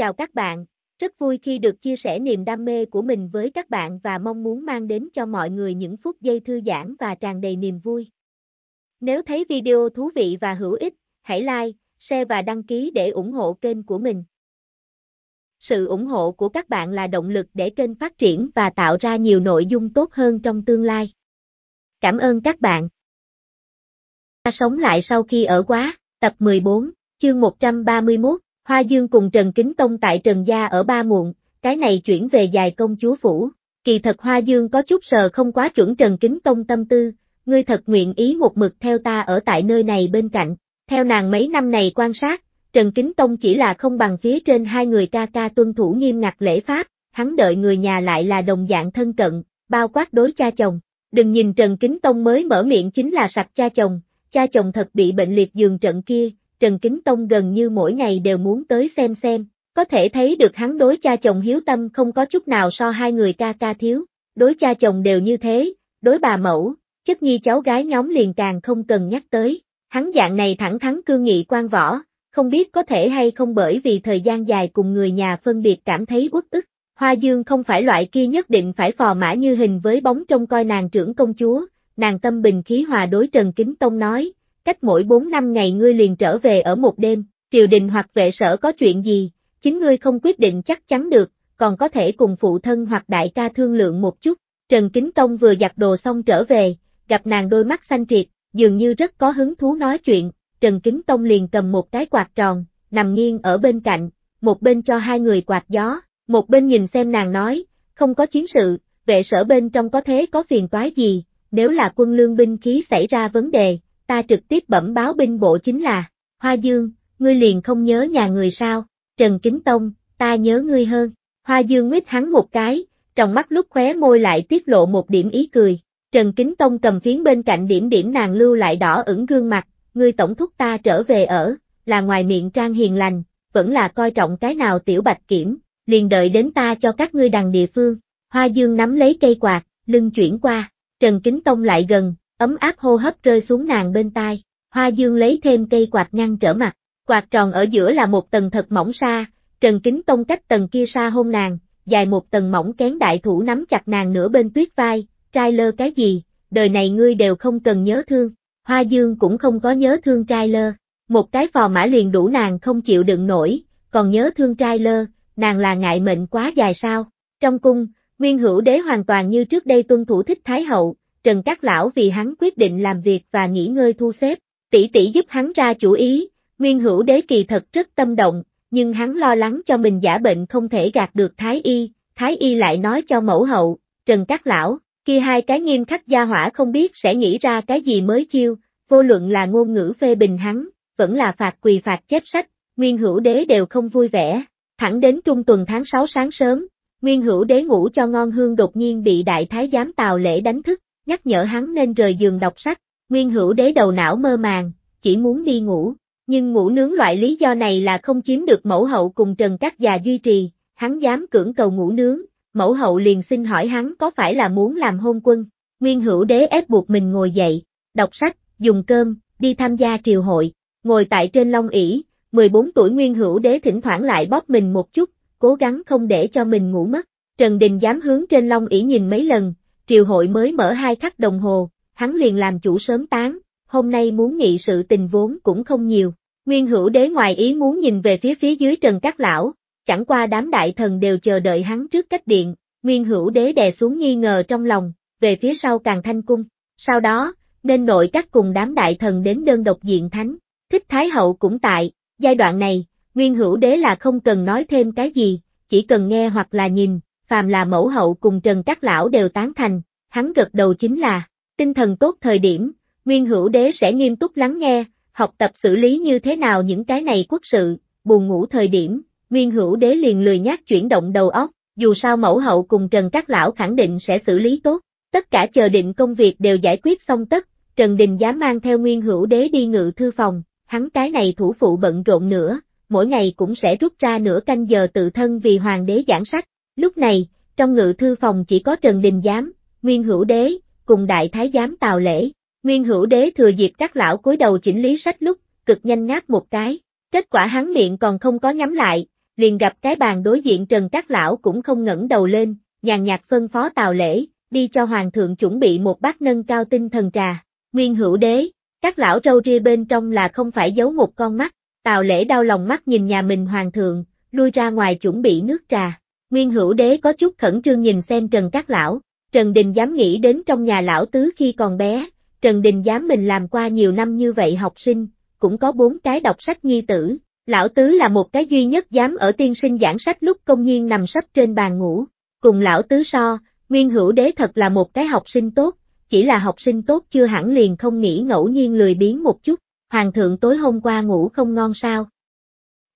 Chào các bạn, rất vui khi được chia sẻ niềm đam mê của mình với các bạn và mong muốn mang đến cho mọi người những phút giây thư giãn và tràn đầy niềm vui. Nếu thấy video thú vị và hữu ích, hãy like, share và đăng ký để ủng hộ kênh của mình. Sự ủng hộ của các bạn là động lực để kênh phát triển và tạo ra nhiều nội dung tốt hơn trong tương lai. Cảm ơn các bạn. Ta sống lại sau khi ở quá, tập 14, chương 131. Hoa Dương cùng Trần Kính Tông tại Trần Gia ở ba muộn, cái này chuyển về dài công chúa phủ. Kỳ thật Hoa Dương có chút sờ không quá chuẩn Trần Kính Tông tâm tư, ngươi thật nguyện ý một mực theo ta ở tại nơi này bên cạnh. Theo nàng mấy năm này quan sát, Trần Kính Tông chỉ là không bằng phía trên hai người ca ca tuân thủ nghiêm ngặt lễ pháp, hắn đợi người nhà lại là đồng dạng thân cận, bao quát đối cha chồng. Đừng nhìn Trần Kính Tông mới mở miệng chính là sạch cha chồng, cha chồng thật bị bệnh liệt giường trận kia, Trần Kính Tông gần như mỗi ngày đều muốn tới xem xem, có thể thấy được hắn đối cha chồng hiếu tâm không có chút nào so hai người ca ca thiếu, đối cha chồng đều như thế, đối bà mẫu, chất nhi cháu gái nhóm liền càng không cần nhắc tới, hắn dạng này thẳng thắn cương nghị quan võ, không biết có thể hay không bởi vì thời gian dài cùng người nhà phân biệt cảm thấy uất ức. Hoa Dương không phải loại kia nhất định phải phò mã như hình với bóng trông coi nàng trưởng công chúa, nàng tâm bình khí hòa đối Trần Kính Tông nói, cách mỗi 4 năm ngày ngươi liền trở về ở một đêm, triều đình hoặc vệ sở có chuyện gì, chính ngươi không quyết định chắc chắn được, còn có thể cùng phụ thân hoặc đại ca thương lượng một chút. Trần Kính Tông vừa giặt đồ xong trở về, gặp nàng đôi mắt xanh triệt, dường như rất có hứng thú nói chuyện, Trần Kính Tông liền cầm một cái quạt tròn, nằm nghiêng ở bên cạnh, một bên cho hai người quạt gió, một bên nhìn xem nàng nói, không có chiến sự, vệ sở bên trong có thế có phiền toái gì, nếu là quân lương binh khí xảy ra vấn đề, ta trực tiếp bẩm báo binh bộ chính là, Hoa Dương, ngươi liền không nhớ nhà người sao, Trần Kính Tông, ta nhớ ngươi hơn. Hoa Dương nguyết hắn một cái, trong mắt lúc khóe môi lại tiết lộ một điểm ý cười. Trần Kính Tông cầm phiến bên cạnh điểm điểm nàng lưu lại đỏ ửng gương mặt, ngươi tổng thúc ta trở về ở, là ngoài miệng trang hiền lành, vẫn là coi trọng cái nào tiểu bạch kiểm, liền đợi đến ta cho các ngươi đằng địa phương. Hoa Dương nắm lấy cây quạt, lưng chuyển qua, Trần Kính Tông lại gần, ấm áp hô hấp rơi xuống nàng bên tai, hoa dương lấy thêm cây quạt ngăn trở mặt, quạt tròn ở giữa là một tầng thật mỏng xa, Trần Kính Tông cách tầng kia xa hôn nàng, dài một tầng mỏng kén đại thủ nắm chặt nàng nửa bên tuyết vai, trai lơ cái gì, đời này ngươi đều không cần nhớ thương, hoa dương cũng không có nhớ thương trai lơ, một cái phò mã liền đủ nàng không chịu đựng nổi, còn nhớ thương trai lơ, nàng là ngại mệnh quá dài sao, trong cung, nguyên hữu đế hoàn toàn như trước đây tuân thủ thích thái hậu, Trần Các Lão vì hắn quyết định làm việc và nghỉ ngơi thu xếp, tỷ tỷ giúp hắn ra chủ ý, nguyên hữu đế kỳ thật rất tâm động, nhưng hắn lo lắng cho mình giả bệnh không thể gạt được Thái Y, Thái Y lại nói cho mẫu hậu, Trần Các Lão, kia hai cái nghiêm khắc gia hỏa không biết sẽ nghĩ ra cái gì mới chiêu, vô luận là ngôn ngữ phê bình hắn, vẫn là phạt quỳ phạt chép sách, nguyên hữu đế đều không vui vẻ, thẳng đến trung tuần tháng 6 sáng sớm, nguyên hữu đế ngủ cho ngon hương đột nhiên bị đại thái giám tào lễ đánh thức, nhắc nhở hắn nên rời giường đọc sách, nguyên hữu đế đầu não mơ màng, chỉ muốn đi ngủ, nhưng ngủ nướng loại lý do này là không chiếm được mẫu hậu cùng Trần các già duy trì, hắn dám cưỡng cầu ngủ nướng, mẫu hậu liền xin hỏi hắn có phải là muốn làm hôn quân, nguyên hữu đế ép buộc mình ngồi dậy, đọc sách, dùng cơm, đi tham gia triều hội, ngồi tại trên long ỷ 14 tuổi nguyên hữu đế thỉnh thoảng lại bóp mình một chút, cố gắng không để cho mình ngủ mất. Trần Đình dám hướng trên long ỷ nhìn mấy lần, triều hội mới mở hai khắc đồng hồ, hắn liền làm chủ sớm tán, hôm nay muốn nghị sự tình vốn cũng không nhiều. Nguyên hữu đế ngoài ý muốn nhìn về phía phía dưới trần các lão, chẳng qua đám đại thần đều chờ đợi hắn trước cách điện, nguyên hữu đế đè xuống nghi ngờ trong lòng, về phía sau càng thanh cung. Sau đó, nên nội các cùng đám đại thần đến đơn độc diện thánh, thích thái hậu cũng tại, giai đoạn này, nguyên hữu đế là không cần nói thêm cái gì, chỉ cần nghe hoặc là nhìn, phàm là mẫu hậu cùng Trần Các Lão đều tán thành, hắn gật đầu chính là, tinh thần tốt thời điểm, Nguyên Hữu Đế sẽ nghiêm túc lắng nghe, học tập xử lý như thế nào những cái này quốc sự, buồn ngủ thời điểm, Nguyên Hữu Đế liền lười nhác chuyển động đầu óc, dù sao mẫu hậu cùng Trần Các Lão khẳng định sẽ xử lý tốt, tất cả chờ định công việc đều giải quyết xong tất, Trần Đình dám mang theo Nguyên Hữu Đế đi ngự thư phòng, hắn cái này thủ phụ bận rộn nữa, mỗi ngày cũng sẽ rút ra nửa canh giờ tự thân vì hoàng đế giảng sách, Lúc này, trong ngự thư phòng chỉ có Trần Đình Giám, Nguyên Hữu Đế, cùng Đại Thái Giám Tào Lễ. Nguyên Hữu Đế thừa dịp các lão cúi đầu chỉnh lý sách lúc, cực nhanh ngáp một cái. Kết quả hắn miệng còn không có nhắm lại, liền gặp cái bàn đối diện Trần Các Lão cũng không ngẩng đầu lên, nhàn nhạt phân phó Tào Lễ, đi cho Hoàng thượng chuẩn bị một bát nâng cao tinh thần trà. Nguyên Hữu Đế, các lão râu ria bên trong là không phải giấu một con mắt, Tào Lễ đau lòng mắt nhìn nhà mình Hoàng thượng, lui ra ngoài chuẩn bị nước trà. Nguyên hữu đế có chút khẩn trương nhìn xem Trần Các Lão, Trần Đình dám nghĩ đến trong nhà lão tứ khi còn bé, Trần Đình dám mình làm qua nhiều năm như vậy học sinh, cũng có bốn cái đọc sách nhi tử, lão tứ là một cái duy nhất dám ở tiên sinh giảng sách lúc công nhiên nằm sấp trên bàn ngủ, cùng lão tứ so, Nguyên hữu đế thật là một cái học sinh tốt, chỉ là học sinh tốt chưa hẳn liền không nghĩ ngẫu nhiên lười biến một chút, hoàng thượng tối hôm qua ngủ không ngon sao.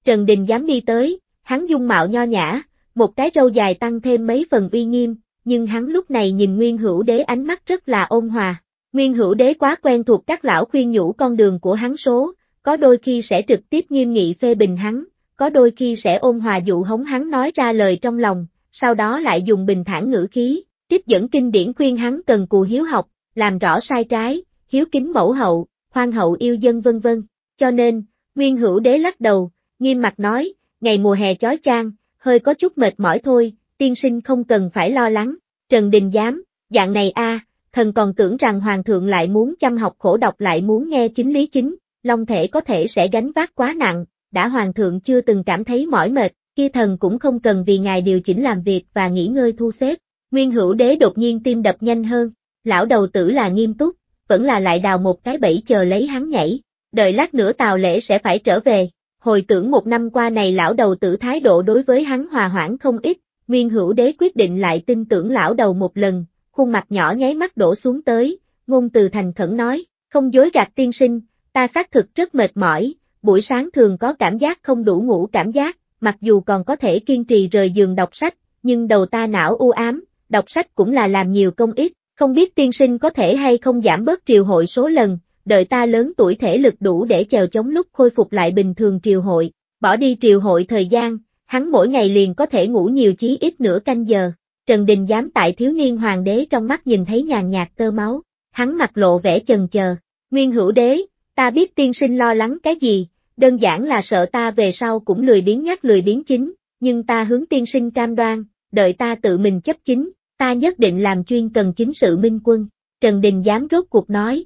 Trần Đình dám đi tới, hắn dung mạo nho nhã, một cái râu dài tăng thêm mấy phần uy nghiêm, nhưng hắn lúc này nhìn Nguyên Hữu Đế ánh mắt rất là ôn hòa. Nguyên Hữu Đế quá quen thuộc các lão khuyên nhủ con đường của hắn số, có đôi khi sẽ trực tiếp nghiêm nghị phê bình hắn, có đôi khi sẽ ôn hòa dụ hống hắn nói ra lời trong lòng, sau đó lại dùng bình thản ngữ khí, trích dẫn kinh điển khuyên hắn cần cù hiếu học, làm rõ sai trái, hiếu kính mẫu hậu, khoan hậu yêu dân vân vân. Cho nên, Nguyên Hữu Đế lắc đầu, nghiêm mặt nói, ngày mùa hè chói chang, hơi có chút mệt mỏi thôi, tiên sinh không cần phải lo lắng, Trần Đình dám, dạng này a, thần còn tưởng rằng hoàng thượng lại muốn chăm học khổ đọc lại muốn nghe chính lý chính, long thể có thể sẽ gánh vác quá nặng, đã hoàng thượng chưa từng cảm thấy mỏi mệt, kia thần cũng không cần vì ngài điều chỉnh làm việc và nghỉ ngơi thu xếp. Nguyên hữu đế đột nhiên tim đập nhanh hơn, lão đầu tử là nghiêm túc, vẫn là lại đào một cái bẫy chờ lấy hắn nhảy, đợi lát nữa tào lễ sẽ phải trở về, hồi tưởng một năm qua này lão đầu tử thái độ đối với hắn hòa hoãn không ít, nguyên hữu đế quyết định lại tin tưởng lão đầu một lần, khuôn mặt nhỏ nháy mắt đổ xuống tới, ngôn từ thành khẩn nói, không dối gạt tiên sinh, ta xác thực rất mệt mỏi, buổi sáng thường có cảm giác không đủ ngủ cảm giác, mặc dù còn có thể kiên trì rời giường đọc sách, nhưng đầu ta não u ám, đọc sách cũng là làm nhiều công ít, không biết tiên sinh có thể hay không giảm bớt triều hội số lần, đợi ta lớn tuổi thể lực đủ để chèo chống lúc khôi phục lại bình thường triều hội, bỏ đi triều hội thời gian, hắn mỗi ngày liền có thể ngủ nhiều chí ít nửa canh giờ. Trần Đình dám tại thiếu niên hoàng đế trong mắt nhìn thấy nhàn nhạt tơ máu, hắn mặt lộ vẻ chần chờ, nguyên hữu đế, ta biết tiên sinh lo lắng cái gì, đơn giản là sợ ta về sau cũng lười biến nhắc lười biến chính, nhưng ta hướng tiên sinh cam đoan, đợi ta tự mình chấp chính, ta nhất định làm chuyên cần chính sự minh quân. Trần Đình dám rốt cuộc nói,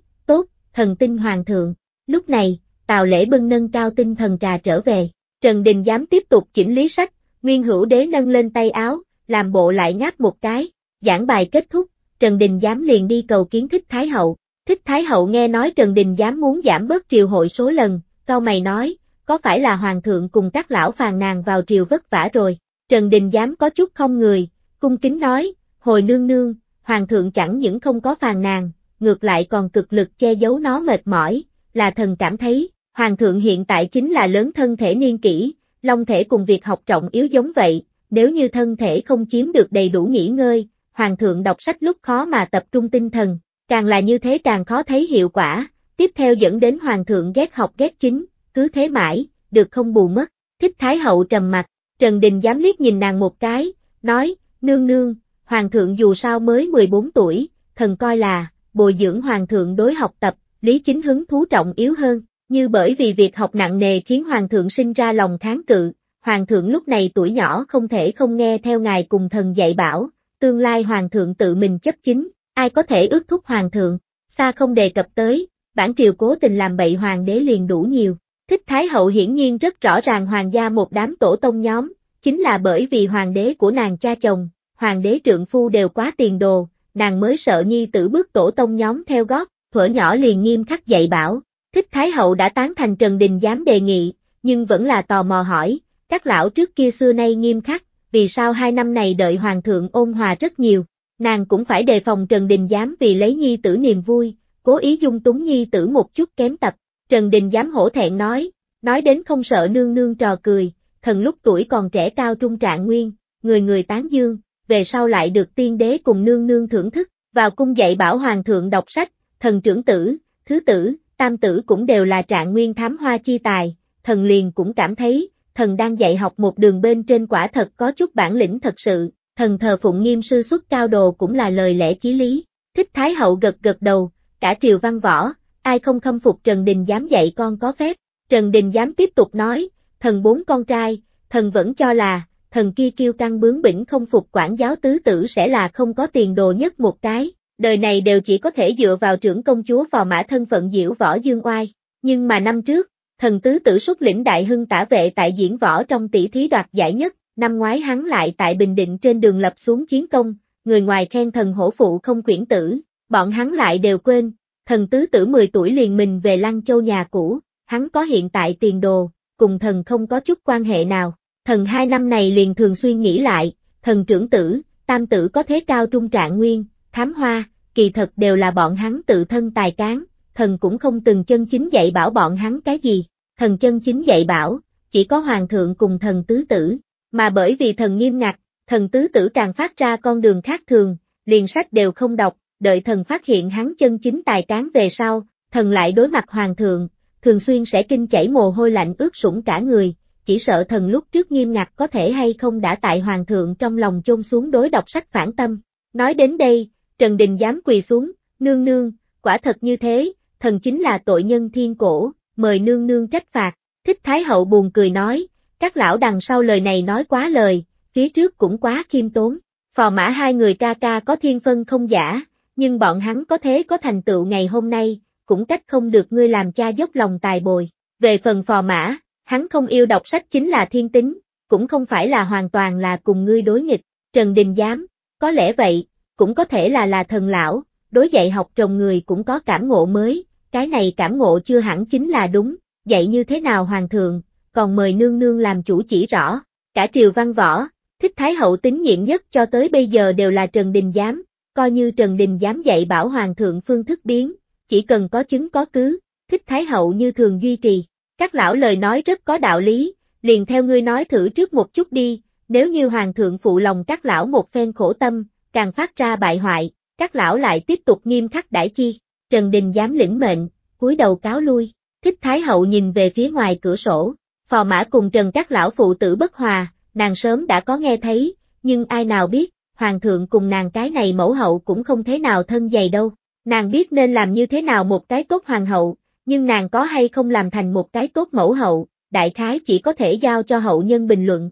thần tinh hoàng thượng. Lúc này, Tào Lễ Bân nâng cao tinh thần trà trở về. Trần Đình dám tiếp tục chỉnh lý sách, Nguyên Hữu Đế nâng lên tay áo, làm bộ lại ngáp một cái. Giảng bài kết thúc, Trần Đình dám liền đi cầu kiến Thích Thái Hậu. Thích Thái Hậu nghe nói Trần Đình dám muốn giảm bớt triều hội số lần, cao mày nói, có phải là Hoàng thượng cùng các lão phàn nàng vào triều vất vả rồi. Trần Đình dám có chút không người, cung kính nói, hồi nương nương, Hoàng thượng chẳng những không có phàn nàng ngược lại còn cực lực che giấu nó mệt mỏi, là thần cảm thấy, hoàng thượng hiện tại chính là lớn thân thể niên kỷ, long thể cùng việc học trọng yếu giống vậy, nếu như thân thể không chiếm được đầy đủ nghỉ ngơi, hoàng thượng đọc sách lúc khó mà tập trung tinh thần, càng là như thế càng khó thấy hiệu quả, tiếp theo dẫn đến hoàng thượng ghét học ghét chính, cứ thế mãi, được không bù mất, thích thái hậu trầm mặt, Trần Đình dám liếc nhìn nàng một cái, nói, nương nương, hoàng thượng dù sao mới 14 tuổi, thần coi là, bồi dưỡng hoàng thượng đối học tập, lý chính hứng thú trọng yếu hơn, như bởi vì việc học nặng nề khiến hoàng thượng sinh ra lòng kháng cự, hoàng thượng lúc này tuổi nhỏ không thể không nghe theo ngài cùng thần dạy bảo, tương lai hoàng thượng tự mình chấp chính, ai có thể ước thúc hoàng thượng, xa không đề cập tới, bản triều cố tình làm bậy hoàng đế liền đủ nhiều. Thích Thái Hậu hiển nhiên rất rõ ràng hoàng gia một đám tổ tông nhóm, chính là bởi vì hoàng đế của nàng cha chồng, hoàng đế trượng phu đều quá tiền đồ, nàng mới sợ nhi tử bước tổ tông nhóm theo gót, thuở nhỏ liền nghiêm khắc dạy bảo. Thích Thái Hậu đã tán thành Trần Đình dám đề nghị, nhưng vẫn là tò mò hỏi, các lão trước kia xưa nay nghiêm khắc, vì sao hai năm này đợi Hoàng thượng ôn hòa rất nhiều, nàng cũng phải đề phòng Trần Đình dám vì lấy nhi tử niềm vui, cố ý dung túng nhi tử một chút kém tập. Trần Đình dám hổ thẹn nói, nói đến không sợ nương nương trò cười, thần lúc tuổi còn trẻ cao trung trạng nguyên, người người tán dương, về sau lại được tiên đế cùng nương nương thưởng thức, vào cung dạy bảo hoàng thượng đọc sách, thần trưởng tử, thứ tử, tam tử cũng đều là trạng nguyên thám hoa chi tài, thần liền cũng cảm thấy, thần đang dạy học một đường bên trên quả thật có chút bản lĩnh thật sự, thần thờ phụng nghiêm sư xuất cao đồ cũng là lời lẽ chí lý, thích thái hậu gật gật đầu, cả triều văn võ, ai không khâm phục Trần Đình dám dạy con có phép, Trần Đình dám tiếp tục nói, thần bốn con trai, thần vẫn cho là, thần kia kiêu căng bướng bỉnh không phục quản giáo tứ tử sẽ là không có tiền đồ nhất một cái, đời này đều chỉ có thể dựa vào trưởng công chúa phò mã thân phận diễu võ dương oai. Nhưng mà năm trước, thần tứ tử xuất lĩnh đại hưng tả vệ tại diễn võ trong tỷ thí đoạt giải nhất, năm ngoái hắn lại tại Bình Định trên đường lập xuống chiến công, người ngoài khen thần hổ phụ không quyển tử, bọn hắn lại đều quên, thần tứ tử 10 tuổi liền mình về Lăng Châu nhà cũ, hắn có hiện tại tiền đồ, cùng thần không có chút quan hệ nào, thần hai năm này liền thường xuyên nghĩ lại, thần trưởng tử, tam tử có thế cao trung trạng nguyên, thám hoa, kỳ thật đều là bọn hắn tự thân tài cán, thần cũng không từng chân chính dạy bảo bọn hắn cái gì, thần chân chính dạy bảo, chỉ có hoàng thượng cùng thần tứ tử, mà bởi vì thần nghiêm ngặt, thần tứ tử càng phát ra con đường khác thường, liền sách đều không đọc, đợi thần phát hiện hắn chân chính tài cán về sau, thần lại đối mặt hoàng thượng, thường xuyên sẽ kinh chảy mồ hôi lạnh ướt sũng cả người, chỉ sợ thần lúc trước nghiêm ngặt có thể hay không đã tại hoàng thượng trong lòng chôn xuống đối đọc sách phản tâm. Nói đến đây, Trần Đình dám quỳ xuống, nương nương, quả thật như thế, thần chính là tội nhân thiên cổ, mời nương nương trách phạt. Thích Thái Hậu buồn cười nói, các lão đằng sau lời này nói quá lời, phía trước cũng quá khiêm tốn. Phò mã hai người ca ca có thiên phân không giả, nhưng bọn hắn có thế có thành tựu ngày hôm nay, cũng cách không được ngươi làm cha dốc lòng tài bồi. Về phần phò mã, Hắn không yêu đọc sách chính là thiên tính, cũng không phải là hoàn toàn là cùng ngươi đối nghịch, Trần Đình Giám, có lẽ vậy, cũng có thể là là thần lão, đối dạy học trồng người cũng có cảm ngộ mới, cái này cảm ngộ chưa hẳn chính là đúng, dạy như thế nào hoàng thượng, còn mời nương nương làm chủ chỉ rõ, cả triều văn võ, thích thái hậu tín nhiệm nhất cho tới bây giờ đều là Trần Đình Giám, coi như Trần Đình Giám dạy bảo hoàng thượng phương thức biến, chỉ cần có chứng có cứ, thích thái hậu như thường duy trì. Các lão lời nói rất có đạo lý, liền theo ngươi nói thử trước một chút đi, nếu như hoàng thượng phụ lòng các lão một phen khổ tâm, càng phát ra bại hoại, các lão lại tiếp tục nghiêm khắc đãi chi. Trần Đình dám lĩnh mệnh, cúi đầu cáo lui. Thích Thái Hậu nhìn về phía ngoài cửa sổ, phò mã cùng Trần các lão phụ tử bất hòa, nàng sớm đã có nghe thấy, nhưng ai nào biết, Hoàng thượng cùng nàng cái này mẫu hậu cũng không thế nào thân dày đâu. Nàng biết nên làm như thế nào một cái tốt hoàng hậu, nhưng nàng có hay không làm thành một cái tốt mẫu hậu, đại khái chỉ có thể giao cho hậu nhân bình luận.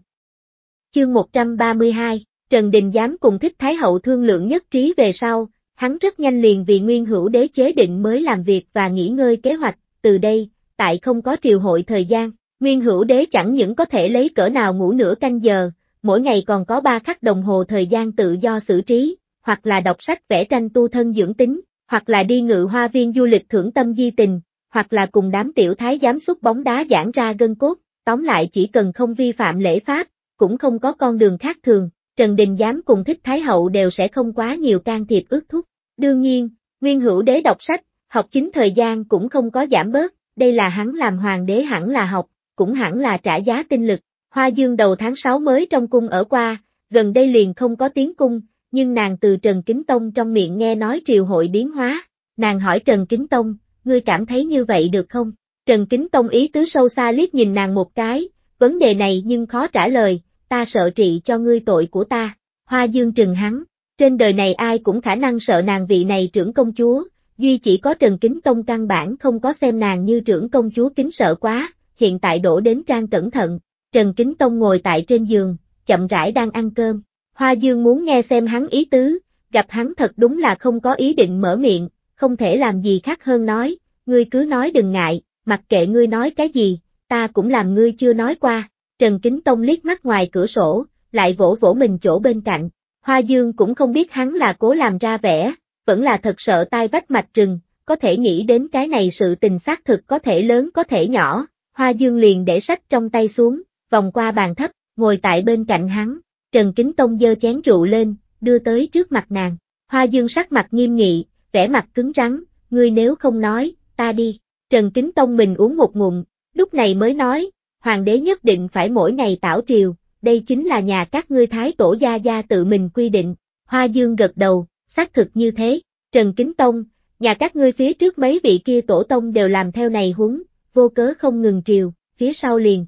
Chương 132, Trần Đình dám cùng thích Thái Hậu thương lượng nhất trí về sau, hắn rất nhanh liền vì nguyên hữu đế chế định mới làm việc và nghỉ ngơi kế hoạch, từ đây, tại không có triều hội thời gian, nguyên hữu đế chẳng những có thể lấy cỡ nào ngủ nửa canh giờ, mỗi ngày còn có ba khắc đồng hồ thời gian tự do xử trí, hoặc là đọc sách vẽ tranh tu thân dưỡng tính, hoặc là đi ngự hoa viên du lịch thưởng tâm di tình, hoặc là cùng đám tiểu thái giám xúc bóng đá giãn ra gân cốt, tóm lại chỉ cần không vi phạm lễ pháp, cũng không có con đường khác thường, Trần Đình Giám cùng thích Thái Hậu đều sẽ không quá nhiều can thiệp ước thúc. Đương nhiên, Nguyên Hữu Đế đọc sách, học chính thời gian cũng không có giảm bớt, đây là hắn làm hoàng đế hẳn là học, cũng hẳn là trả giá tinh lực. Hoa Dương đầu tháng 6 mới trong cung ở qua, gần đây liền không có tiếng cung, nhưng nàng từ Trần Kính Tông trong miệng nghe nói triều hội biến hóa. Nàng hỏi Trần Kính Tông, ngươi cảm thấy như vậy được không? Trần Kính Tông ý tứ sâu xa liếc nhìn nàng một cái, vấn đề này nhưng khó trả lời, ta sợ trị cho ngươi tội của ta. Hoa Dương trừng hắn, trên đời này ai cũng khả năng sợ nàng vị này trưởng công chúa, duy chỉ có Trần Kính Tông căn bản không có xem nàng như trưởng công chúa kính sợ quá, hiện tại đổ đến trang cẩn thận. Trần Kính Tông ngồi tại trên giường, chậm rãi đang ăn cơm. Hoa Dương muốn nghe xem hắn ý tứ, gặp hắn thật đúng là không có ý định mở miệng, không thể làm gì khác hơn nói, ngươi cứ nói đừng ngại, mặc kệ ngươi nói cái gì, ta cũng làm ngươi chưa nói qua. Trần Kính Tông liếc mắt ngoài cửa sổ, lại vỗ vỗ mình chỗ bên cạnh. Hoa Dương cũng không biết hắn là cố làm ra vẻ, vẫn là thật sợ tai vách mạch rừng, có thể nghĩ đến cái này sự tình xác thực có thể lớn có thể nhỏ. Hoa Dương liền để sách trong tay xuống, vòng qua bàn thấp, ngồi tại bên cạnh hắn. Trần Kính Tông dơ chén rượu lên, đưa tới trước mặt nàng. Hoa Dương sắc mặt nghiêm nghị, vẻ mặt cứng rắn, ngươi nếu không nói, ta đi. Trần Kính Tông mình uống một ngụm, lúc này mới nói, hoàng đế nhất định phải mỗi ngày tảo triều, đây chính là nhà các ngươi thái tổ gia gia tự mình quy định. Hoa Dương gật đầu, xác thực như thế. Trần Kính Tông, nhà các ngươi phía trước mấy vị kia tổ tông đều làm theo này huống, vô cớ không ngừng triều, phía sau liền.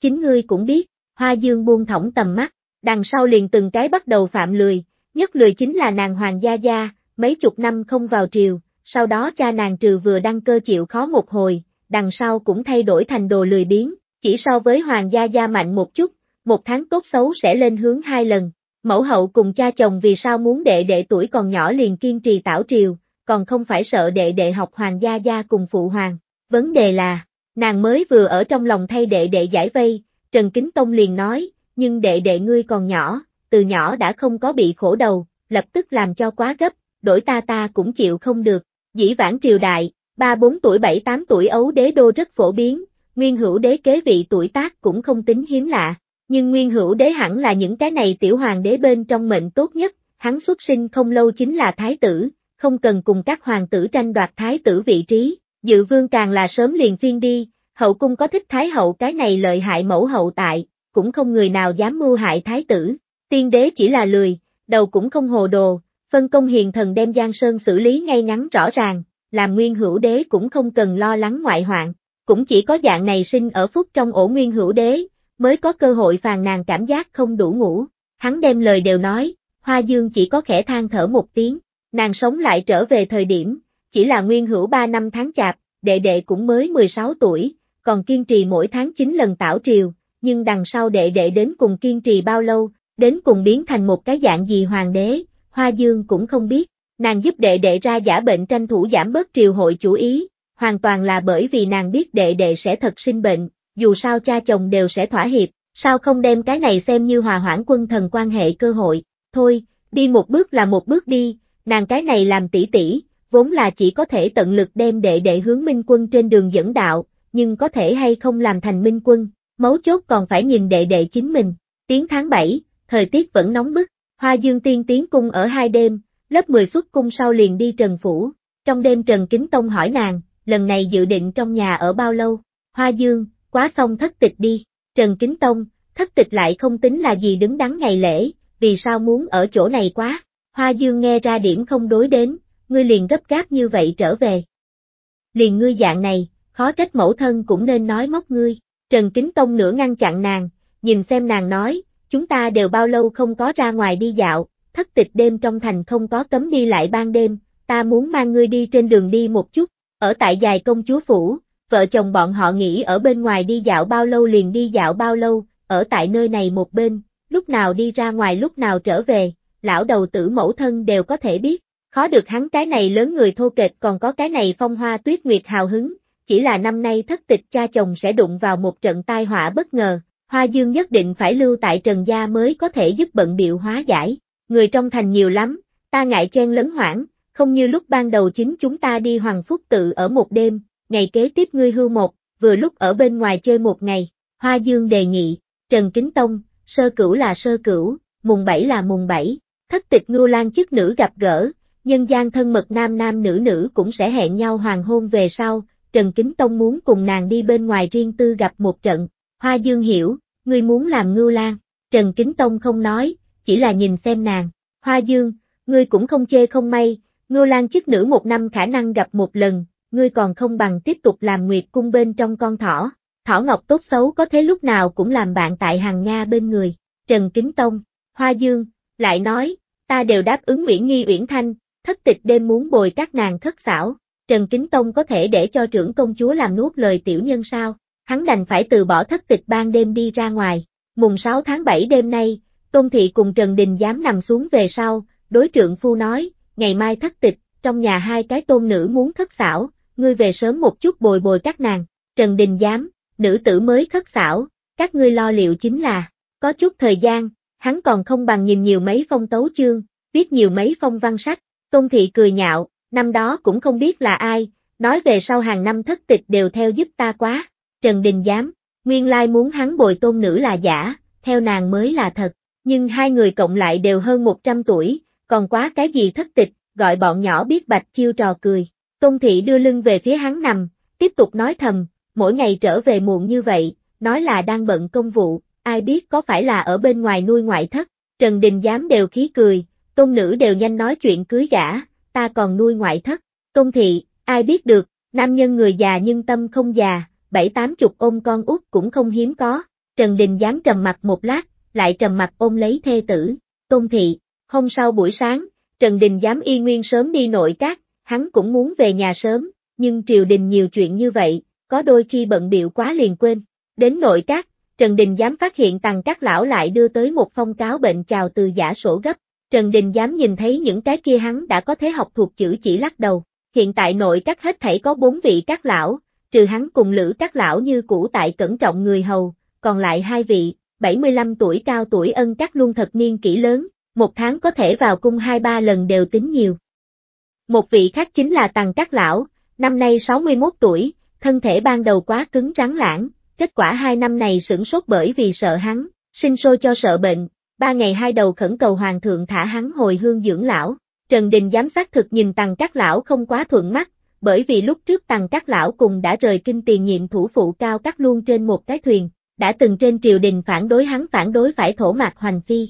Chính ngươi cũng biết, Hoa Dương buông thõng tầm mắt, đằng sau liền từng cái bắt đầu phạm lười, nhất lười chính là nàng Hoàng Gia Gia, mấy chục năm không vào triều, sau đó cha nàng trừ vừa đăng cơ chịu khó một hồi, đằng sau cũng thay đổi thành đồ lười biếng, chỉ so với hoàng gia gia mạnh một chút, một tháng tốt xấu sẽ lên hướng hai lần. Mẫu hậu cùng cha chồng vì sao muốn đệ đệ tuổi còn nhỏ liền kiên trì tảo triều, còn không phải sợ đệ đệ học hoàng gia gia cùng phụ hoàng. Vấn đề là, nàng mới vừa ở trong lòng thay đệ đệ giải vây, Trần Kính Tông liền nói, nhưng đệ đệ ngươi còn nhỏ, từ nhỏ đã không có bị khổ đầu, lập tức làm cho quá gấp, đổi ta ta cũng chịu không được. Dĩ vãng triều đại, 3-4 tuổi 7-8 tuổi ấu đế đô rất phổ biến, nguyên hữu đế kế vị tuổi tác cũng không tính hiếm lạ. Nhưng nguyên hữu đế hẳn là những cái này tiểu hoàng đế bên trong mệnh tốt nhất, hắn xuất sinh không lâu chính là thái tử, không cần cùng các hoàng tử tranh đoạt thái tử vị trí, dự vương càng là sớm liền phiên đi, hậu cung có thích thái hậu cái này lợi hại mẫu hậu tại, cũng không người nào dám mưu hại thái tử, tiên đế chỉ là lười, đầu cũng không hồ đồ, Phân công hiền thần đem Giang Sơn xử lý ngay ngắn rõ ràng, làm nguyên hữu đế cũng không cần lo lắng ngoại hoạn, cũng chỉ có dạng này sinh ở phút trong ổ nguyên hữu đế, mới có cơ hội phàn nàn cảm giác không đủ ngủ. Hắn đem lời đều nói, Hoa Dương chỉ có khẽ than thở một tiếng, nàng sống lại trở về thời điểm, chỉ là nguyên hữu 3 năm tháng chạp, đệ đệ cũng mới 16 tuổi, còn kiên trì mỗi tháng 9 lần tảo triều, nhưng đằng sau đệ đệ đến cùng kiên trì bao lâu, đến cùng biến thành một cái dạng gì hoàng đế, Hoa Dương cũng không biết, nàng giúp đệ đệ ra giả bệnh tranh thủ giảm bớt triều hội chủ ý, hoàn toàn là bởi vì nàng biết đệ đệ sẽ thật sinh bệnh, dù sao cha chồng đều sẽ thỏa hiệp, sao không đem cái này xem như hòa hoãn quân thần quan hệ cơ hội, thôi, đi một bước là một bước đi, nàng cái này làm tỷ tỷ, vốn là chỉ có thể tận lực đem đệ đệ hướng minh quân trên đường dẫn đạo, nhưng có thể hay không làm thành minh quân, mấu chốt còn phải nhìn đệ đệ chính mình. Tiếng tháng 7, thời tiết vẫn nóng bức, Hoa Dương Tiên tiến cung ở hai đêm, lớp 10 xuất cung sau liền đi Trần Phủ. Trong đêm Trần Kính Tông hỏi nàng, lần này dự định trong nhà ở bao lâu? Hoa Dương, quá xong thất tịch đi. Trần Kính Tông, thất tịch lại không tính là gì đứng đắn ngày lễ, vì sao muốn ở chỗ này quá? Hoa Dương nghe ra điểm không đối đến, ngươi liền gấp gáp như vậy trở về. Liền ngươi dạng này, khó trách mẫu thân cũng nên nói móc ngươi. Trần Kính Tông nửa ngăn chặn nàng, nhìn xem nàng nói, Chúng ta đều bao lâu không có ra ngoài đi dạo, thất tịch đêm trong thành không có cấm đi lại ban đêm, ta muốn mang ngươi đi trên đường đi một chút, ở tại dài công chúa phủ, vợ chồng bọn họ nghĩ ở bên ngoài đi dạo bao lâu liền đi dạo bao lâu, ở tại nơi này một bên, lúc nào đi ra ngoài lúc nào trở về, lão đầu tử mẫu thân đều có thể biết, khó được hắn cái này lớn người thô kệch còn có cái này phong hoa tuyết nguyệt hào hứng, chỉ là năm nay thất tịch cha chồng sẽ đụng vào một trận tai họa bất ngờ, Hoa Dương nhất định phải lưu tại Trần Gia mới có thể giúp bận biệu hóa giải. Người trong thành nhiều lắm, ta ngại chen lấn hoảng, không như lúc ban đầu chính chúng ta đi Hoàng Phúc tự ở một đêm, ngày kế tiếp ngươi hưu một, vừa lúc ở bên ngoài chơi một ngày. Hoa Dương đề nghị, Trần Kính Tông, sơ cửu là sơ cửu, mùng bảy là mùng bảy, thất tịch ngưu lan chức nữ gặp gỡ, nhân gian thân mật nam nam nữ nữ cũng sẽ hẹn nhau hoàng hôn về sau, Trần Kính Tông muốn cùng nàng đi bên ngoài riêng tư gặp một trận, Hoa Dương hiểu, ngươi muốn làm ngưu Lan, Trần Kính Tông không nói, chỉ là nhìn xem nàng. Hoa Dương, ngươi cũng không chê không may, ngưu Lan chức nữ một năm khả năng gặp một lần, ngươi còn không bằng tiếp tục làm nguyệt cung bên trong con thỏ. Thỏ Ngọc tốt xấu có thế lúc nào cũng làm bạn tại hàng Nga bên người. Trần Kính Tông, Hoa Dương, lại nói, ta đều đáp ứng Nguyễn Nghi Uyển Thanh, thất tịch đêm muốn bồi các nàng thất xảo. Trần Kính Tông có thể để cho trưởng công chúa làm nuốt lời tiểu nhân sao? hắn đành phải từ bỏ thất tịch ban đêm đi ra ngoài. Mùng 6 tháng 7 đêm nay, Tôn Thị cùng Trần Đình dám nằm xuống về sau, đối trượng phu nói, ngày mai thất tịch, trong nhà hai cái tôn nữ muốn thất xảo, ngươi về sớm một chút bồi bồi các nàng. Trần Đình dám, nữ tử mới thất xảo, các ngươi lo liệu chính là, có chút thời gian, hắn còn không bằng nhìn nhiều mấy phong tấu chương, viết nhiều mấy phong văn sách. Tôn Thị cười nhạo, năm đó cũng không biết là ai, nói về sau hàng năm thất tịch đều theo giúp ta quá. Trần Đình Giám, nguyên lai muốn hắn bồi tôn nữ là giả, theo nàng mới là thật, nhưng hai người cộng lại đều hơn 100 tuổi, còn quá cái gì thất tịch, gọi bọn nhỏ biết bạch chiêu trò cười. Tôn thị đưa lưng về phía hắn nằm, tiếp tục nói thầm, mỗi ngày trở về muộn như vậy, nói là đang bận công vụ, ai biết có phải là ở bên ngoài nuôi ngoại thất, Trần Đình Giám đều khí cười, tôn nữ đều nhanh nói chuyện cưới gả, ta còn nuôi ngoại thất, tôn thị, ai biết được, nam nhân người già nhưng tâm không già, bảy tám chục ôm con út cũng không hiếm có, Trần Đình dám trầm mặt một lát, lại trầm mặt ôm lấy thê tử, tôn thị, hôm sau buổi sáng, Trần Đình dám y nguyên sớm đi nội các, hắn cũng muốn về nhà sớm, nhưng triều đình nhiều chuyện như vậy, có đôi khi bận biệu quá liền quên, đến nội các, Trần Đình dám phát hiện tàng các lão lại đưa tới một phong cáo bệnh chào từ giả sổ gấp, Trần Đình dám nhìn thấy những cái kia hắn đã có thể học thuộc chữ chỉ lắc đầu, hiện tại nội các hết thảy có bốn vị các lão, trừ hắn cùng Lữ Các Lão như cũ tại cẩn trọng người hầu, còn lại hai vị, 75 tuổi cao tuổi ân các luôn thật niên kỹ lớn, một tháng có thể vào cung hai ba lần đều tính nhiều. Một vị khác chính là Tằng Các Lão, năm nay 61 tuổi, thân thể ban đầu quá cứng rắn lãng, kết quả hai năm này sửng sốt bởi vì sợ hắn, sinh sôi cho sợ bệnh, ba ngày hai đầu khẩn cầu hoàng thượng thả hắn hồi hương dưỡng lão. Trần Đình giám sát thực nhìn tăng Các Lão không quá thuận mắt, bởi vì lúc trước Tằng Các Lão cùng đã rời kinh tiền nhiệm thủ phụ cao các luôn trên một cái thuyền, đã từng trên triều đình phản đối hắn phản đối phải thổ mạc hoành phi.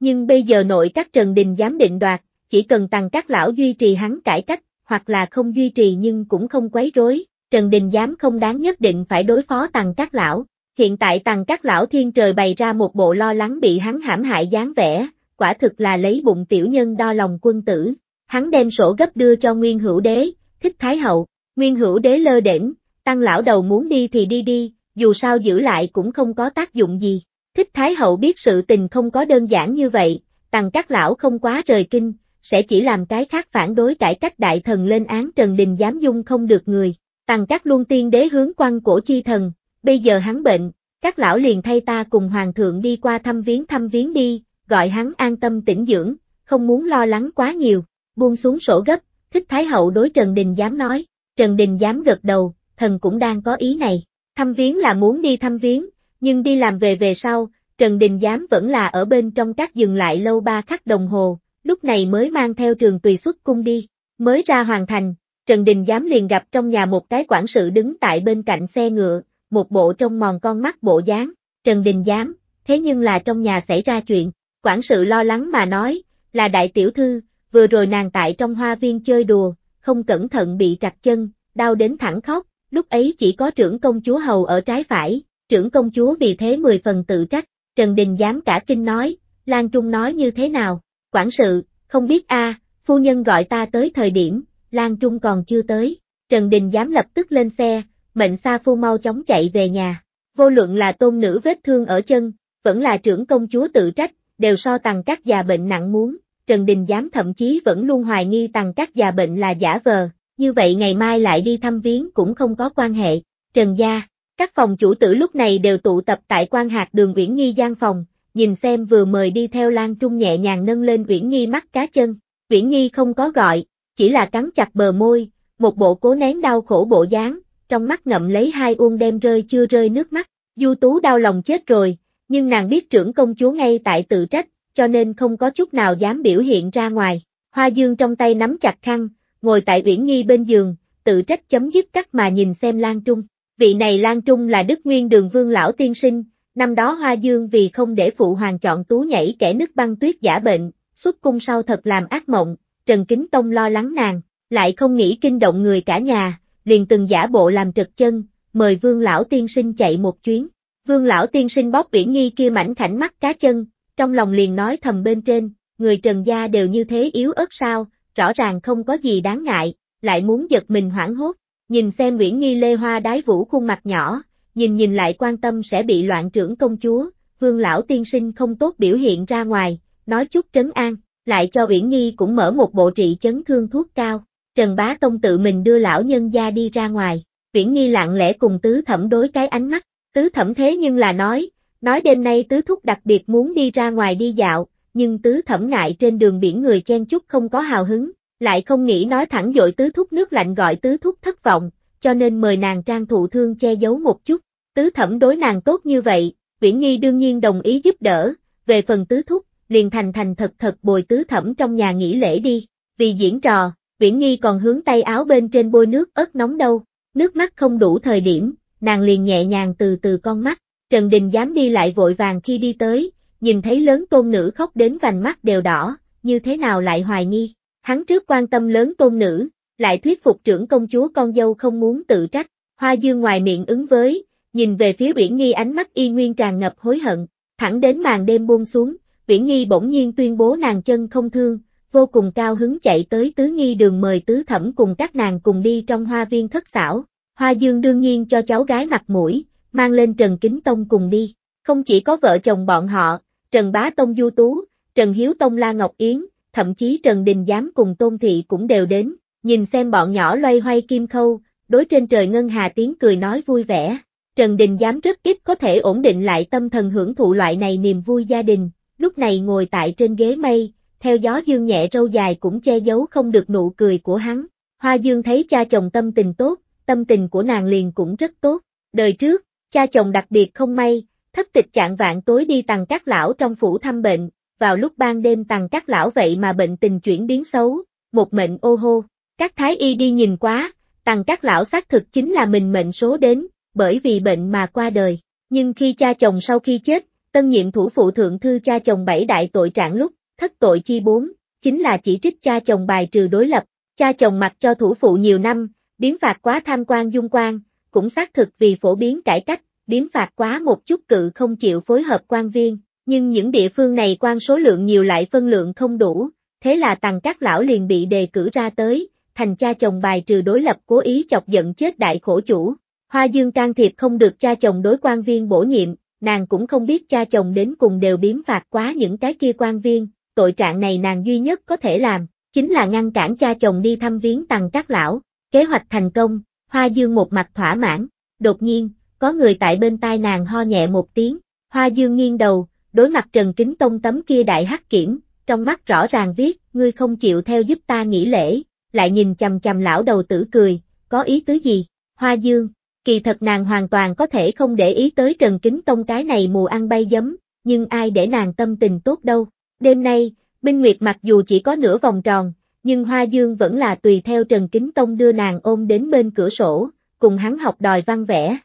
Nhưng bây giờ nội các Trần Đình dám định đoạt, chỉ cần Tằng Các Lão duy trì hắn cải cách, hoặc là không duy trì nhưng cũng không quấy rối, Trần Đình dám không đáng nhất định phải đối phó Tằng Các Lão. Hiện tại Tằng Các Lão thiên trời bày ra một bộ lo lắng bị hắn hãm hại dáng vẻ, quả thực là lấy bụng tiểu nhân đo lòng quân tử. Hắn đem sổ gấp đưa cho Nguyên Hữu Đế, thích Thái Hậu, Nguyên Hữu Đế lơ đễnh, tăng lão đầu muốn đi thì đi đi, dù sao giữ lại cũng không có tác dụng gì. Thích Thái Hậu biết sự tình không có đơn giản như vậy, tăng các lão không quá rời kinh, sẽ chỉ làm cái khác phản đối cải cách đại thần lên án Trần Đình dám dung không được người. Tăng các luân tiên đế hướng quan cổ chi thần, bây giờ hắn bệnh, các lão liền thay ta cùng hoàng thượng đi qua thăm viếng thăm viếng đi, gọi hắn an tâm tĩnh dưỡng, không muốn lo lắng quá nhiều, buông xuống sổ gấp, Thích Thái Hậu đối Trần Đình dám nói, Trần Đình dám gật đầu, thần cũng đang có ý này. Thăm viếng là muốn đi thăm viếng, nhưng đi làm về về sau, Trần Đình Giám vẫn là ở bên trong các dừng lại lâu ba khắc đồng hồ, lúc này mới mang theo trường tùy xuất cung đi. Mới ra hoàn thành, Trần Đình Giám liền gặp trong nhà một cái quản sự đứng tại bên cạnh xe ngựa, một bộ trong mòn con mắt bộ dáng. Trần Đình Giám, thế nhưng là trong nhà xảy ra chuyện, quản sự lo lắng mà nói, là đại tiểu thư, vừa rồi nàng tại trong hoa viên chơi đùa, không cẩn thận bị trặt chân, đau đến thẳng khóc, lúc ấy chỉ có trưởng công chúa hầu ở trái phải, trưởng công chúa vì thế mười phần tự trách, Trần Đình dám cả kinh nói, Lan Trung nói như thế nào, quản sự, không biết a, phu nhân gọi ta tới thời điểm, Lan Trung còn chưa tới, Trần Đình dám lập tức lên xe, mệnh Sa Phu mau chóng chạy về nhà, vô luận là tôn nữ vết thương ở chân, vẫn là trưởng công chúa tự trách, đều so tằng các già bệnh nặng muốn, Trần Đình Giám thậm chí vẫn luôn hoài nghi tằng các già bệnh là giả vờ, như vậy ngày mai lại đi thăm viếng cũng không có quan hệ. Trần Gia, các phòng chủ tử lúc này đều tụ tập tại quan hạt đường Uyển Nghi Giang phòng, nhìn xem vừa mời đi theo Lan Trung nhẹ nhàng nâng lên Uyển Nghi mắt cá chân. Uyển Nghi không có gọi, chỉ là cắn chặt bờ môi, một bộ cố nén đau khổ bộ dáng, trong mắt ngậm lấy hai uông đem rơi chưa rơi nước mắt. Du Tú đau lòng chết rồi, nhưng nàng biết trưởng công chúa ngay tại tự trách, cho nên không có chút nào dám biểu hiện ra ngoài. Hoa Dương trong tay nắm chặt khăn, ngồi tại Uyển Nghi bên giường, tự trách chấm dứt cắt mà nhìn xem Lan Trung. Vị này Lan Trung là Đức Nguyên Đường Vương Lão Tiên Sinh, năm đó Hoa Dương vì không để phụ hoàng chọn tú nhảy kẻ nước băng tuyết giả bệnh, xuất cung sau thật làm ác mộng, Trần Kính Tông lo lắng nàng, lại không nghĩ kinh động người cả nhà, liền từng giả bộ làm trật chân, mời Vương Lão Tiên Sinh chạy một chuyến. Vương Lão Tiên Sinh bóp Uyển nghi kia mảnh khảnh mắt cá chân, trong lòng liền nói thầm bên trên, người trần gia đều như thế yếu ớt sao, rõ ràng không có gì đáng ngại, lại muốn giật mình hoảng hốt, nhìn xem Nguyễn Nghi Lê Hoa đái vũ khuôn mặt nhỏ, nhìn nhìn lại quan tâm sẽ bị loạn trưởng công chúa, vương lão tiên sinh không tốt biểu hiện ra ngoài, nói chút trấn an, lại cho Uyển Nghi cũng mở một bộ trị chấn thương thuốc cao, Trần Bá Tông tự mình đưa lão nhân gia đi ra ngoài, Uyển Nghi lặng lẽ cùng tứ thẩm đối cái ánh mắt, tứ thẩm thế nhưng là nói, nói đêm nay tứ thúc đặc biệt muốn đi ra ngoài đi dạo, nhưng tứ thẩm ngại trên đường biển người chen chúc không có hào hứng, lại không nghĩ nói thẳng dội tứ thúc nước lạnh gọi tứ thúc thất vọng, cho nên mời nàng trang thụ thương che giấu một chút, tứ thẩm đối nàng tốt như vậy, Viễn Nghi đương nhiên đồng ý giúp đỡ, về phần tứ thúc, liền thành thành thật thật bồi tứ thẩm trong nhà nghỉ lễ đi, vì diễn trò, Viễn Nghi còn hướng tay áo bên trên bôi nước ớt nóng đâu, nước mắt không đủ thời điểm, nàng liền nhẹ nhàng từ từ con mắt, Trần Đình dám đi lại vội vàng khi đi tới, nhìn thấy lớn tôn nữ khóc đến vành mắt đều đỏ, như thế nào lại hoài nghi. Hắn trước quan tâm lớn tôn nữ, lại thuyết phục trưởng công chúa con dâu không muốn tự trách, hoa dương ngoài miệng ứng với, nhìn về phía Viễn Nghi ánh mắt y nguyên tràn ngập hối hận, thẳng đến màn đêm buông xuống, Viễn Nghi bỗng nhiên tuyên bố nàng chân không thương, vô cùng cao hứng chạy tới Tứ Nghi đường mời Tứ Thẩm cùng các nàng cùng đi trong hoa viên thất xảo. Hoa Dương đương nhiên cho cháu gái mặt mũi, mang lên Trần Kính Tông cùng đi. Không chỉ có vợ chồng bọn họ, Trần Bá Tông Du Tú, Trần Hiếu Tông La Ngọc Yến, thậm chí Trần Đình Giám cùng Tôn Thị cũng đều đến, nhìn xem bọn nhỏ loay hoay kim khâu, đối trên trời ngân hà tiếng cười nói vui vẻ. Trần Đình Giám rất ít có thể ổn định lại tâm thần hưởng thụ loại này niềm vui gia đình, lúc này ngồi tại trên ghế mây, theo gió dương nhẹ râu dài cũng che giấu không được nụ cười của hắn. Hoa Dương thấy cha chồng tâm tình tốt, tâm tình của nàng liền cũng rất tốt. Đời trước, Cha chồng đặc biệt không may, thất tịch chạng vạn tối đi tàng các lão trong phủ thăm bệnh, vào lúc ban đêm tàng các lão vậy mà bệnh tình chuyển biến xấu, một mệnh ô hô. Các thái y đi nhìn quá, tàng các lão xác thực chính là mình mệnh số đến, bởi vì bệnh mà qua đời. Nhưng khi cha chồng sau khi chết, tân nhiệm thủ phụ thượng thư cha chồng bảy đại tội trạng lúc, thất tội chi bốn, chính là chỉ trích cha chồng bài trừ đối lập, cha chồng mặc cho thủ phụ nhiều năm, biến phạt quá tham quan dung quan, cũng xác thực vì phổ biến cải cách, điếm phạt quá một chút cự không chịu phối hợp quan viên, nhưng những địa phương này quan số lượng nhiều lại phân lượng không đủ, thế là tàng các lão liền bị đề cử ra tới, thành cha chồng bài trừ đối lập cố ý chọc giận chết đại khổ chủ. Hoa Dương can thiệp không được cha chồng đối quan viên bổ nhiệm, nàng cũng không biết cha chồng đến cùng đều biếm phạt quá những cái kia quan viên, tội trạng này nàng duy nhất có thể làm, chính là ngăn cản cha chồng đi thăm viếng tàng các lão. Kế hoạch thành công, Hoa Dương một mặt thỏa mãn, đột nhiên, có người tại bên tai nàng ho nhẹ một tiếng, Hoa Dương nghiêng đầu, đối mặt Trần Kính Tông tấm kia đại hắc kiểm, trong mắt rõ ràng viết, ngươi không chịu theo giúp ta nghỉ lễ, lại nhìn chầm chầm lão đầu tử cười, có ý tứ gì, Hoa Dương, kỳ thật nàng hoàn toàn có thể không để ý tới Trần Kính Tông cái này mù ăn bay giấm, nhưng ai để nàng tâm tình tốt đâu, đêm nay, Minh Nguyệt mặc dù chỉ có nửa vòng tròn, nhưng Hoa Dương vẫn là tùy theo Trần Kính Tông đưa nàng ôm đến bên cửa sổ, cùng hắn học đòi văn vẽ.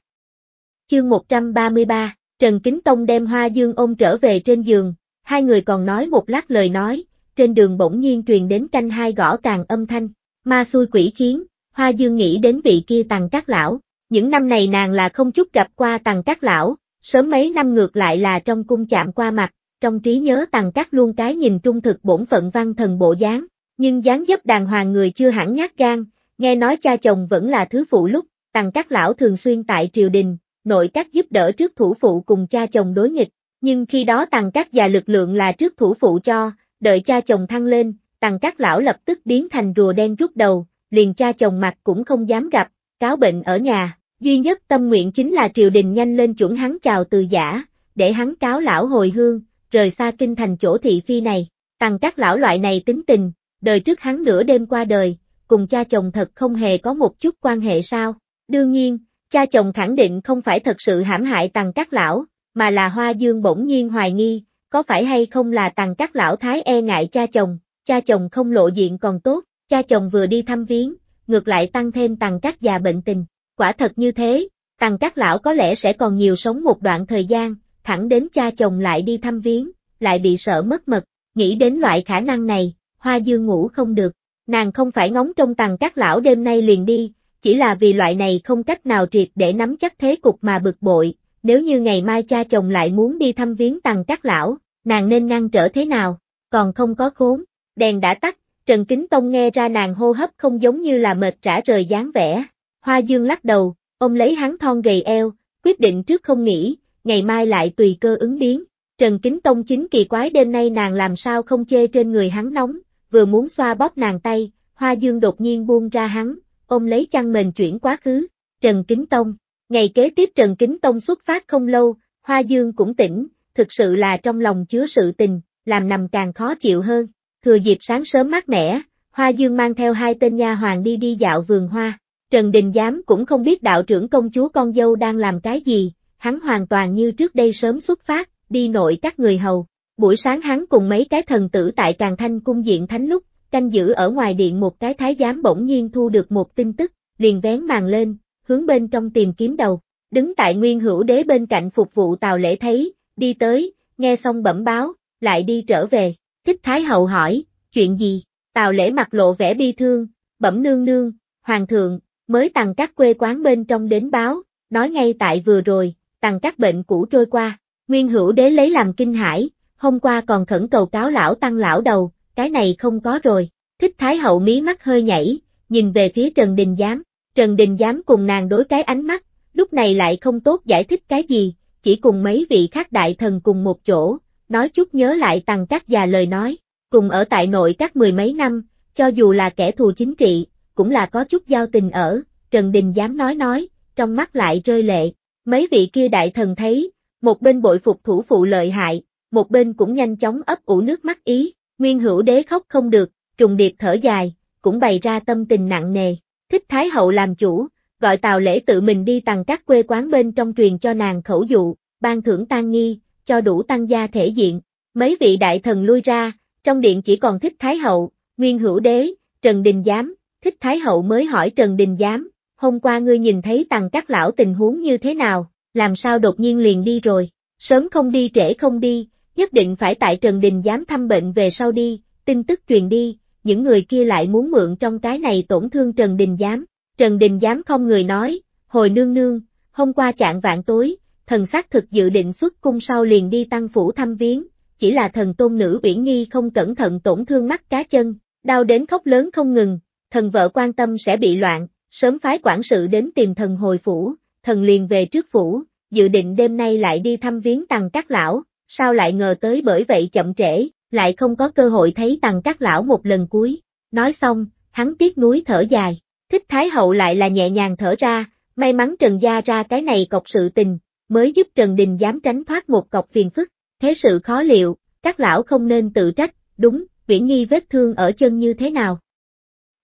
Chương 133, Trần Kính Tông đem Hoa Dương ôm trở về trên giường, hai người còn nói một lát lời nói, trên đường bỗng nhiên truyền đến canh hai gõ càng âm thanh, ma xui quỷ khiến, Hoa Dương nghĩ đến vị kia tàng các lão, những năm này nàng là không chút gặp qua tàng các lão, sớm mấy năm ngược lại là trong cung chạm qua mặt, trong trí nhớ tàng các luôn cái nhìn trung thực bổn phận văn thần bộ dáng, nhưng dáng dấp đàng hoàng người chưa hẳn nhát gan, nghe nói cha chồng vẫn là thứ phụ lúc, tằng các lão thường xuyên tại triều đình, nội các giúp đỡ trước thủ phụ cùng cha chồng đối nghịch, nhưng khi đó tằng các già lực lượng là trước thủ phụ cho, đợi cha chồng thăng lên, tằng các lão lập tức biến thành rùa đen rút đầu, liền cha chồng mặt cũng không dám gặp, cáo bệnh ở nhà, duy nhất tâm nguyện chính là triều đình nhanh lên chuẩn hắn chào từ giả, để hắn cáo lão hồi hương, rời xa kinh thành chỗ thị phi này, tằng các lão loại này tính tình, đời trước hắn nửa đêm qua đời, cùng cha chồng thật không hề có một chút quan hệ sao. Đương nhiên, cha chồng khẳng định không phải thật sự hãm hại tàng các lão, mà là hoa dương bỗng nhiên hoài nghi, có phải hay không là tàng các lão thái e ngại cha chồng, cha chồng không lộ diện còn tốt, cha chồng vừa đi thăm viếng, ngược lại tăng thêm tàng các già bệnh tình. Quả thật như thế, tăng các lão có lẽ sẽ còn nhiều sống một đoạn thời gian, thẳng đến cha chồng lại đi thăm viếng, lại bị sợ mất mật, nghĩ đến loại khả năng này, hoa dương ngủ không được, nàng không phải ngóng trong tầng các lão đêm nay liền đi, chỉ là vì loại này không cách nào triệt để nắm chắc thế cục mà bực bội, nếu như ngày mai cha chồng lại muốn đi thăm viếng tầng các lão, nàng nên ngăn trở thế nào, còn không có khốn, đèn đã tắt, Trần Kính Tông nghe ra nàng hô hấp không giống như là mệt trả rời dáng vẻ, hoa dương lắc đầu, ông lấy hắn thon gầy eo, quyết định trước không nghĩ, ngày mai lại tùy cơ ứng biến. Trần Kính Tông chính kỳ quái đêm nay nàng làm sao không chê trên người hắn nóng, vừa muốn xoa bóp nàng tay, Hoa Dương đột nhiên buông ra hắn, ôm lấy chăn mền chuyển quá khứ, Trần Kính Tông. Ngày kế tiếp Trần Kính Tông xuất phát không lâu, Hoa Dương cũng tỉnh, thực sự là trong lòng chứa sự tình, làm nằm càng khó chịu hơn. Thừa dịp sáng sớm mát mẻ, Hoa Dương mang theo hai tên nha hoàng đi đi dạo vườn hoa. Trần Đình Giám cũng không biết đạo trưởng công chúa con dâu đang làm cái gì, hắn hoàn toàn như trước đây sớm xuất phát, đi nội các người hầu, Buổi sáng hắn cùng mấy cái thần tử tại Càng Thanh cung diện thánh lúc, canh giữ ở ngoài điện một cái thái giám bỗng nhiên thu được một tin tức, liền vén màn lên, hướng bên trong tìm kiếm đầu. Đứng tại nguyên hữu đế bên cạnh phục vụ tào lễ thấy, đi tới, nghe xong bẩm báo, lại đi trở về. Thích Thái Hậu hỏi, chuyện gì? Tào lễ mặt lộ vẻ bi thương, bẩm nương nương, hoàng thượng, mới tặng các quê quán bên trong đến báo, nói ngay tại vừa rồi, tặng các bệnh cũ trôi qua. Nguyên hữu đế lấy làm kinh hãi, hôm qua còn khẩn cầu cáo lão tăng lão đầu, cái này không có rồi. Thích Thái Hậu mí mắt hơi nhảy, nhìn về phía Trần Đình Giám, Trần Đình Giám cùng nàng đối cái ánh mắt, lúc này lại không tốt giải thích cái gì, chỉ cùng mấy vị khác đại thần cùng một chỗ, nói chút nhớ lại tằng các già lời nói, cùng ở tại nội các mười mấy năm, cho dù là kẻ thù chính trị, cũng là có chút giao tình ở, Trần Đình Giám nói nói, trong mắt lại rơi lệ, mấy vị kia đại thần thấy, một bên bội phục thủ phụ lợi hại, một bên cũng nhanh chóng ấp ủ nước mắt ý, nguyên hữu đế khóc không được, trùng điệp thở dài, cũng bày ra tâm tình nặng nề, thích Thái Hậu làm chủ, gọi Tào Lễ tự mình đi tặng các quê quán bên trong truyền cho nàng khẩu dụ, ban thưởng tan nghi, cho đủ tăng gia thể diện, mấy vị đại thần lui ra, trong điện chỉ còn thích Thái Hậu, nguyên hữu đế, Trần Đình Giám, thích Thái Hậu mới hỏi Trần Đình Giám, hôm qua ngươi nhìn thấy tặng các lão tình huống như thế nào, làm sao đột nhiên liền đi rồi, sớm không đi trễ không đi, nhất định phải tại Trần Đình dám thăm bệnh về sau đi, tin tức truyền đi, những người kia lại muốn mượn trong cái này tổn thương Trần Đình Giám. Trần Đình Giám không người nói, hồi nương nương, hôm qua chạng vạn tối, thần xác thực dự định xuất cung sau liền đi tăng phủ thăm viếng, chỉ là thần tôn nữ uyển nghi không cẩn thận tổn thương mắt cá chân, đau đến khóc lớn không ngừng, thần vợ quan tâm sẽ bị loạn, sớm phái quản sự đến tìm thần hồi phủ, thần liền về trước phủ, dự định đêm nay lại đi thăm viếng tăng các lão, sao lại ngờ tới bởi vậy chậm trễ, lại không có cơ hội thấy tằng các lão một lần cuối. Nói xong, hắn tiếc núi thở dài, thích thái hậu lại là nhẹ nhàng thở ra, may mắn Trần Gia ra cái này cọc sự tình, mới giúp Trần Đình dám tránh thoát một cọc phiền phức, thế sự khó liệu, các lão không nên tự trách, đúng, viễn nghi vết thương ở chân như thế nào.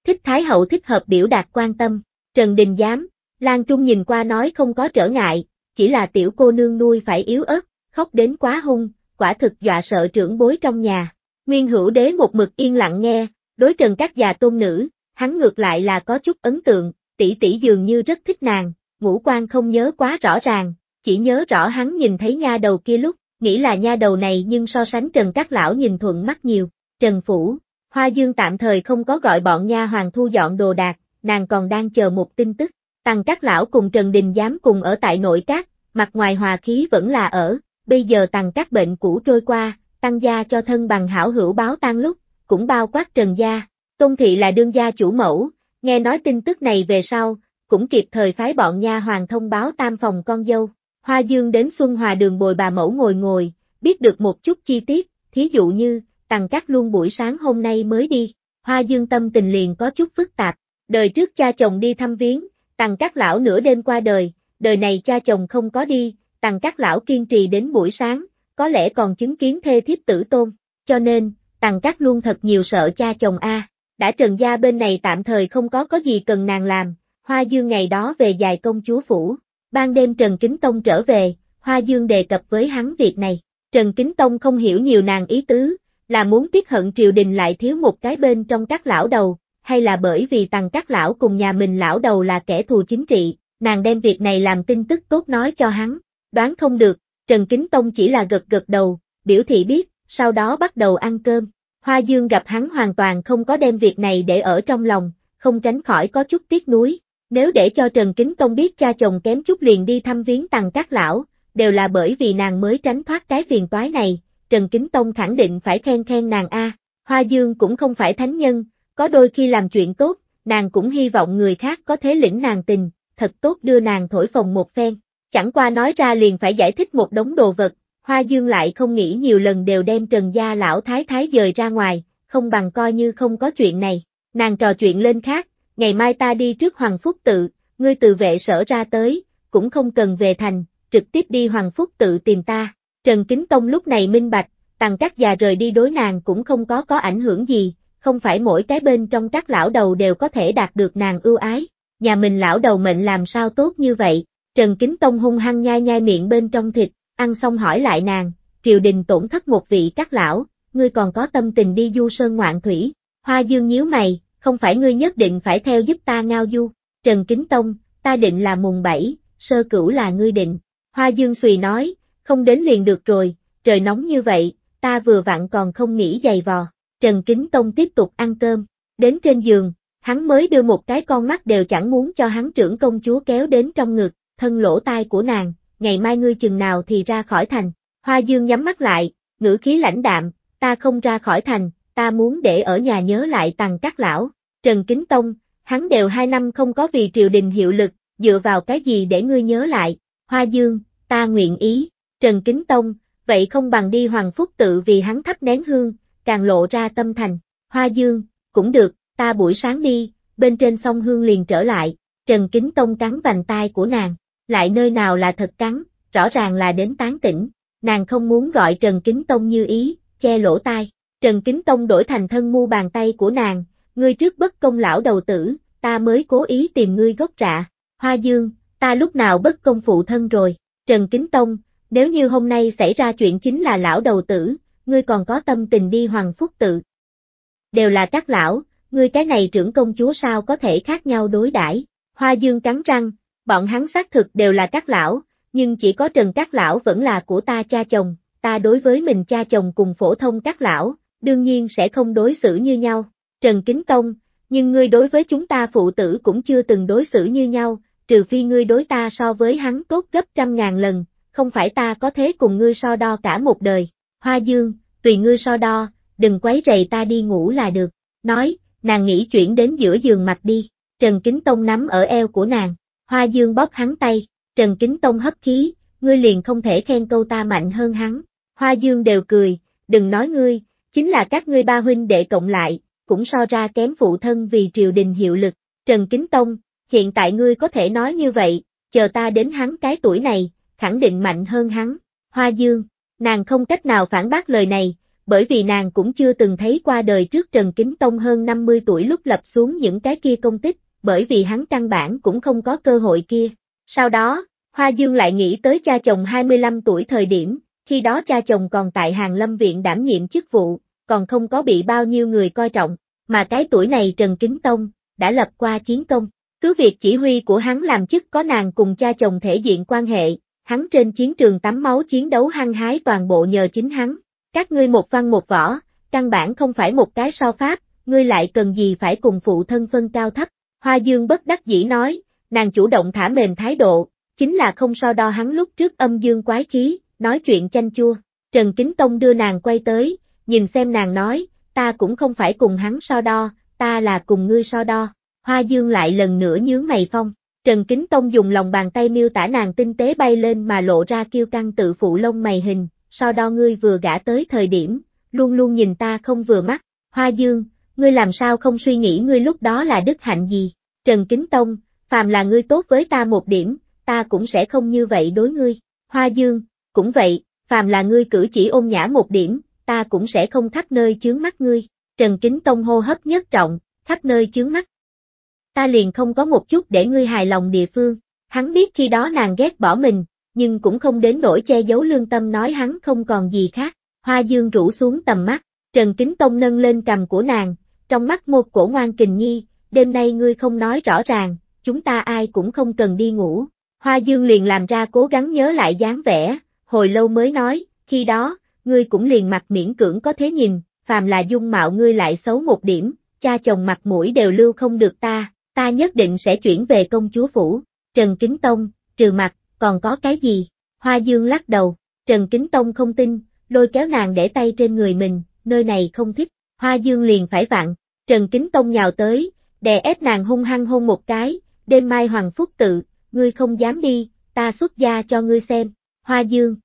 Thích Thái Hậu thích hợp biểu đạt quan tâm, Trần Đình dám, Lan Trung nhìn qua nói không có trở ngại, chỉ là tiểu cô nương nuôi phải yếu ớt khóc đến quá hung, quả thực dọa sợ trưởng bối trong nhà. Nguyên hữu đế một mực yên lặng nghe, đối trần các già tôn nữ, hắn ngược lại là có chút ấn tượng, tỷ tỷ dường như rất thích nàng, ngũ quan không nhớ quá rõ ràng, chỉ nhớ rõ hắn nhìn thấy nha đầu kia lúc, nghĩ là nha đầu này nhưng so sánh trần các lão nhìn thuận mắt nhiều, trần phủ, hoa dương tạm thời không có gọi bọn nha hoàng thu dọn đồ đạc, nàng còn đang chờ một tin tức, tăng các lão cùng trần đình dám cùng ở tại nội các, mặt ngoài hòa khí vẫn là ở, bây giờ tằng các bệnh cũ trôi qua, tăng gia cho thân bằng hảo hữu báo tăng lúc, cũng bao quát trần gia. Tôn thị là đương gia chủ mẫu, nghe nói tin tức này về sau, cũng kịp thời phái bọn nha hoàng thông báo tam phòng con dâu. Hoa dương đến Xuân Hòa đường bồi bà mẫu ngồi ngồi, biết được một chút chi tiết, thí dụ như, tằng Các luôn buổi sáng hôm nay mới đi. Hoa dương tâm tình liền có chút phức tạp, đời trước cha chồng đi thăm viếng, tằng Các lão nửa đêm qua đời, đời này cha chồng không có đi, Tằng các lão kiên trì đến buổi sáng, có lẽ còn chứng kiến thê thiếp tử tôn, cho nên, tằng các luôn thật nhiều sợ cha chồng A. Đã trần gia bên này tạm thời không có có gì cần nàng làm, Hoa Dương ngày đó về dài công chúa phủ, ban đêm Trần Kính Tông trở về, Hoa Dương đề cập với hắn việc này, Trần Kính Tông không hiểu nhiều nàng ý tứ, là muốn tiếc hận triều đình lại thiếu một cái bên trong các lão đầu, hay là bởi vì tằng các lão cùng nhà mình lão đầu là kẻ thù chính trị, nàng đem việc này làm tin tức tốt nói cho hắn, đoán không được, Trần Kính Tông chỉ là gật gật đầu, biểu thị biết, sau đó bắt đầu ăn cơm. Hoa Dương gặp hắn hoàn toàn không có đem việc này để ở trong lòng, không tránh khỏi có chút tiếc nuối. Nếu để cho Trần Kính Tông biết cha chồng kém chút liền đi thăm viếng tằng các lão, đều là bởi vì nàng mới tránh thoát cái phiền toái này, Trần Kính Tông khẳng định phải khen khen nàng A. Hoa Dương cũng không phải thánh nhân, có đôi khi làm chuyện tốt, nàng cũng hy vọng người khác có thế lĩnh nàng tình, thật tốt đưa nàng thổi phồng một phen. Chẳng qua nói ra liền phải giải thích một đống đồ vật, Hoa Dương lại không nghĩ nhiều lần đều đem Trần Gia lão thái thái dời ra ngoài, không bằng coi như không có chuyện này. Nàng trò chuyện lên khác, ngày mai ta đi trước Hoàng Phúc tự, ngươi từ vệ sở ra tới, cũng không cần về thành, trực tiếp đi Hoàng Phúc tự tìm ta. Trần Kính Tông lúc này minh bạch, tàng các già rời đi đối nàng cũng không có có ảnh hưởng gì, không phải mỗi cái bên trong các lão đầu đều có thể đạt được nàng ưu ái. Nhà mình lão đầu mệnh làm sao tốt như vậy, Trần Kính Tông hung hăng nhai nhai miệng bên trong thịt, ăn xong hỏi lại nàng, triều đình tổn thất một vị các lão, ngươi còn có tâm tình đi du sơn ngoạn thủy, hoa dương nhíu mày, không phải ngươi nhất định phải theo giúp ta ngao du, Trần Kính Tông, ta định là mùng bảy, sơ cửu là ngươi định, hoa dương xùy nói, không đến liền được rồi, trời nóng như vậy, ta vừa vặn còn không nghĩ dày vò, Trần Kính Tông tiếp tục ăn cơm, đến trên giường, hắn mới đưa một cái con mắt đều chẳng muốn cho hắn trưởng công chúa kéo đến trong ngực, thân lỗ tai của nàng, ngày mai ngươi chừng nào thì ra khỏi thành. Hoa Dương nhắm mắt lại, ngữ khí lãnh đạm, ta không ra khỏi thành, ta muốn để ở nhà nhớ lại tàng các lão. Trần Kính Tông, hắn đều hai năm không có vì triều đình hiệu lực, dựa vào cái gì để ngươi nhớ lại. Hoa Dương, ta nguyện ý. Trần Kính Tông, vậy không bằng đi Hoàng Phúc tự vì hắn thắp nén hương, càng lộ ra tâm thành. Hoa Dương, cũng được, ta buổi sáng đi, bên trên sông hương liền trở lại. Trần Kính Tông cắn vành tai của nàng lại nơi nào là thật cắn, rõ ràng là đến tán tỉnh, nàng không muốn gọi Trần Kính Tông như ý, che lỗ tai. Trần Kính Tông đổi thành thân mu bàn tay của nàng, ngươi trước bất công lão đầu tử, ta mới cố ý tìm ngươi gốc rạ, hoa dương, ta lúc nào bất công phụ thân rồi, Trần Kính Tông, nếu như hôm nay xảy ra chuyện chính là lão đầu tử, ngươi còn có tâm tình đi hoàng phúc tự. Đều là các lão, ngươi cái này trưởng công chúa sao có thể khác nhau đối đãi Hoa Dương cắn răng, bọn hắn xác thực đều là các lão, nhưng chỉ có Trần các lão vẫn là của ta cha chồng, ta đối với mình cha chồng cùng phổ thông các lão, đương nhiên sẽ không đối xử như nhau. Trần Kính Tông, nhưng ngươi đối với chúng ta phụ tử cũng chưa từng đối xử như nhau, trừ phi ngươi đối ta so với hắn tốt gấp trăm ngàn lần, không phải ta có thế cùng ngươi so đo cả một đời. Hoa Dương, tùy ngươi so đo, đừng quấy rầy ta đi ngủ là được. Nói, nàng nghĩ chuyển đến giữa giường mạch đi. Trần Kính Tông nắm ở eo của nàng. Hoa Dương bóp hắn tay, Trần Kính Tông hấp khí, ngươi liền không thể khen câu ta mạnh hơn hắn. Hoa Dương đều cười, đừng nói ngươi, chính là các ngươi ba huynh đệ cộng lại, cũng so ra kém phụ thân vì triều đình hiệu lực. Trần Kính Tông, hiện tại ngươi có thể nói như vậy, chờ ta đến hắn cái tuổi này, khẳng định mạnh hơn hắn. Hoa Dương, nàng không cách nào phản bác lời này, bởi vì nàng cũng chưa từng thấy qua đời trước Trần Kính Tông hơn 50 tuổi lúc lập xuống những cái kia công tích, bởi vì hắn căn bản cũng không có cơ hội kia. Sau đó, Hoa Dương lại nghĩ tới cha chồng 25 tuổi thời điểm, khi đó cha chồng còn tại hàng lâm viện đảm nhiệm chức vụ, còn không có bị bao nhiêu người coi trọng, mà cái tuổi này Trần Kính Tông, đã lập qua chiến công. Cứ việc chỉ huy của hắn làm chức có nàng cùng cha chồng thể diện quan hệ, hắn trên chiến trường tắm máu chiến đấu hăng hái toàn bộ nhờ chính hắn. Các ngươi một văn một võ, căn bản không phải một cái so pháp, ngươi lại cần gì phải cùng phụ thân phân cao thấp. Hoa Dương bất đắc dĩ nói, nàng chủ động thả mềm thái độ, chính là không so đo hắn lúc trước âm dương quái khí, nói chuyện chanh chua. Trần Kính Tông đưa nàng quay tới, nhìn xem nàng nói, ta cũng không phải cùng hắn so đo, ta là cùng ngươi so đo. Hoa Dương lại lần nữa nhướng mày phong. Trần Kính Tông dùng lòng bàn tay miêu tả nàng tinh tế bay lên mà lộ ra kiêu căng tự phụ lông mày hình, so đo ngươi vừa gã tới thời điểm, luôn luôn nhìn ta không vừa mắt. Hoa Dương, ngươi làm sao không suy nghĩ ngươi lúc đó là đức hạnh gì? Trần Kính Tông, phàm là ngươi tốt với ta một điểm, ta cũng sẽ không như vậy đối ngươi. Hoa Dương, cũng vậy, phàm là ngươi cử chỉ ôn nhã một điểm, ta cũng sẽ không khắp nơi chướng mắt ngươi. Trần Kính Tông hô hấp nhất trọng, khắp nơi chướng mắt. Ta liền không có một chút để ngươi hài lòng địa phương. Hắn biết khi đó nàng ghét bỏ mình, nhưng cũng không đến nỗi che giấu lương tâm nói hắn không còn gì khác. Hoa Dương rủ xuống tầm mắt, Trần Kính Tông nâng lên cầm của nàng, trong mắt một cổ ngoan kình nhi, đêm nay ngươi không nói rõ ràng, chúng ta ai cũng không cần đi ngủ. Hoa Dương liền làm ra cố gắng nhớ lại dáng vẻ, hồi lâu mới nói, khi đó, ngươi cũng liền mặt miễn cưỡng có thế nhìn, phàm là dung mạo ngươi lại xấu một điểm, cha chồng mặt mũi đều lưu không được ta, ta nhất định sẽ chuyển về công chúa phủ, Trần Kính Tông, trừ mặt, còn có cái gì? Hoa Dương lắc đầu, Trần Kính Tông không tin, lôi kéo nàng để tay trên người mình, nơi này không thích. Hoa Dương liền phải vặn, Trần Kính Tông nhào tới, đè ép nàng hung hăng hôn một cái, đêm mai Hoàng Phúc tự, ngươi không dám đi, ta xuất gia cho ngươi xem, Hoa Dương.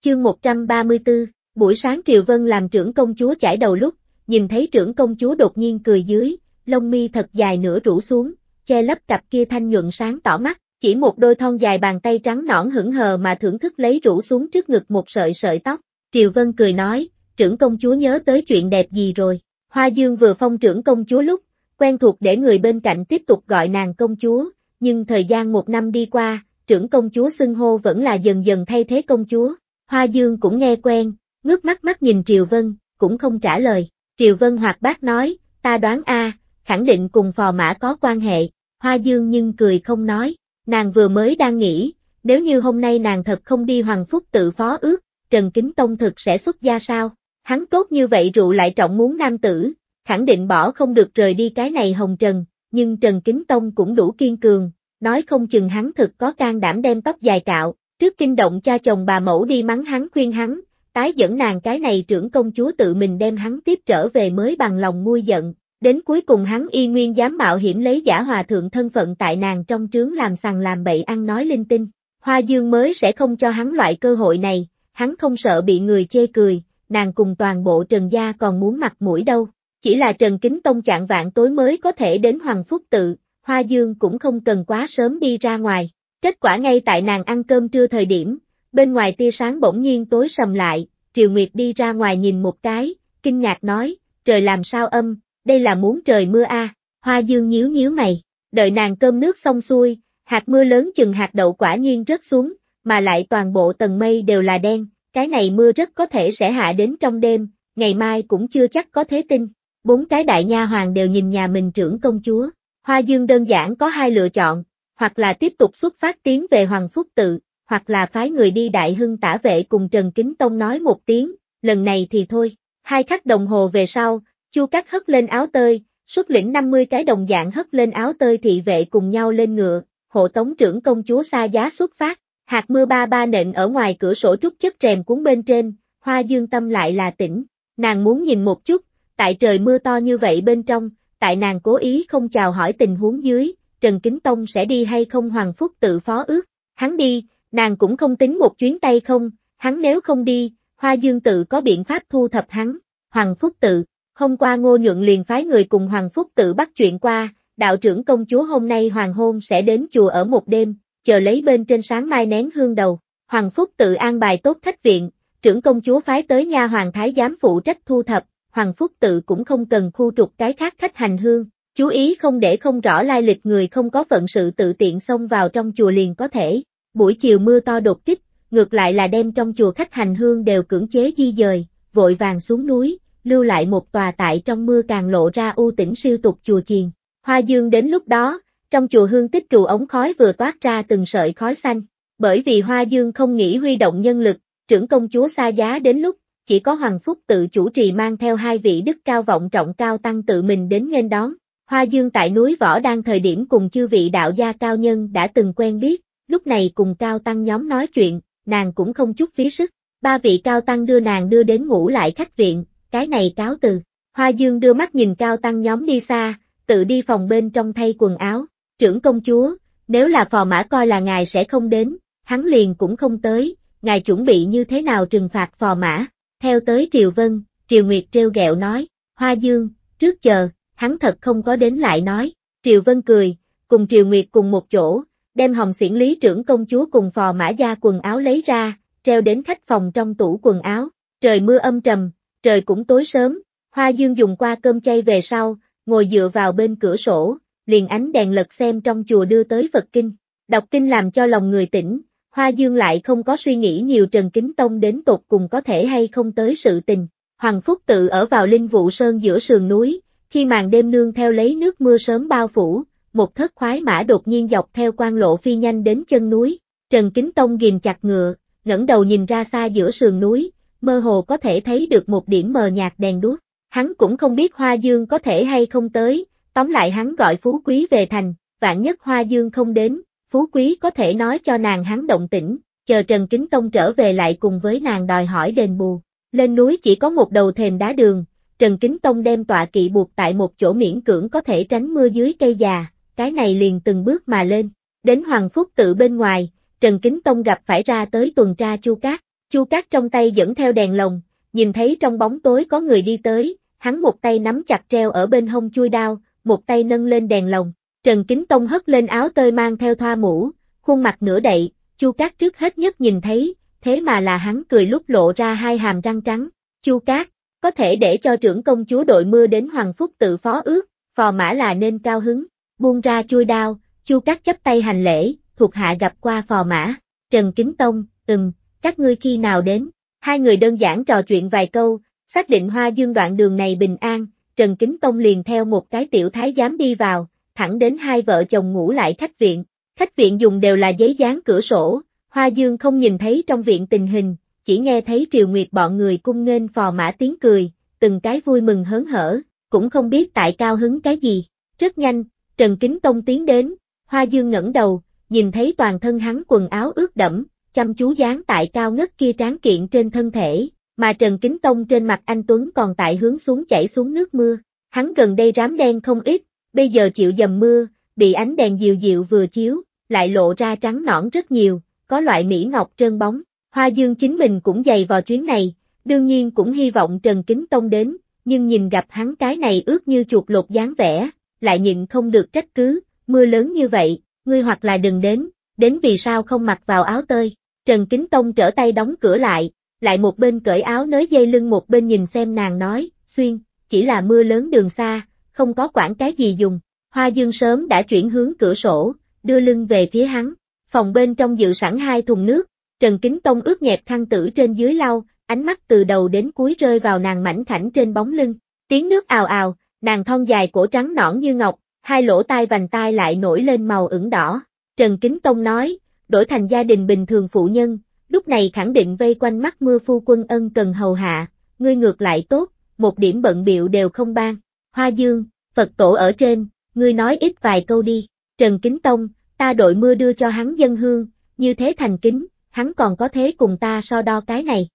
Chương 134, buổi sáng Triều Vân làm trưởng công chúa chải đầu lúc, nhìn thấy trưởng công chúa đột nhiên cười dưới, lông mi thật dài nửa rủ xuống, che lấp cặp kia thanh nhuận sáng tỏ mắt, chỉ một đôi thon dài bàn tay trắng nõn hững hờ mà thưởng thức lấy rủ xuống trước ngực một sợi sợi tóc. Triều Vân cười nói, trưởng công chúa nhớ tới chuyện đẹp gì rồi. Hoa Dương vừa phong trưởng công chúa lúc, quen thuộc để người bên cạnh tiếp tục gọi nàng công chúa, nhưng thời gian một năm đi qua, trưởng công chúa xưng hô vẫn là dần dần thay thế công chúa. Hoa Dương cũng nghe quen, ngước mắt mắt nhìn Triều Vân, cũng không trả lời. Triều Vân hoặc bác nói, ta đoán a, khẳng định cùng phò mã có quan hệ. Hoa Dương nhưng cười không nói, nàng vừa mới đang nghĩ, nếu như hôm nay nàng thật không đi Hoàng Phúc tự phó ước, Trần Kính Tông thực sẽ xuất gia sao? Hắn tốt như vậy rượu lại trọng muốn nam tử, khẳng định bỏ không được rời đi cái này hồng trần, nhưng Trần Kính Tông cũng đủ kiên cường, nói không chừng hắn thực có can đảm đem tóc dài cạo, trước kinh động cha chồng bà mẫu đi mắng hắn khuyên hắn, tái dẫn nàng cái này trưởng công chúa tự mình đem hắn tiếp trở về mới bằng lòng nguôi giận, đến cuối cùng hắn y nguyên dám mạo hiểm lấy giả hòa thượng thân phận tại nàng trong trướng làm sằng làm bậy ăn nói linh tinh, hoa dương mới sẽ không cho hắn loại cơ hội này, hắn không sợ bị người chê cười, nàng cùng toàn bộ Trần gia còn muốn mặt mũi đâu. Chỉ là Trần Kính Tông chạng vạn tối mới có thể đến Hoàng Phúc Tự, Hoa Dương cũng không cần quá sớm đi ra ngoài. Kết quả ngay tại nàng ăn cơm trưa thời điểm, bên ngoài tia sáng bỗng nhiên tối sầm lại, Triều Nguyệt đi ra ngoài nhìn một cái, kinh ngạc nói, trời làm sao âm, đây là muốn trời mưa a. À. Hoa Dương nhíu nhíu mày, đợi nàng cơm nước xong xuôi, hạt mưa lớn chừng hạt đậu quả nhiên rớt xuống, mà lại toàn bộ tầng mây đều là đen, cái này mưa rất có thể sẽ hạ đến trong đêm, ngày mai cũng chưa chắc có thế tin. Bốn cái đại nha hoàng đều nhìn nhà mình trưởng công chúa, Hoa Dương đơn giản có hai lựa chọn, hoặc là tiếp tục xuất phát tiến về Hoàng Phúc Tự, hoặc là phái người đi Đại Hưng tả vệ cùng Trần Kính Tông nói một tiếng, lần này thì thôi. Hai khắc đồng hồ về sau, Chu Cát hất lên áo tơi, xuất lĩnh 50 cái đồng dạng hất lên áo tơi thị vệ cùng nhau lên ngựa, hộ tống trưởng công chúa xa giá xuất phát, hạt mưa ba ba nện ở ngoài cửa sổ trút chất rèm cuốn bên trên, hoa dương tâm lại là tỉnh, nàng muốn nhìn một chút, tại trời mưa to như vậy bên trong, tại nàng cố ý không chào hỏi tình huống dưới, Trần Kính Tông sẽ đi hay không Hoàng Phúc tự phó ước, hắn đi, nàng cũng không tính một chuyến tay không, hắn nếu không đi, hoa dương tự có biện pháp thu thập hắn, Hoàng Phúc tự, hôm qua ngô nhuận liền phái người cùng Hoàng Phúc tự bắt chuyện qua, đạo trưởng công chúa hôm nay hoàng hôn sẽ đến chùa ở một đêm, chờ lấy bên trên sáng mai nén hương đầu. Hoàng Phúc tự an bài tốt khách viện, trưởng công chúa phái tới nha hoàng thái giám phụ trách thu thập, Hoàng Phúc tự cũng không cần khu trục cái khác khách hành hương, chú ý không để không rõ lai lịch người không có phận sự tự tiện xông vào trong chùa liền có thể. Buổi chiều mưa to đột kích, ngược lại là đem trong chùa khách hành hương đều cưỡng chế di dời, vội vàng xuống núi, lưu lại một tòa tại trong mưa càng lộ ra u tỉnh siêu tục chùa chiền. Hoa dương đến lúc đó, trong chùa hương tích trù ống khói vừa toát ra từng sợi khói xanh, bởi vì Hoa Dương không nghĩ huy động nhân lực, trưởng công chúa xa giá đến lúc, chỉ có Hoàng Phúc tự chủ trì mang theo hai vị đức cao vọng trọng cao tăng tự mình đến nghênh đón. Hoa Dương tại núi Võ đang thời điểm cùng chư vị đạo gia cao nhân đã từng quen biết, lúc này cùng cao tăng nhóm nói chuyện, nàng cũng không chút phí sức, ba vị cao tăng đưa nàng đưa đến ngủ lại khách viện, cái này cáo từ. Hoa Dương đưa mắt nhìn cao tăng nhóm đi xa, tự đi phòng bên trong thay quần áo, trưởng công chúa, nếu là phò mã coi là ngài sẽ không đến, hắn liền cũng không tới, ngài chuẩn bị như thế nào trừng phạt phò mã, theo tới Triều Vân, Triều Nguyệt treo gẹo nói, Hoa Dương, trước chờ, hắn thật không có đến lại nói, Triều Vân cười, cùng Triều Nguyệt cùng một chỗ, đem hồng xiển lý trưởng công chúa cùng phò mã ra quần áo lấy ra, treo đến khách phòng trong tủ quần áo, trời mưa âm trầm, trời cũng tối sớm, Hoa Dương dùng qua cơm chay về sau, ngồi dựa vào bên cửa sổ, liền ánh đèn lật xem trong chùa đưa tới Phật Kinh, đọc kinh làm cho lòng người tỉnh, Hoa Dương lại không có suy nghĩ nhiều Trần Kính Tông đến tột cùng có thể hay không tới sự tình. Hoàng Phúc tự ở vào linh Vũ sơn giữa sườn núi, khi màn đêm nương theo lấy nước mưa sớm bao phủ, một thất khoái mã đột nhiên dọc theo quan lộ phi nhanh đến chân núi, Trần Kính Tông ghim chặt ngựa, ngẩng đầu nhìn ra xa giữa sườn núi, mơ hồ có thể thấy được một điểm mờ nhạt đèn đuốc. Hắn cũng không biết Hoa Dương có thể hay không tới, Tóm lại hắn gọi Phú Quý về thành, vạn nhất Hoa Dương không đến, Phú Quý có thể nói cho nàng hắn động tĩnh, chờ Trần Kính Tông trở về lại cùng với nàng đòi hỏi đền bù. Lên núi chỉ có một đầu thềm đá đường, Trần Kính Tông đem tọa kỵ buộc tại một chỗ miễn cưỡng có thể tránh mưa dưới cây già, cái này liền từng bước mà lên. Đến Hoàng Phúc tự bên ngoài, Trần Kính Tông gặp phải ra tới tuần tra Chu Cát, Chu Cát trong tay dẫn theo đèn lồng, nhìn thấy trong bóng tối có người đi tới, hắn một tay nắm chặt treo ở bên hông chui đao, một tay nâng lên đèn lồng, Trần Kính Tông hất lên áo tơi mang theo thoa mũ, khuôn mặt nửa đậy, Chu Cát trước hết nhất nhìn thấy, thế mà là hắn cười lúc lộ ra hai hàm răng trắng, Chu Cát, có thể để cho trưởng công chúa đội mưa đến Hoàng Phúc tự phó ước, phò mã là nên cao hứng, buông ra chui đao, Chu Cát chấp tay hành lễ, thuộc hạ gặp qua phò mã, Trần Kính Tông, ừm, các ngươi khi nào đến, hai người đơn giản trò chuyện vài câu, xác định hoa dương đoạn đường này bình an, Trần Kính Tông liền theo một cái tiểu thái giám đi vào, thẳng đến hai vợ chồng ngủ lại khách viện. Khách viện dùng đều là giấy dán cửa sổ, Hoa Dương không nhìn thấy trong viện tình hình, chỉ nghe thấy Triều Nguyệt bọn người cung nghênh phò mã tiếng cười, từng cái vui mừng hớn hở, cũng không biết tại cao hứng cái gì. Rất nhanh, Trần Kính Tông tiến đến, Hoa Dương ngẩng đầu, nhìn thấy toàn thân hắn quần áo ướt đẫm, chăm chú dán tại cao ngất kia tráng kiện trên thân thể, mà Trần Kính Tông trên mặt anh Tuấn còn tại hướng xuống chảy xuống nước mưa. Hắn gần đây rám đen không ít, bây giờ chịu dầm mưa, bị ánh đèn dịu dịu vừa chiếu, lại lộ ra trắng nõn rất nhiều, có loại mỹ ngọc trơn bóng. Hoa Dương chính mình cũng dày vào chuyến này, đương nhiên cũng hy vọng Trần Kính Tông đến, nhưng nhìn gặp hắn cái này ướt như chuột lột dáng vẻ, lại nhịn không được trách cứ, mưa lớn như vậy, ngươi hoặc là đừng đến, đến vì sao không mặc vào áo tơi. Trần Kính Tông trở tay đóng cửa lại, lại một bên cởi áo nới dây lưng một bên nhìn xem nàng nói, xuyên, chỉ là mưa lớn đường xa, không có quản cái gì dùng. Hoa dương sớm đã chuyển hướng cửa sổ, đưa lưng về phía hắn, phòng bên trong dự sẵn hai thùng nước, Trần Kính Tông ướt nhẹp khăn tử trên dưới lau, ánh mắt từ đầu đến cuối rơi vào nàng mảnh khảnh trên bóng lưng, tiếng nước ào ào, nàng thon dài cổ trắng nõn như ngọc, hai lỗ tai vành tai lại nổi lên màu ửng đỏ. Trần Kính Tông nói, đổi thành gia đình bình thường phụ nhân, lúc này khẳng định vây quanh mắt mưa phu quân ân cần hầu hạ, ngươi ngược lại tốt, một điểm bận biệu đều không ban. Hoa Dương, Phật tổ ở trên, ngươi nói ít vài câu đi, Trần Kính Tông, ta đội mưa đưa cho hắn dân hương, như thế thành kính, hắn còn có thế cùng ta so đo cái này.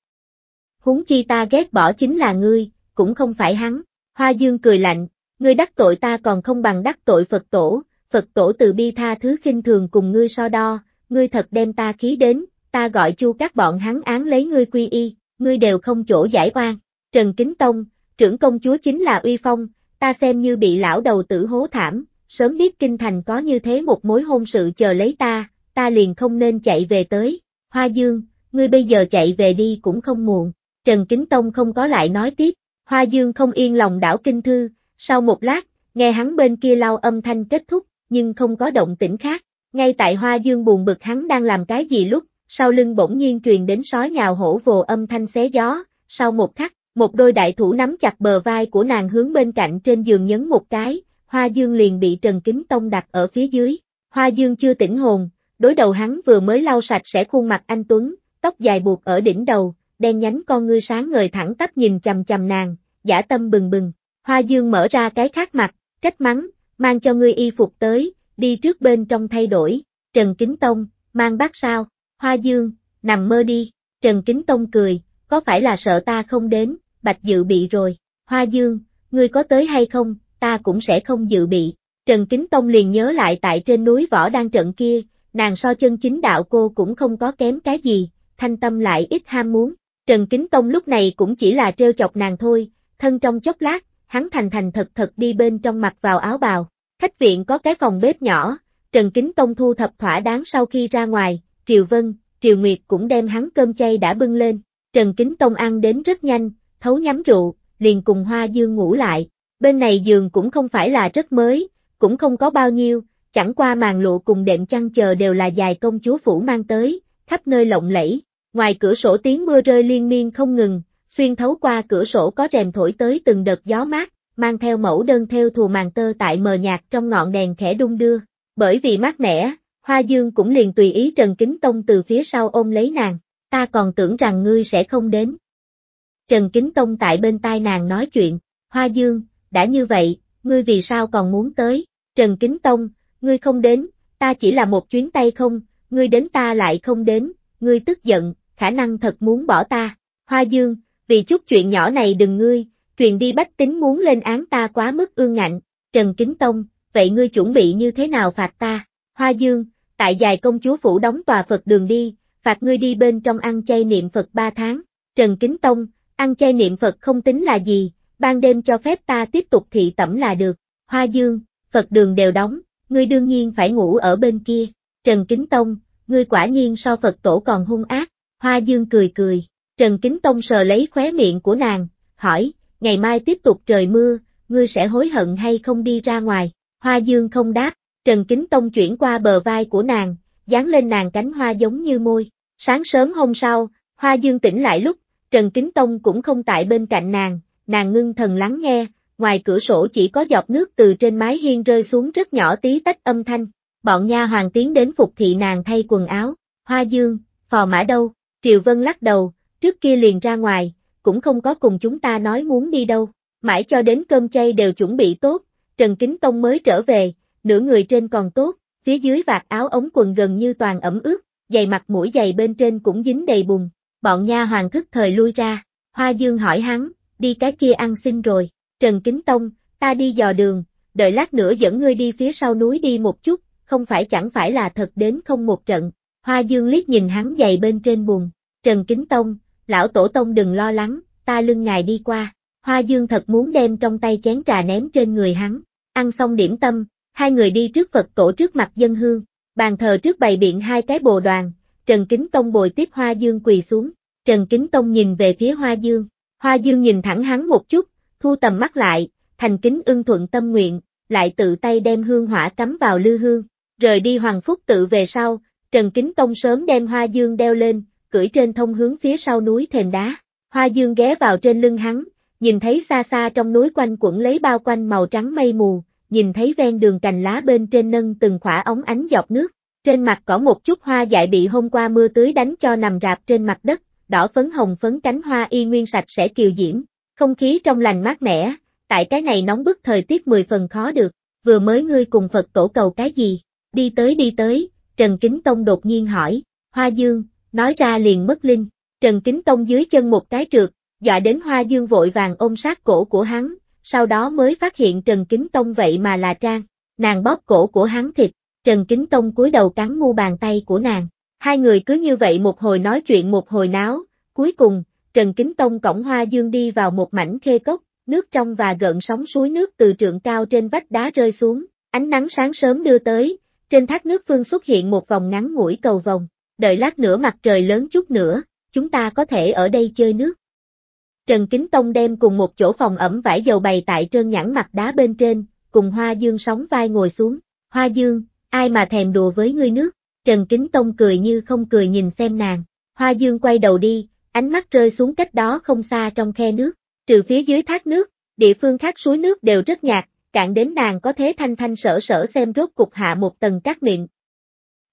Huống chi ta ghét bỏ chính là ngươi, cũng không phải hắn, Hoa Dương cười lạnh, ngươi đắc tội ta còn không bằng đắc tội Phật tổ, Phật tổ từ bi tha thứ khinh thường cùng ngươi so đo, ngươi thật đem ta khí đến, ta gọi chu các bọn hắn án lấy ngươi quy y, ngươi đều không chỗ giải oan. Trần Kính Tông, trưởng công chúa chính là uy phong, ta xem như bị lão đầu tử hố thảm, sớm biết kinh thành có như thế một mối hôn sự chờ lấy ta, ta liền không nên chạy về tới. Hoa Dương, ngươi bây giờ chạy về đi cũng không muộn. Trần Kính Tông không có lại nói tiếp, Hoa Dương không yên lòng đảo kinh thư, sau một lát, nghe hắn bên kia lau âm thanh kết thúc, nhưng không có động tĩnh khác. Ngay tại Hoa Dương buồn bực hắn đang làm cái gì lúc, sau lưng bỗng nhiên truyền đến sói nhào hổ vồ âm thanh xé gió, sau một khắc, một đôi đại thủ nắm chặt bờ vai của nàng hướng bên cạnh trên giường nhấn một cái, Hoa Dương liền bị Trần Kính Tông đặt ở phía dưới. Hoa Dương chưa tỉnh hồn, đối đầu hắn vừa mới lau sạch sẽ khuôn mặt anh Tuấn, tóc dài buộc ở đỉnh đầu, đen nhánh con ngươi sáng ngời thẳng tắp nhìn chầm chầm nàng, giả tâm bừng bừng. Hoa Dương mở ra cái khác mặt, trách mắng, mang cho ngươi y phục tới, đi trước bên trong thay đổi, Trần Kính Tông, mang bác sao? Hoa Dương, nằm mơ đi, Trần Kính Tông cười, có phải là sợ ta không đến, Bạch dự bị rồi, Hoa Dương, ngươi có tới hay không, ta cũng sẽ không dự bị. Trần Kính Tông liền nhớ lại tại trên núi võ đang trận kia, nàng so chân chính đạo cô cũng không có kém cái gì, thanh tâm lại ít ham muốn. Trần Kính Tông lúc này cũng chỉ là trêu chọc nàng thôi, thân trong chốc lát, hắn thành thành thật thật đi bên trong mặc vào áo bào. Khách viện có cái phòng bếp nhỏ, Trần Kính Tông thu thập thỏa đáng sau khi ra ngoài, Triều Vân, Triều Nguyệt cũng đem hắn cơm chay đã bưng lên. Trần Kính Tông ăn đến rất nhanh, thấu nhắm rượu, liền cùng Hoa Dương ngủ lại. Bên này giường cũng không phải là rất mới, cũng không có bao nhiêu, chẳng qua màn lụa cùng đệm chăn chờ đều là dài công chúa phủ mang tới, khắp nơi lộng lẫy. Ngoài cửa sổ tiếng mưa rơi liên miên không ngừng, xuyên thấu qua cửa sổ có rèm thổi tới từng đợt gió mát, mang theo mẫu đơn theo thù màn tơ tại mờ nhạt trong ngọn đèn khẽ đung đưa. Bởi vì mát mẻ, Hoa Dương cũng liền tùy ý Trần Kính Tông từ phía sau ôm lấy nàng, ta còn tưởng rằng ngươi sẽ không đến. Trần Kính Tông tại bên tai nàng nói chuyện, Hoa Dương, đã như vậy, ngươi vì sao còn muốn tới, Trần Kính Tông, ngươi không đến, ta chỉ là một chuyến tay không, ngươi đến ta lại không đến, ngươi tức giận, khả năng thật muốn bỏ ta, Hoa Dương, vì chút chuyện nhỏ này đừng ngươi, truyền đi bách tính muốn lên án ta quá mức ương ngạnh, Trần Kính Tông, vậy ngươi chuẩn bị như thế nào phạt ta, Hoa Dương, tại dài công chúa phủ đóng tòa Phật đường đi, phạt ngươi đi bên trong ăn chay niệm Phật ba tháng. Trần Kính Tông, ăn chay niệm Phật không tính là gì, ban đêm cho phép ta tiếp tục thị tẩm là được. Hoa Dương, Phật đường đều đóng, ngươi đương nhiên phải ngủ ở bên kia. Trần Kính Tông, ngươi quả nhiên so Phật tổ còn hung ác. Hoa Dương cười cười, Trần Kính Tông sờ lấy khóe miệng của nàng, hỏi, ngày mai tiếp tục trời mưa, ngươi sẽ hối hận hay không đi ra ngoài? Hoa Dương không đáp, Trần Kính Tông chuyển qua bờ vai của nàng, dán lên nàng cánh hoa giống như môi. Sáng sớm hôm sau, Hoa Dương tỉnh lại lúc, Trần Kính Tông cũng không tại bên cạnh nàng, nàng ngưng thần lắng nghe, ngoài cửa sổ chỉ có giọt nước từ trên mái hiên rơi xuống rất nhỏ tí tách âm thanh. Bọn nha hoàng tiến đến phục thị nàng thay quần áo, Hoa Dương, phò mã đâu, Triều Vân lắc đầu, trước kia liền ra ngoài, cũng không có cùng chúng ta nói muốn đi đâu, mãi cho đến cơm chay đều chuẩn bị tốt, Trần Kính Tông mới trở về, nửa người trên còn tốt, phía dưới vạt áo ống quần gần như toàn ẩm ướt, giày mặt mũi giày bên trên cũng dính đầy bùn, bọn nha hoàng thức thời lui ra, Hoa Dương hỏi hắn, đi cái kia ăn xin rồi, Trần Kính Tông, ta đi dò đường, đợi lát nữa dẫn ngươi đi phía sau núi đi một chút, không phải chẳng phải là thật đến không một trận, Hoa Dương liếc nhìn hắn giày bên trên bùn, Trần Kính Tông, lão tổ tông đừng lo lắng, ta lưng ngài đi qua. Hoa Dương thật muốn đem trong tay chén trà ném trên người hắn, ăn xong điểm tâm, hai người đi trước Phật tổ trước mặt dân hương, bàn thờ trước bày biện hai cái bồ đoàn, Trần Kính Tông bồi tiếp Hoa Dương quỳ xuống, Trần Kính Tông nhìn về phía Hoa Dương, Hoa Dương nhìn thẳng hắn một chút, thu tầm mắt lại, thành kính ưng thuận tâm nguyện, lại tự tay đem hương hỏa cắm vào lư hương, rời đi Hoàng Phúc tự về sau, Trần Kính Tông sớm đem Hoa Dương đeo lên, cưỡi trên thông hướng phía sau núi thềm đá, Hoa Dương ghé vào trên lưng hắn, nhìn thấy xa xa trong núi quanh quẩn lấy bao quanh màu trắng mây mù, nhìn thấy ven đường cành lá bên trên nâng từng khỏa ống ánh dọc nước, trên mặt có một chút hoa dại bị hôm qua mưa tưới đánh cho nằm rạp trên mặt đất, đỏ phấn hồng phấn cánh hoa y nguyên sạch sẽ kiều diễm, không khí trong lành mát mẻ, tại cái này nóng bức thời tiết mười phần khó được, vừa mới ngươi cùng Phật cổ cầu cái gì, đi tới đi tới, Trần Kính Tông đột nhiên hỏi, Hoa Dương, nói ra liền mất linh, Trần Kính Tông dưới chân một cái trượt, dọa đến Hoa Dương vội vàng ôm sát cổ của hắn, sau đó mới phát hiện Trần Kính Tông vậy mà là Trang, nàng bóp cổ của hắn thịt, Trần Kính Tông cúi đầu cắn mu bàn tay của nàng, hai người cứ như vậy một hồi nói chuyện một hồi náo, cuối cùng, Trần Kính Tông cổng hoa dương đi vào một mảnh khê cốc, nước trong và gợn sóng suối nước từ trượng cao trên vách đá rơi xuống, ánh nắng sáng sớm đưa tới, trên thác nước phương xuất hiện một vòng ngắn mũi cầu vòng, đợi lát nữa mặt trời lớn chút nữa, chúng ta có thể ở đây chơi nước. Trần Kính Tông đem cùng một chỗ phòng ẩm vải dầu bày tại trơn nhẵn mặt đá bên trên, cùng Hoa Dương sóng vai ngồi xuống. Hoa Dương, ai mà thèm đùa với ngươi nước? Trần Kính Tông cười như không cười nhìn xem nàng. Hoa Dương quay đầu đi, ánh mắt rơi xuống cách đó không xa trong khe nước. Trừ phía dưới thác nước, địa phương khác suối nước đều rất nhạt, cạn đến nàng có thế thanh thanh sở sở xem rốt cục hạ một tầng trắc miệng.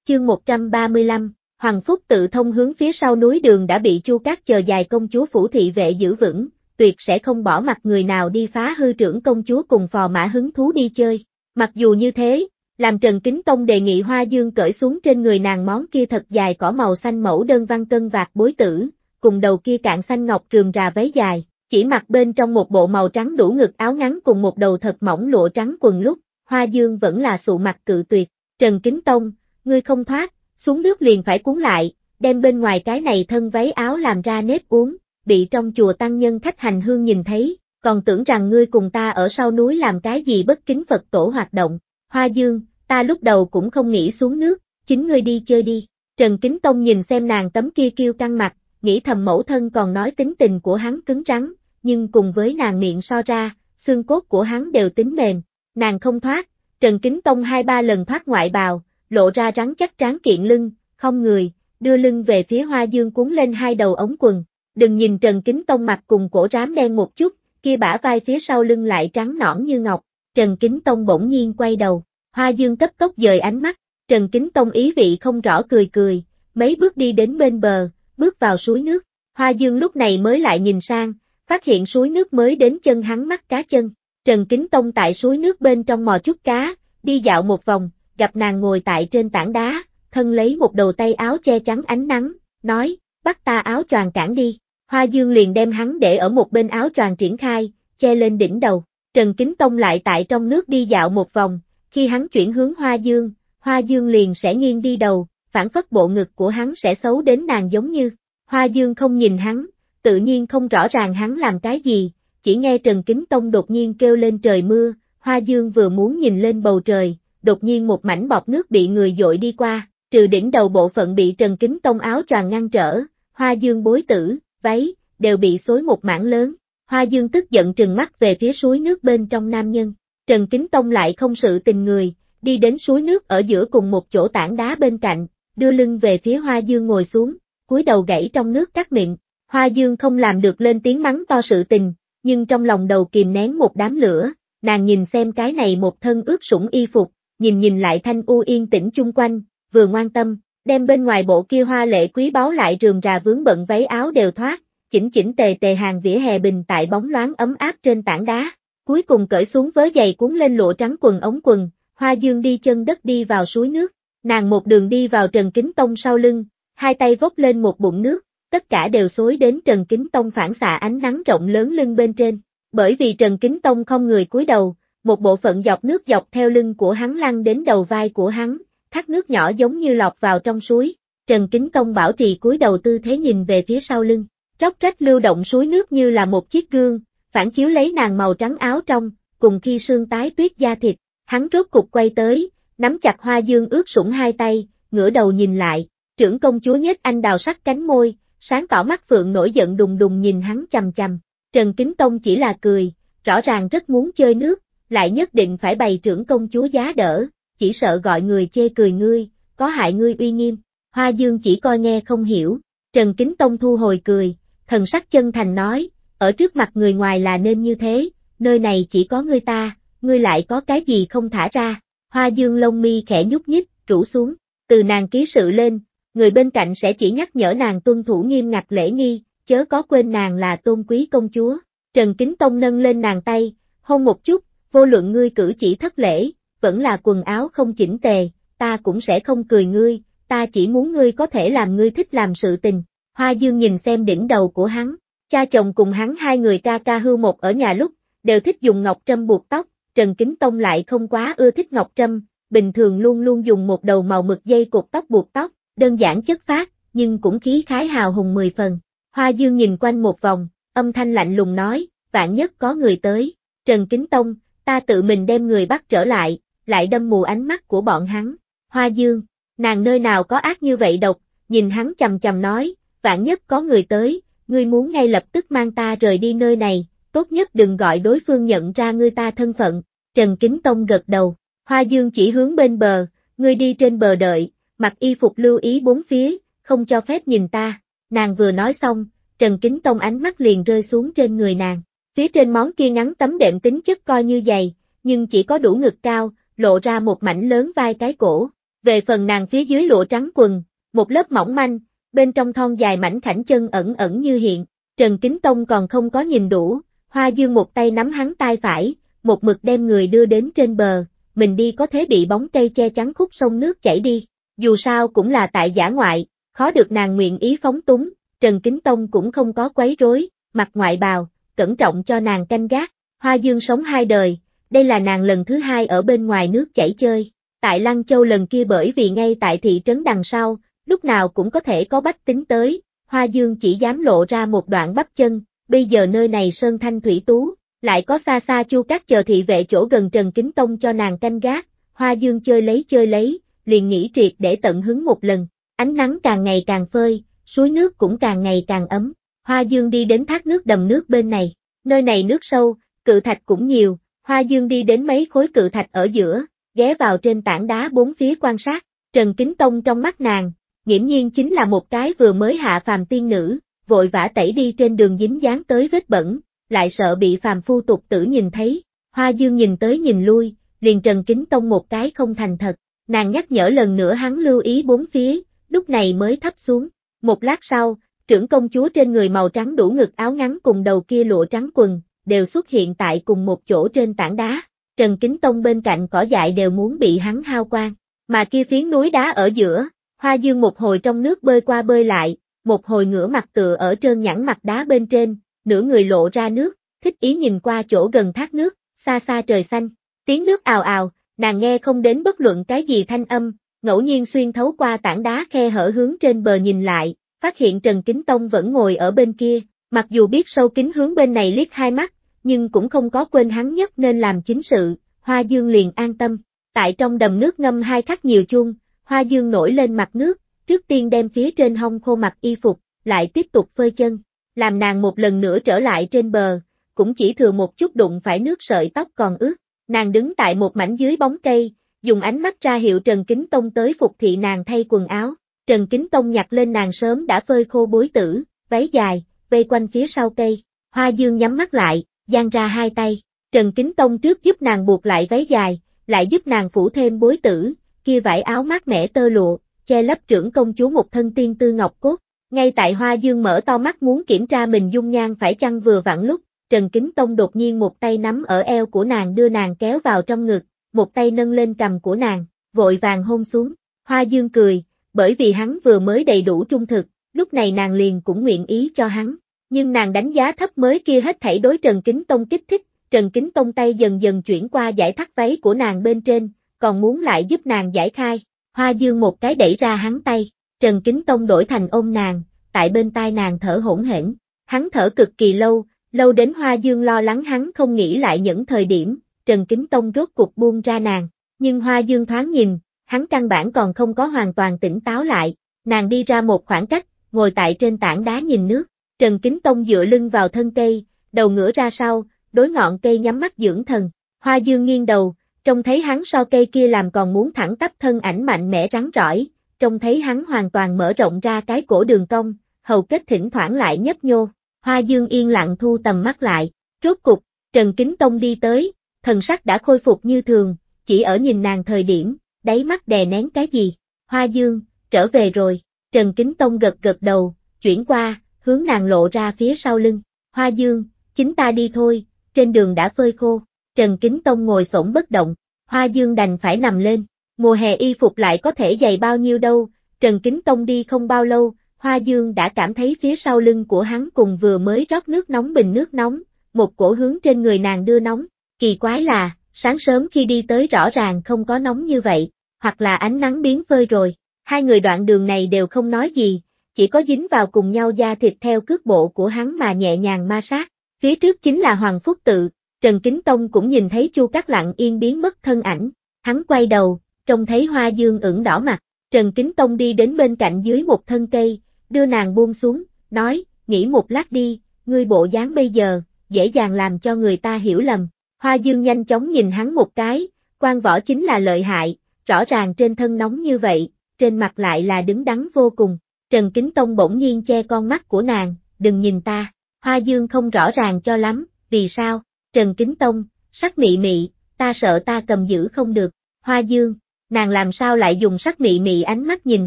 Chương 135 Hoàng Phúc tự thông hướng phía sau núi đường đã bị Chu Cát chờ dài công chúa phủ thị vệ giữ vững, tuyệt sẽ không bỏ mặt người nào đi phá hư trưởng công chúa cùng phò mã hứng thú đi chơi. Mặc dù như thế, làm Trần Kính Tông đề nghị Hoa Dương cởi xuống trên người nàng món kia thật dài cỏ màu xanh mẫu đơn văn cân vạt bối tử, cùng đầu kia cạn xanh ngọc trường rà váy dài, chỉ mặc bên trong một bộ màu trắng đủ ngực áo ngắn cùng một đầu thật mỏng lụa trắng quần lúc, Hoa Dương vẫn là sụ mặt cự tuyệt, Trần Kính Tông, ngươi không thoát, xuống nước liền phải cuốn lại, đem bên ngoài cái này thân váy áo làm ra nếp uống, bị trong chùa tăng nhân khách hành hương nhìn thấy, còn tưởng rằng ngươi cùng ta ở sau núi làm cái gì bất kính Phật tổ hoạt động, hoa dương, ta lúc đầu cũng không nghĩ xuống nước, chính ngươi đi chơi đi. Trần Kính Tông nhìn xem nàng tấm kia kêu căng mặt, nghĩ thầm mẫu thân còn nói tính tình của hắn cứng rắn, nhưng cùng với nàng miệng so ra, xương cốt của hắn đều tính mềm, nàng không thoát, Trần Kính Tông hai ba lần thoát ngoại bào, lộ ra rắn chắc tráng kiện lưng, không người, đưa lưng về phía hoa dương cuốn lên hai đầu ống quần. Đừng nhìn Trần Kính Tông mặt cùng cổ rám đen một chút, kia bả vai phía sau lưng lại trắng nõn như ngọc. Trần Kính Tông bỗng nhiên quay đầu, hoa dương cấp tốc dời ánh mắt, Trần Kính Tông ý vị không rõ cười cười, mấy bước đi đến bên bờ, bước vào suối nước. Hoa Dương lúc này mới lại nhìn sang, phát hiện suối nước mới đến chân hắn mắt cá chân. Trần Kính Tông tại suối nước bên trong mò chút cá, đi dạo một vòng, gặp nàng ngồi tại trên tảng đá, thân lấy một đầu tay áo che chắn ánh nắng, nói, bắt ta áo choàng cản đi. Hoa Dương liền đem hắn để ở một bên áo choàng triển khai, che lên đỉnh đầu. Trần Kính Tông lại tại trong nước đi dạo một vòng, khi hắn chuyển hướng Hoa Dương, Hoa Dương liền sẽ nghiêng đi đầu, phản phất bộ ngực của hắn sẽ xấu đến nàng giống như. Hoa Dương không nhìn hắn, tự nhiên không rõ ràng hắn làm cái gì, chỉ nghe Trần Kính Tông đột nhiên kêu lên trời mưa, Hoa Dương vừa muốn nhìn lên bầu trời, đột nhiên một mảnh bọt nước bị người dội đi qua, trừ đỉnh đầu bộ phận bị Trần Kính Tông áo choàng ngăn trở, hoa dương bối tử, váy, đều bị xối một mảng lớn. Hoa dương tức giận trừng mắt về phía suối nước bên trong nam nhân. Trần Kính Tông lại không sự tình người, đi đến suối nước ở giữa cùng một chỗ tảng đá bên cạnh, đưa lưng về phía hoa dương ngồi xuống, cúi đầu gãy trong nước cắt miệng. Hoa dương không làm được lên tiếng mắng to sự tình, nhưng trong lòng đầu kìm nén một đám lửa, nàng nhìn xem cái này một thân ướt sũng y phục, nhìn nhìn lại thanh u yên tĩnh chung quanh, vừa ngoan tâm, đem bên ngoài bộ kia hoa lệ quý báu lại rườm rà vướng bận váy áo đều thoát, chỉnh chỉnh tề tề hàng vỉa hè bình tại bóng loáng ấm áp trên tảng đá, cuối cùng cởi xuống vớ giày cuốn lên lụa trắng quần ống quần, hoa dương đi chân đất đi vào suối nước, nàng một đường đi vào Trần Kính Tông sau lưng, hai tay vốc lên một bụng nước, tất cả đều xối đến Trần Kính Tông phản xạ ánh nắng rộng lớn lưng bên trên, bởi vì Trần Kính Tông không người cúi đầu, một bộ phận dọc nước dọc theo lưng của hắn lăn đến đầu vai của hắn, thác nước nhỏ giống như lọt vào trong suối, Trần Kính Tông bảo trì cúi đầu tư thế nhìn về phía sau lưng, róc rách lưu động suối nước như là một chiếc gương, phản chiếu lấy nàng màu trắng áo trong, cùng khi sương tái tuyết da thịt, hắn rốt cục quay tới, nắm chặt hoa dương ướt sũng hai tay, ngửa đầu nhìn lại, trưởng công chúa nhất anh đào sắc cánh môi, sáng tỏ mắt phượng nổi giận đùng đùng nhìn hắn chằm chằm, Trần Kính Tông chỉ là cười, rõ ràng rất muốn chơi nước, lại nhất định phải bày trưởng công chúa giá đỡ, chỉ sợ gọi người chê cười ngươi, có hại ngươi uy nghiêm. Hoa Dương chỉ coi nghe không hiểu, Trần Kính Tông thu hồi cười, thần sắc chân thành nói, ở trước mặt người ngoài là nên như thế, nơi này chỉ có ngươi ta, ngươi lại có cái gì không thả ra. Hoa Dương lông mi khẽ nhúc nhích, rủ xuống, từ nàng ký sự lên, người bên cạnh sẽ chỉ nhắc nhở nàng tuân thủ nghiêm ngặt lễ nghi, chớ có quên nàng là tôn quý công chúa. Trần Kính Tông nâng lên nàng tay, hôn một chút, vô luận ngươi cử chỉ thất lễ, vẫn là quần áo không chỉnh tề, ta cũng sẽ không cười ngươi, ta chỉ muốn ngươi có thể làm ngươi thích làm sự tình. Hoa Dương nhìn xem đỉnh đầu của hắn, cha chồng cùng hắn hai người ca ca hưu một ở nhà lúc, đều thích dùng ngọc trâm buộc tóc, Trần Kính Tông lại không quá ưa thích ngọc trâm, bình thường luôn luôn dùng một đầu màu mực dây cột tóc buộc tóc, đơn giản chất phát, nhưng cũng khí khái hào hùng mười phần. Hoa Dương nhìn quanh một vòng, âm thanh lạnh lùng nói, vạn nhất có người tới, Trần Kính Tông, ta tự mình đem người bắt trở lại, lại đâm mù ánh mắt của bọn hắn. Hoa Dương, nàng nơi nào có ác như vậy độc, nhìn hắn chầm chầm nói, vạn nhất có người tới, ngươi muốn ngay lập tức mang ta rời đi nơi này, tốt nhất đừng gọi đối phương nhận ra ngươi ta thân phận. Trần Kính Tông gật đầu, Hoa Dương chỉ hướng bên bờ, ngươi đi trên bờ đợi, mặc y phục lưu ý bốn phía, không cho phép nhìn ta. Nàng vừa nói xong, Trần Kính Tông ánh mắt liền rơi xuống trên người nàng. Phía trên món kia ngắn tấm đệm tính chất coi như dày, nhưng chỉ có đủ ngực cao, lộ ra một mảnh lớn vai cái cổ. Về phần nàng phía dưới lụa trắng quần, một lớp mỏng manh, bên trong thon dài mảnh khảnh chân ẩn ẩn như hiện. Trần Kính Tông còn không có nhìn đủ, Hoa Dương một tay nắm hắn tay phải, một mực đem người đưa đến trên bờ, mình đi có thế bị bóng cây che chắn khúc sông nước chảy đi. Dù sao cũng là tại giả ngoại, khó được nàng nguyện ý phóng túng, Trần Kính Tông cũng không có quấy rối, mặt ngoại bào, cẩn trọng cho nàng canh gác. Hoa Dương sống hai đời, đây là nàng lần thứ hai ở bên ngoài nước chảy chơi. Tại Lăng Châu lần kia bởi vì ngay tại thị trấn đằng sau, lúc nào cũng có thể có bách tính tới, Hoa Dương chỉ dám lộ ra một đoạn bắp chân, bây giờ nơi này sơn thanh thủy tú, lại có xa xa chu các chờ thị vệ chỗ gần Trần Kính Tông cho nàng canh gác, Hoa Dương chơi lấy chơi lấy, liền nghỉ triệt để tận hứng một lần, ánh nắng càng ngày càng phơi, suối nước cũng càng ngày càng ấm, Hoa Dương đi đến thác nước đầm nước bên này, nơi này nước sâu, cự thạch cũng nhiều, Hoa Dương đi đến mấy khối cự thạch ở giữa, ghé vào trên tảng đá bốn phía quan sát, Trần Kính Tông trong mắt nàng, nghiễm nhiên chính là một cái vừa mới hạ phàm tiên nữ, vội vã tẩy đi trên đường dính dáng tới vết bẩn, lại sợ bị phàm phu tục tử nhìn thấy, Hoa Dương nhìn tới nhìn lui, liền Trần Kính Tông một cái không thành thật, nàng nhắc nhở lần nữa hắn lưu ý bốn phía, lúc này mới thấp xuống, một lát sau, trưởng công chúa trên người màu trắng đủ ngực áo ngắn cùng đầu kia lụa trắng quần, đều xuất hiện tại cùng một chỗ trên tảng đá. Trần Kính Tông bên cạnh cỏ dại đều muốn bị hắn hao quang, mà kia phiến núi đá ở giữa, hoa dương một hồi trong nước bơi qua bơi lại, một hồi ngửa mặt tựa ở trơn nhẵn mặt đá bên trên, nửa người lộ ra nước, thích ý nhìn qua chỗ gần thác nước, xa xa trời xanh, tiếng nước ào ào, nàng nghe không đến bất luận cái gì thanh âm, ngẫu nhiên xuyên thấu qua tảng đá khe hở hướng trên bờ nhìn lại, phát hiện Trần Kính Tông vẫn ngồi ở bên kia, mặc dù biết sâu kính hướng bên này liếc hai mắt, nhưng cũng không có quên hắn nhất nên làm chính sự, Hoa Dương liền an tâm. Tại trong đầm nước ngâm hai khắc nhiều chung, Hoa Dương nổi lên mặt nước, trước tiên đem phía trên hông khô mặt y phục, lại tiếp tục phơi chân, làm nàng một lần nữa trở lại trên bờ, cũng chỉ thừa một chút đụng phải nước sợi tóc còn ướt. Nàng đứng tại một mảnh dưới bóng cây, dùng ánh mắt ra hiệu Trần Kính Tông tới phục thị nàng thay quần áo. Trần Kính Tông nhặt lên nàng sớm đã phơi khô bối tử, váy dài, vây quanh phía sau cây. Hoa Dương nhắm mắt lại, giang ra hai tay. Trần Kính Tông trước giúp nàng buộc lại váy dài, lại giúp nàng phủ thêm bối tử, kia vải áo mát mẻ tơ lụa, che lấp trưởng công chúa một thân tiên tư ngọc cốt. Ngay tại Hoa Dương mở to mắt muốn kiểm tra mình dung nhan phải chăng vừa vặn lúc, Trần Kính Tông đột nhiên một tay nắm ở eo của nàng đưa nàng kéo vào trong ngực, một tay nâng lên cầm của nàng, vội vàng hôn xuống. Hoa Dương cười, bởi vì hắn vừa mới đầy đủ trung thực, lúc này nàng liền cũng nguyện ý cho hắn, nhưng nàng đánh giá thấp mới kia hết thảy đối Trần Kính Tông kích thích, Trần Kính Tông tay dần dần chuyển qua giải thắt váy của nàng bên trên, còn muốn lại giúp nàng giải khai, hoa dương một cái đẩy ra hắn tay, Trần Kính Tông đổi thành ôm nàng, tại bên tai nàng thở hỗn hển, hắn thở cực kỳ lâu, lâu đến hoa dương lo lắng hắn không nghĩ lại những thời điểm, Trần Kính Tông rốt cuộc buông ra nàng, nhưng hoa dương thoáng nhìn, hắn căn bản còn không có hoàn toàn tỉnh táo lại, nàng đi ra một khoảng cách, ngồi tại trên tảng đá nhìn nước, Trần Kính Tông dựa lưng vào thân cây, đầu ngửa ra sau, đối ngọn cây nhắm mắt dưỡng thần, hoa dương nghiêng đầu, trông thấy hắn so cây kia làm còn muốn thẳng tắp thân ảnh mạnh mẽ rắn rỏi, trông thấy hắn hoàn toàn mở rộng ra cái cổ đường cong, hầu kết thỉnh thoảng lại nhấp nhô, hoa dương yên lặng thu tầm mắt lại, rốt cục, Trần Kính Tông đi tới, thần sắc đã khôi phục như thường, chỉ ở nhìn nàng thời điểm, đáy mắt đè nén cái gì. Hoa Dương, trở về rồi, Trần Kính Tông gật gật đầu, chuyển qua, hướng nàng lộ ra phía sau lưng. Hoa Dương, chính ta đi thôi, trên đường đã phơi khô. Trần Kính Tông ngồi xổm bất động, Hoa Dương đành phải nằm lên. Mùa hè y phục lại có thể dày bao nhiêu đâu, Trần Kính Tông đi không bao lâu, Hoa Dương đã cảm thấy phía sau lưng của hắn cùng vừa mới rót nước nóng bình nước nóng, một cổ hướng trên người nàng đưa nóng. Kỳ quái là, sáng sớm khi đi tới rõ ràng không có nóng như vậy, hoặc là ánh nắng biến phơi rồi, hai người đoạn đường này đều không nói gì, chỉ có dính vào cùng nhau da thịt theo cước bộ của hắn mà nhẹ nhàng ma sát, phía trước chính là Hoàng Phúc Tự, Trần Kính Tông cũng nhìn thấy Chu Cát lặng yên biến mất thân ảnh, hắn quay đầu, trông thấy hoa dương ửng đỏ mặt, Trần Kính Tông đi đến bên cạnh dưới một thân cây, đưa nàng buông xuống, nói, nghỉ một lát đi, ngươi bộ dáng bây giờ, dễ dàng làm cho người ta hiểu lầm, Hoa Dương nhanh chóng nhìn hắn một cái, quan võ chính là lợi hại, rõ ràng trên thân nóng như vậy, trên mặt lại là đứng đắn vô cùng. Trần Kính Tông bỗng nhiên che con mắt của nàng, đừng nhìn ta, Hoa Dương không rõ ràng cho lắm, vì sao, Trần Kính Tông, sắc mị mị, ta sợ ta cầm giữ không được, Hoa Dương, nàng làm sao lại dùng sắc mị mị ánh mắt nhìn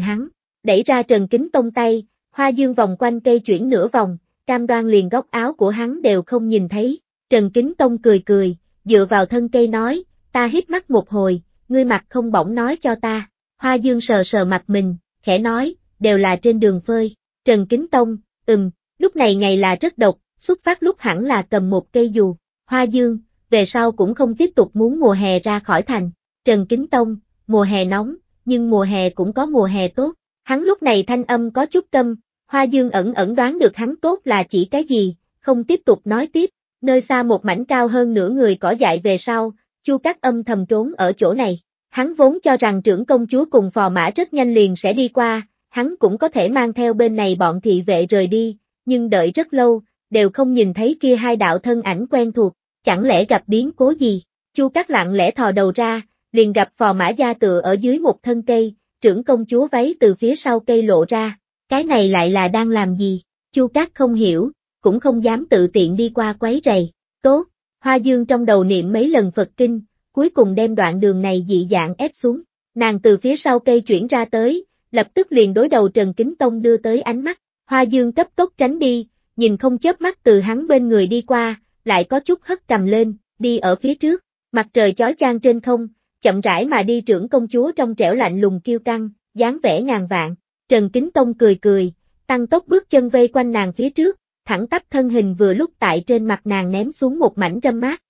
hắn, đẩy ra Trần Kính Tông tay, Hoa Dương vòng quanh cây chuyển nửa vòng, cam đoan liền góc áo của hắn đều không nhìn thấy, Trần Kính Tông cười cười, dựa vào thân cây nói, ta hít mắt một hồi, ngươi mặt không bỗng nói cho ta. Hoa Dương sờ sờ mặt mình, khẽ nói, đều là trên đường phơi. Trần Kính Tông, ừm, lúc này ngày là rất độc, xuất phát lúc hẳn là cầm một cây dù. Hoa Dương, về sau cũng không tiếp tục muốn mùa hè ra khỏi thành. Trần Kính Tông, mùa hè nóng, nhưng mùa hè cũng có mùa hè tốt. Hắn lúc này thanh âm có chút câm, Hoa Dương ẩn ẩn đoán được hắn tốt là chỉ cái gì, không tiếp tục nói tiếp, nơi xa một mảnh cao hơn nửa người cỏ dại về sau, Chu Cát âm thầm trốn ở chỗ này. Hắn vốn cho rằng trưởng công chúa cùng phò mã rất nhanh liền sẽ đi qua, hắn cũng có thể mang theo bên này bọn thị vệ rời đi, nhưng đợi rất lâu, đều không nhìn thấy kia hai đạo thân ảnh quen thuộc, chẳng lẽ gặp biến cố gì. Chu Cát lặng lẽ thò đầu ra, liền gặp phò mã gia tựa ở dưới một thân cây, trưởng công chúa váy từ phía sau cây lộ ra, cái này lại là đang làm gì? Chu Cát không hiểu, cũng không dám tự tiện đi qua quấy rầy. Tốt, Hoa Dương trong đầu niệm mấy lần Phật kinh, cuối cùng đem đoạn đường này dị dạng ép xuống. Nàng từ phía sau cây chuyển ra tới, lập tức liền đối đầu Trần Kính Tông đưa tới ánh mắt. Hoa Dương cấp tốc tránh đi, nhìn không chớp mắt từ hắn bên người đi qua, lại có chút hất cầm lên, đi ở phía trước. Mặt trời chói chang trên không, chậm rãi mà đi trưởng công chúa trong trẻo lạnh lùng kiêu căng, dáng vẻ ngàn vạn. Trần Kính Tông cười cười, tăng tốc bước chân vây quanh nàng phía trước, thẳng tắp thân hình vừa lúc tại trên mặt nàng ném xuống một mảnh râm mát.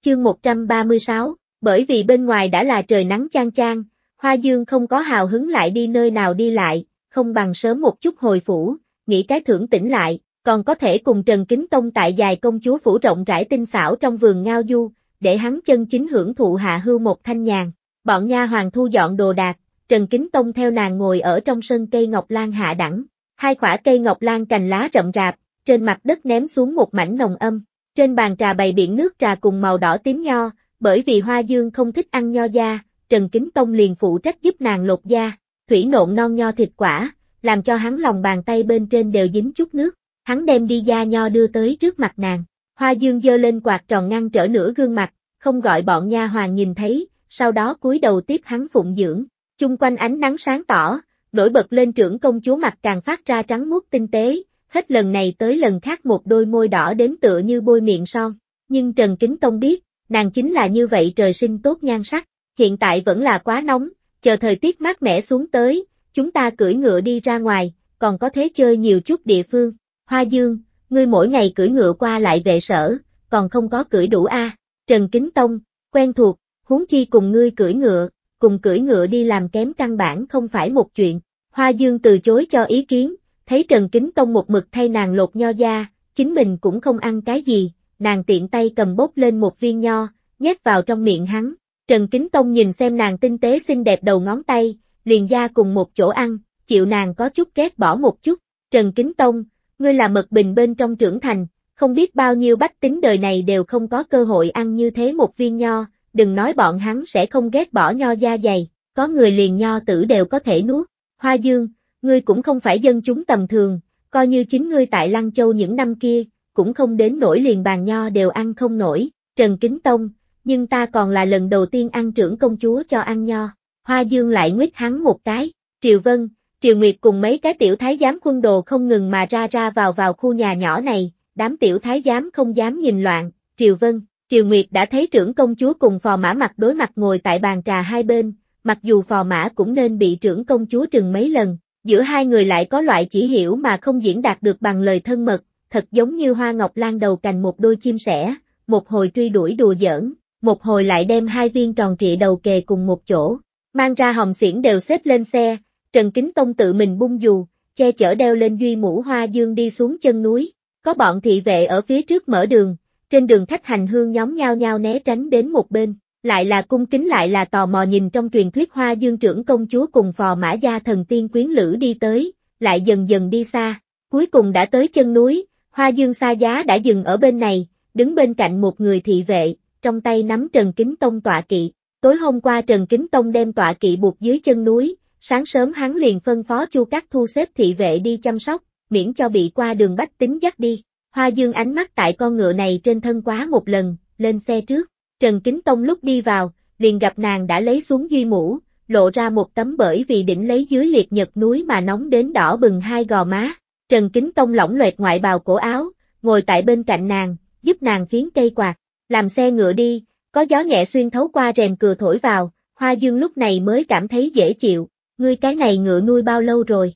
Chương 136, bởi vì bên ngoài đã là trời nắng chang chang, Hoa Dương không có hào hứng lại đi nơi nào đi lại, không bằng sớm một chút hồi phủ, nghĩ cái thưởng tỉnh lại, còn có thể cùng Trần Kính Tông tại dài công chúa phủ rộng rãi tinh xảo trong vườn ngao du, để hắn chân chính hưởng thụ hạ hưu một thanh nhàn. Bọn nha hoàng thu dọn đồ đạc, Trần Kính Tông theo nàng ngồi ở trong sân cây ngọc lan hạ đẳng, hai khỏa cây ngọc lan cành lá rậm rạp, trên mặt đất ném xuống một mảnh nồng âm. Trên bàn trà bày biển nước trà cùng màu đỏ tím nho, bởi vì Hoa Dương không thích ăn nho da, Trần Kính Tông liền phụ trách giúp nàng lột da, thủy nộn non nho thịt quả, làm cho hắn lòng bàn tay bên trên đều dính chút nước. Hắn đem đi da nho đưa tới trước mặt nàng. Hoa Dương giơ lên quạt tròn ngăn trở nửa gương mặt, không gọi bọn nha hoàng nhìn thấy, sau đó cúi đầu tiếp hắn phụng dưỡng. Chung quanh ánh nắng sáng tỏ, nổi bật lên trưởng công chúa mặt càng phát ra trắng muốt tinh tế, hết lần này tới lần khác một đôi môi đỏ đến tựa như bôi miệng son. Nhưng Trần Kính Tông biết, nàng chính là như vậy trời sinh tốt nhan sắc, hiện tại vẫn là quá nóng, chờ thời tiết mát mẻ xuống tới, chúng ta cưỡi ngựa đi ra ngoài, còn có thế chơi nhiều chút địa phương. Hoa Dương, ngươi mỗi ngày cưỡi ngựa qua lại vệ sở, còn không có cưỡi đủ a. Trần Kính Tông, quen thuộc, huống chi cùng ngươi cưỡi ngựa, cùng cưỡi ngựa đi làm kém căn bản không phải một chuyện. Hoa Dương từ chối cho ý kiến, thấy Trần Kính Tông một mực thay nàng lột nho da, chính mình cũng không ăn cái gì, nàng tiện tay cầm bốc lên một viên nho, nhét vào trong miệng hắn. Trần Kính Tông nhìn xem nàng tinh tế xinh đẹp đầu ngón tay, liền da cùng một chỗ ăn, chịu nàng có chút ghét bỏ một chút. Trần Kính Tông, ngươi là mật bình bên trong trưởng thành, không biết bao nhiêu bách tính đời này đều không có cơ hội ăn như thế một viên nho, đừng nói bọn hắn sẽ không ghét bỏ nho da dày, có người liền nho tử đều có thể nuốt. Hoa Dương, ngươi cũng không phải dân chúng tầm thường, coi như chính ngươi tại Lăng Châu những năm kia, cũng không đến nổi liền bàn nho đều ăn không nổi, Trần Kính Tông, nhưng ta còn là lần đầu tiên ăn trưởng công chúa cho ăn nho, Hoa Dương lại nguyết hắn một cái, Triều Vân, Triều Nguyệt cùng mấy cái tiểu thái giám quân đồ không ngừng mà ra ra vào vào khu nhà nhỏ này, đám tiểu thái giám không dám nhìn loạn, Triều Vân, Triều Nguyệt đã thấy trưởng công chúa cùng phò mã mặt đối mặt ngồi tại bàn trà hai bên, mặc dù phò mã cũng nên bị trưởng công chúa trừng mấy lần, Giữa hai người lại có loại chỉ hiểu mà không diễn đạt được bằng lời thân mật, thật giống như hoa ngọc lan đầu cành một đôi chim sẻ, một hồi truy đuổi đùa giỡn, một hồi lại đem hai viên tròn trịa đầu kề cùng một chỗ, mang ra hồng xiển đều xếp lên xe, Trần Kính Tông tự mình bung dù, che chở đeo lên duy mũ hoa dương đi xuống chân núi, có bọn thị vệ ở phía trước mở đường, trên đường khách hành hương nhóm nhau nhau né tránh đến một bên, lại là cung kính lại là tò mò nhìn trong truyền thuyết hoa dương trưởng công chúa cùng phò mã gia thần tiên quyến lữ đi tới, lại dần dần đi xa, cuối cùng đã tới chân núi, hoa dương xa giá đã dừng ở bên này, đứng bên cạnh một người thị vệ, trong tay nắm Trần Kính Tông tọa kỵ. Tối hôm qua Trần Kính Tông đem tọa kỵ buộc dưới chân núi, sáng sớm hắn liền phân phó Chu Cát thu xếp thị vệ đi chăm sóc, miễn cho bị qua đường bách tính dắt đi. Hoa Dương ánh mắt tại con ngựa này trên thân quá một lần, lên xe trước. Trần Kính Tông lúc đi vào, liền gặp nàng đã lấy xuống duy mũ, lộ ra một tấm bởi vì đỉnh lấy dưới liệt nhật núi mà nóng đến đỏ bừng hai gò má. Trần Kính Tông lỏng loẹt ngoại bào cổ áo, ngồi tại bên cạnh nàng, giúp nàng phiến cây quạt, làm xe ngựa đi, có gió nhẹ xuyên thấu qua rèm cửa thổi vào, Hoa Dương lúc này mới cảm thấy dễ chịu, ngươi cái này ngựa nuôi bao lâu rồi?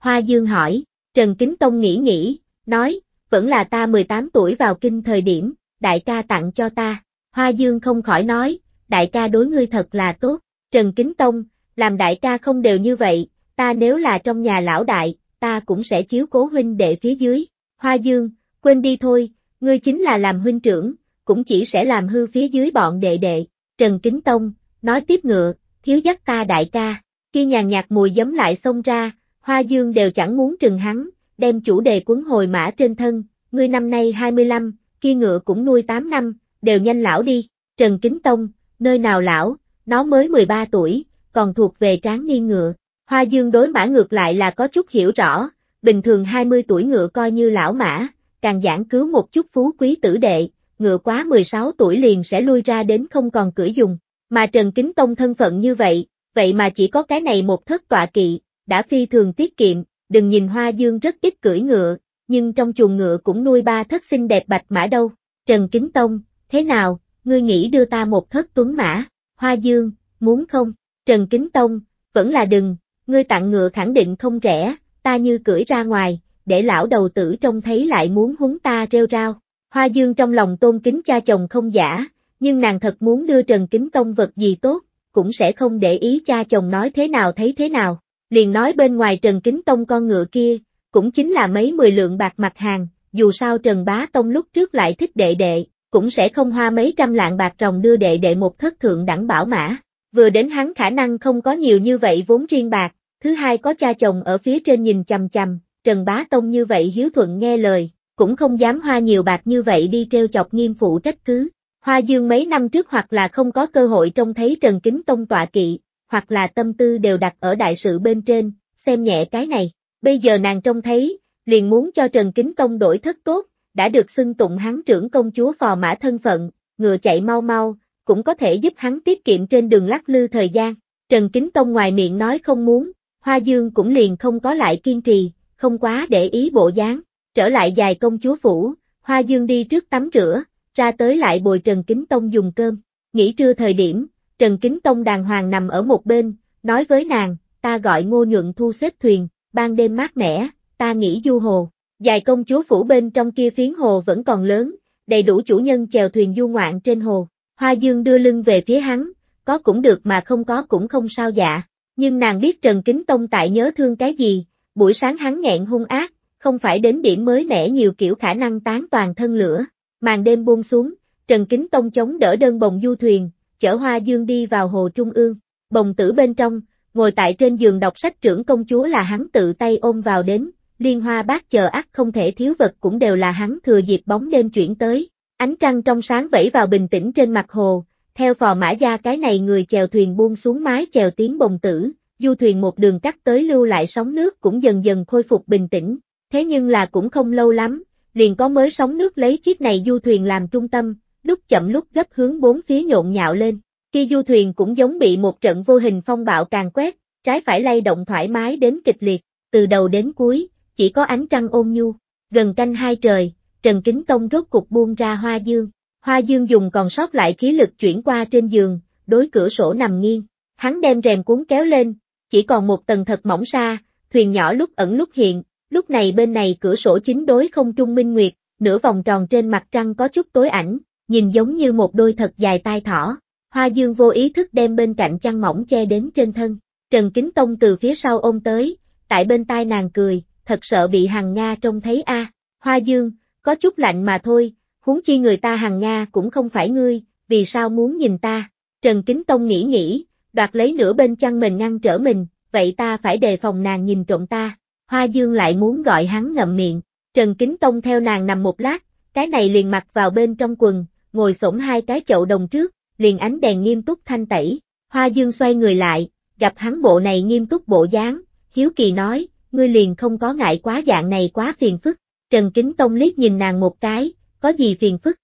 Hoa Dương hỏi, Trần Kính Tông nghĩ nghĩ, nói, vẫn là ta 18 tuổi vào kinh thời điểm, đại ca tặng cho ta. Hoa Dương không khỏi nói, đại ca đối ngươi thật là tốt, Trần Kính Tông, làm đại ca không đều như vậy, ta nếu là trong nhà lão đại, ta cũng sẽ chiếu cố huynh đệ phía dưới. Hoa Dương, quên đi thôi, ngươi chính là làm huynh trưởng, cũng chỉ sẽ làm hư phía dưới bọn đệ đệ. Trần Kính Tông, nói tiếp ngựa, thiếu dắt ta đại ca. Khi nhàn nhạt mùi giấm lại xông ra, Hoa Dương đều chẳng muốn trừng hắn, đem chủ đề cuốn hồi mã trên thân, ngươi năm nay 25, kia ngựa cũng nuôi 8 năm, đều nhanh lão đi, Trần Kính Tông, nơi nào lão, nó mới 13 tuổi, còn thuộc về tráng niên ngựa. Hoa Dương đối mã ngược lại là có chút hiểu rõ, bình thường 20 tuổi ngựa coi như lão mã, càng giảng cứu một chút phú quý tử đệ, ngựa quá 16 tuổi liền sẽ lui ra đến không còn cửa dùng, mà Trần Kính Tông thân phận như vậy, vậy mà chỉ có cái này một thất tọa kỵ, đã phi thường tiết kiệm, đừng nhìn Hoa Dương rất ít cưỡi ngựa, nhưng trong chuồng ngựa cũng nuôi ba thất xinh đẹp bạch mã đâu. Trần Kính Tông, thế nào, ngươi nghĩ đưa ta một thất tuấn mã, hoa dương, muốn không, Trần Kính Tông, vẫn là đừng, ngươi tặng ngựa khẳng định không rẻ, ta như cưỡi ra ngoài, để lão đầu tử trông thấy lại muốn húng ta rêu rao. Hoa Dương trong lòng tôn kính cha chồng không giả, nhưng nàng thật muốn đưa Trần Kính Tông vật gì tốt, cũng sẽ không để ý cha chồng nói thế nào thấy thế nào. Liền nói bên ngoài Trần Kính Tông con ngựa kia, cũng chính là mấy mười lượng bạc mặt hàng, dù sao Trần Bá Tông lúc trước lại thích đệ đệ, cũng sẽ không hoa mấy trăm lạng bạc rồng đưa đệ đệ một thất thượng đẳng bảo mã. Vừa đến hắn khả năng không có nhiều như vậy vốn riêng bạc, thứ hai có cha chồng ở phía trên nhìn chằm chằm, Trần Bá Tông như vậy hiếu thuận nghe lời, cũng không dám hoa nhiều bạc như vậy đi treo chọc nghiêm phụ trách cứ. Hoa Dương mấy năm trước hoặc là không có cơ hội trông thấy Trần Kính Tông tọa kỵ, hoặc là tâm tư đều đặt ở đại sự bên trên, xem nhẹ cái này. Bây giờ nàng trông thấy, liền muốn cho Trần Kính Tông đổi thất tốt, đã được xưng tụng hắn trưởng công chúa phò mã thân phận, ngựa chạy mau mau, cũng có thể giúp hắn tiết kiệm trên đường lắc lư thời gian. Trần Kính Tông ngoài miệng nói không muốn, Hoa Dương cũng liền không có lại kiên trì, không quá để ý bộ dáng, trở lại dài công chúa phủ, Hoa Dương đi trước tắm rửa, ra tới lại bồi Trần Kính Tông dùng cơm, nghỉ trưa thời điểm, Trần Kính Tông đàng hoàng nằm ở một bên, nói với nàng, ta gọi ngô nhuận thu xếp thuyền, ban đêm mát mẻ, ta nghỉ du hồ, Dài công chúa phủ bên trong kia phiến hồ vẫn còn lớn, đầy đủ chủ nhân chèo thuyền du ngoạn trên hồ. Hoa Dương đưa lưng về phía hắn, có cũng được mà không có cũng không sao dạ. Nhưng nàng biết Trần Kính Tông tại nhớ thương cái gì, buổi sáng hắn nghẹn hung ác, không phải đến điểm mới mẻ nhiều kiểu khả năng tán toàn thân lửa. Màn đêm buông xuống, Trần Kính Tông chống đỡ đơn bồng du thuyền, chở Hoa Dương đi vào hồ trung ương. Bồng tử bên trong, ngồi tại trên giường đọc sách trưởng công chúa là hắn tự tay ôm vào đến, liên hoa bát chờ ắt không thể thiếu vật cũng đều là hắn thừa dịp bóng đêm chuyển tới. Ánh trăng trong sáng vẫy vào bình tĩnh trên mặt hồ, theo phò mã gia cái này người chèo thuyền buông xuống mái chèo tiếng bồng tử, du thuyền một đường cắt tới lưu lại sóng nước cũng dần dần khôi phục bình tĩnh, thế nhưng là cũng không lâu lắm, liền có mới sóng nước lấy chiếc này du thuyền làm trung tâm, lúc chậm lúc gấp hướng bốn phía nhộn nhạo lên, khi du thuyền cũng giống bị một trận vô hình phong bạo càng quét, trái phải lay động thoải mái đến kịch liệt, từ đầu đến cuối, chỉ có ánh trăng ôn nhu. Gần canh hai trời, Trần Kính Tông rốt cục buông ra hoa dương. Hoa dương dùng còn sót lại khí lực chuyển qua trên giường, đối cửa sổ nằm nghiêng. Hắn đem rèm cuốn kéo lên, chỉ còn một tầng thật mỏng xa, thuyền nhỏ lúc ẩn lúc hiện, lúc này bên này cửa sổ chính đối không trung minh nguyệt, nửa vòng tròn trên mặt trăng có chút tối ảnh, nhìn giống như một đôi thật dài tai thỏ. Hoa dương vô ý thức đem bên cạnh chăn mỏng che đến trên thân. Trần Kính Tông từ phía sau ôm tới, tại bên tai nàng cười, thật sợ bị hàng Nga trông thấy a à. Hoa Dương, có chút lạnh mà thôi, huống chi người ta hàng Nga cũng không phải ngươi, vì sao muốn nhìn ta? Trần Kính Tông nghĩ nghĩ, đoạt lấy nửa bên chăn mình ngăn trở mình, vậy ta phải đề phòng nàng nhìn trộm ta. Hoa Dương lại muốn gọi hắn ngậm miệng, Trần Kính Tông theo nàng nằm một lát, cái này liền mặc vào bên trong quần, ngồi xổm hai cái chậu đồng trước, liền ánh đèn nghiêm túc thanh tẩy. Hoa Dương xoay người lại, gặp hắn bộ này nghiêm túc bộ dáng, hiếu kỳ nói, ngươi liền không có ngại quá dạng này quá phiền phức. Trần Kính Tông liếc nhìn nàng một cái, có gì phiền phức?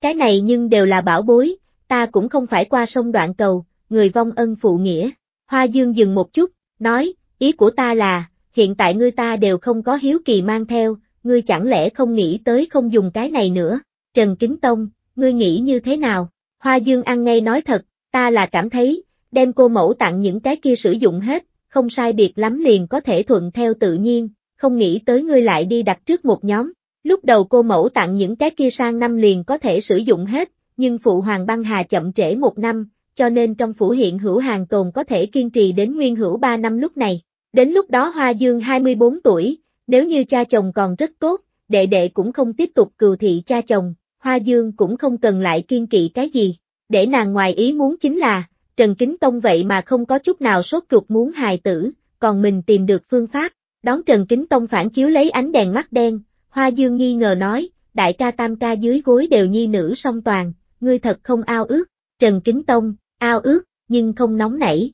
Cái này nhưng đều là bảo bối, ta cũng không phải qua sông đoạn cầu, người vong ân phụ nghĩa. Hoa Dương dừng một chút, nói, ý của ta là, hiện tại ngươi ta đều không có hiếu kỳ mang theo, ngươi chẳng lẽ không nghĩ tới không dùng cái này nữa. Trần Kính Tông, ngươi nghĩ như thế nào? Hoa Dương ăn ngay nói thật, ta là cảm thấy, đem cô mẫu tặng những cái kia sử dụng hết, không sai biệt lắm liền có thể thuận theo tự nhiên, không nghĩ tới ngươi lại đi đặt trước một nhóm. Lúc đầu cô mẫu tặng những cái kia sang năm liền có thể sử dụng hết, nhưng phụ hoàng băng hà chậm trễ một năm, cho nên trong phủ hiện hữu hàng tồn có thể kiên trì đến nguyên hữu 3 năm lúc này. Đến lúc đó Hoa Dương 24 tuổi, nếu như cha chồng còn rất tốt, đệ đệ cũng không tiếp tục cừu thị cha chồng, Hoa Dương cũng không cần lại kiên kỵ cái gì. Để nàng ngoài ý muốn chính là, Trần Kính Tông vậy mà không có chút nào sốt ruột muốn hài tử, còn mình tìm được phương pháp, đón Trần Kính Tông phản chiếu lấy ánh đèn mắt đen, Hoa Dương nghi ngờ nói, đại ca tam ca dưới gối đều nhi nữ song toàn, ngươi thật không ao ước, Trần Kính Tông, ao ước, nhưng không nóng nảy.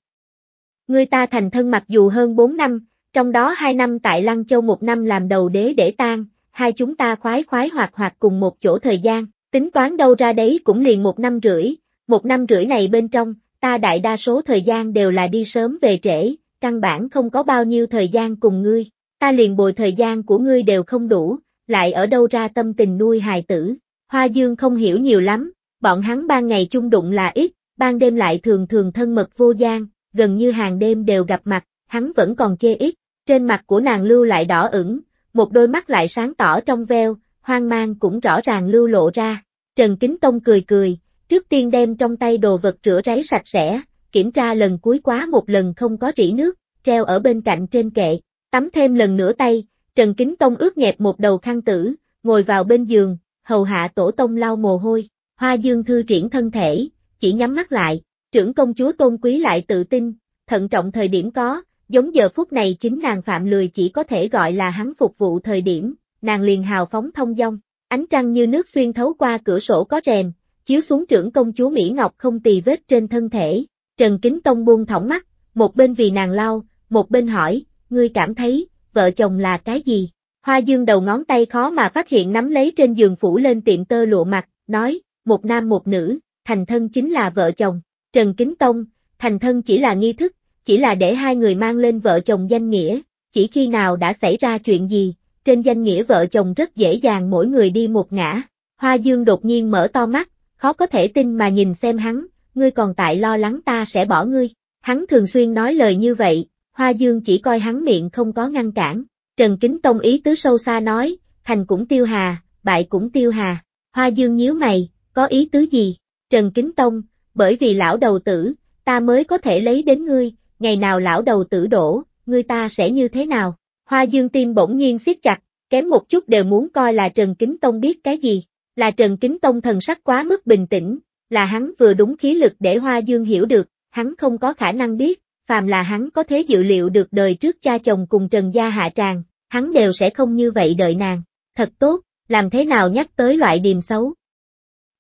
Ngươi ta thành thân mặc dù hơn 4 năm, trong đó 2 năm tại Lăng Châu một năm làm đầu đế để tan, hai chúng ta khoái khoái hoạt hoạt cùng một chỗ thời gian, tính toán đâu ra đấy cũng liền một năm rưỡi, một năm rưỡi này bên trong, ta đại đa số thời gian đều là đi sớm về trễ, căn bản không có bao nhiêu thời gian cùng ngươi, ta liền bồi thời gian của ngươi đều không đủ, lại ở đâu ra tâm tình nuôi hài tử. Hoa Dương không hiểu nhiều lắm, bọn hắn ban ngày chung đụng là ít, ban đêm lại thường thường thân mật vô gian, gần như hàng đêm đều gặp mặt, hắn vẫn còn chê ít, trên mặt của nàng lưu lại đỏ ửng, một đôi mắt lại sáng tỏ trong veo, hoang mang cũng rõ ràng lưu lộ ra. Trần Kính Tông cười cười, Trước tiên đem trong tay đồ vật rửa ráy sạch sẽ, kiểm tra lần cuối quá một lần không có rỉ nước, treo ở bên cạnh trên kệ, tắm thêm lần nữa tay, Trần Kính Tông ướt nhẹp một đầu khăn tử, ngồi vào bên giường, hầu hạ tổ tông lau mồ hôi, hoa dương thư triển thân thể, chỉ nhắm mắt lại, trưởng công chúa tôn quý lại tự tin, thận trọng thời điểm có, giống giờ phút này chính nàng phạm lười chỉ có thể gọi là hắn phục vụ thời điểm, nàng liền hào phóng thông dong, ánh trăng như nước xuyên thấu qua cửa sổ có rèm, chiếu xuống trưởng công chúa Mỹ Ngọc không tì vết trên thân thể, Trần Kính Tông buông thõng mắt, một bên vì nàng lau, một bên hỏi, ngươi cảm thấy, vợ chồng là cái gì? Hoa dương đầu ngón tay khó mà phát hiện nắm lấy trên giường phủ lên tiệm tơ lụa mặt, nói, một nam một nữ, thành thân chính là vợ chồng, Trần Kính Tông, thành thân chỉ là nghi thức, chỉ là để hai người mang lên vợ chồng danh nghĩa, chỉ khi nào đã xảy ra chuyện gì, trên danh nghĩa vợ chồng rất dễ dàng mỗi người đi một ngã. Hoa Dương đột nhiên mở to mắt, khó có thể tin mà nhìn xem hắn, ngươi còn tại lo lắng ta sẽ bỏ ngươi. Hắn thường xuyên nói lời như vậy, Hoa Dương chỉ coi hắn miệng không có ngăn cản. Trần Kính Tông ý tứ sâu xa nói, thành cũng tiêu hà, bại cũng tiêu hà. Hoa Dương nhíu mày, có ý tứ gì? Trần Kính Tông, bởi vì lão đầu tử, ta mới có thể lấy đến ngươi, ngày nào lão đầu tử đổ, ngươi ta sẽ như thế nào? Hoa Dương tim bỗng nhiên siết chặt, kém một chút đều muốn coi là Trần Kính Tông biết cái gì. Là Trần Kính Tông thần sắc quá mức bình tĩnh, là hắn vừa đúng khí lực để Hoa Dương hiểu được, hắn không có khả năng biết, phàm là hắn có thế dự liệu được đời trước cha chồng cùng Trần Gia hạ tràng, hắn đều sẽ không như vậy đợi nàng. Thật tốt, làm thế nào nhắc tới loại điềm xấu.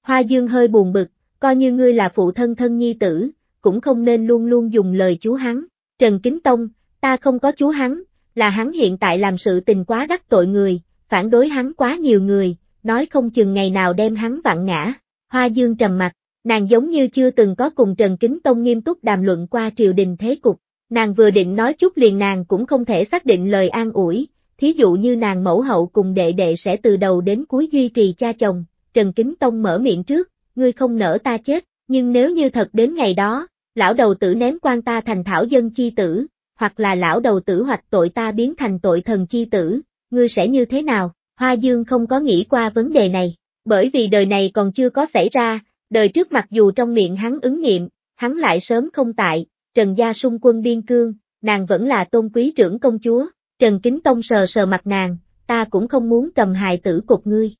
Hoa Dương hơi buồn bực, coi như ngươi là phụ thân thân nhi tử, cũng không nên luôn luôn dùng lời chú hắn. Trần Kính Tông, ta không có chú hắn, là hắn hiện tại làm sự tình quá đắc tội người, phản đối hắn quá nhiều người, nói không chừng ngày nào đem hắn vặn ngã. Hoa Dương trầm mặt, nàng giống như chưa từng có cùng Trần Kính Tông nghiêm túc đàm luận qua triều đình thế cục. Nàng vừa định nói chút liền nàng cũng không thể xác định lời an ủi, thí dụ như nàng mẫu hậu cùng đệ đệ sẽ từ đầu đến cuối duy trì cha chồng, Trần Kính Tông mở miệng trước, ngươi không nỡ ta chết, nhưng nếu như thật đến ngày đó, lão đầu tử ném quan ta thành thảo dân chi tử, hoặc là lão đầu tử hoạch tội ta biến thành tội thần chi tử, ngươi sẽ như thế nào? Hoa Dương không có nghĩ qua vấn đề này, bởi vì đời này còn chưa có xảy ra, đời trước mặc dù trong miệng hắn ứng nghiệm, hắn lại sớm không tại, Trần Gia xung quân biên cương, nàng vẫn là tôn quý trưởng công chúa, Trần Kính Tông sờ sờ mặt nàng, ta cũng không muốn cầm hài tử cục ngươi.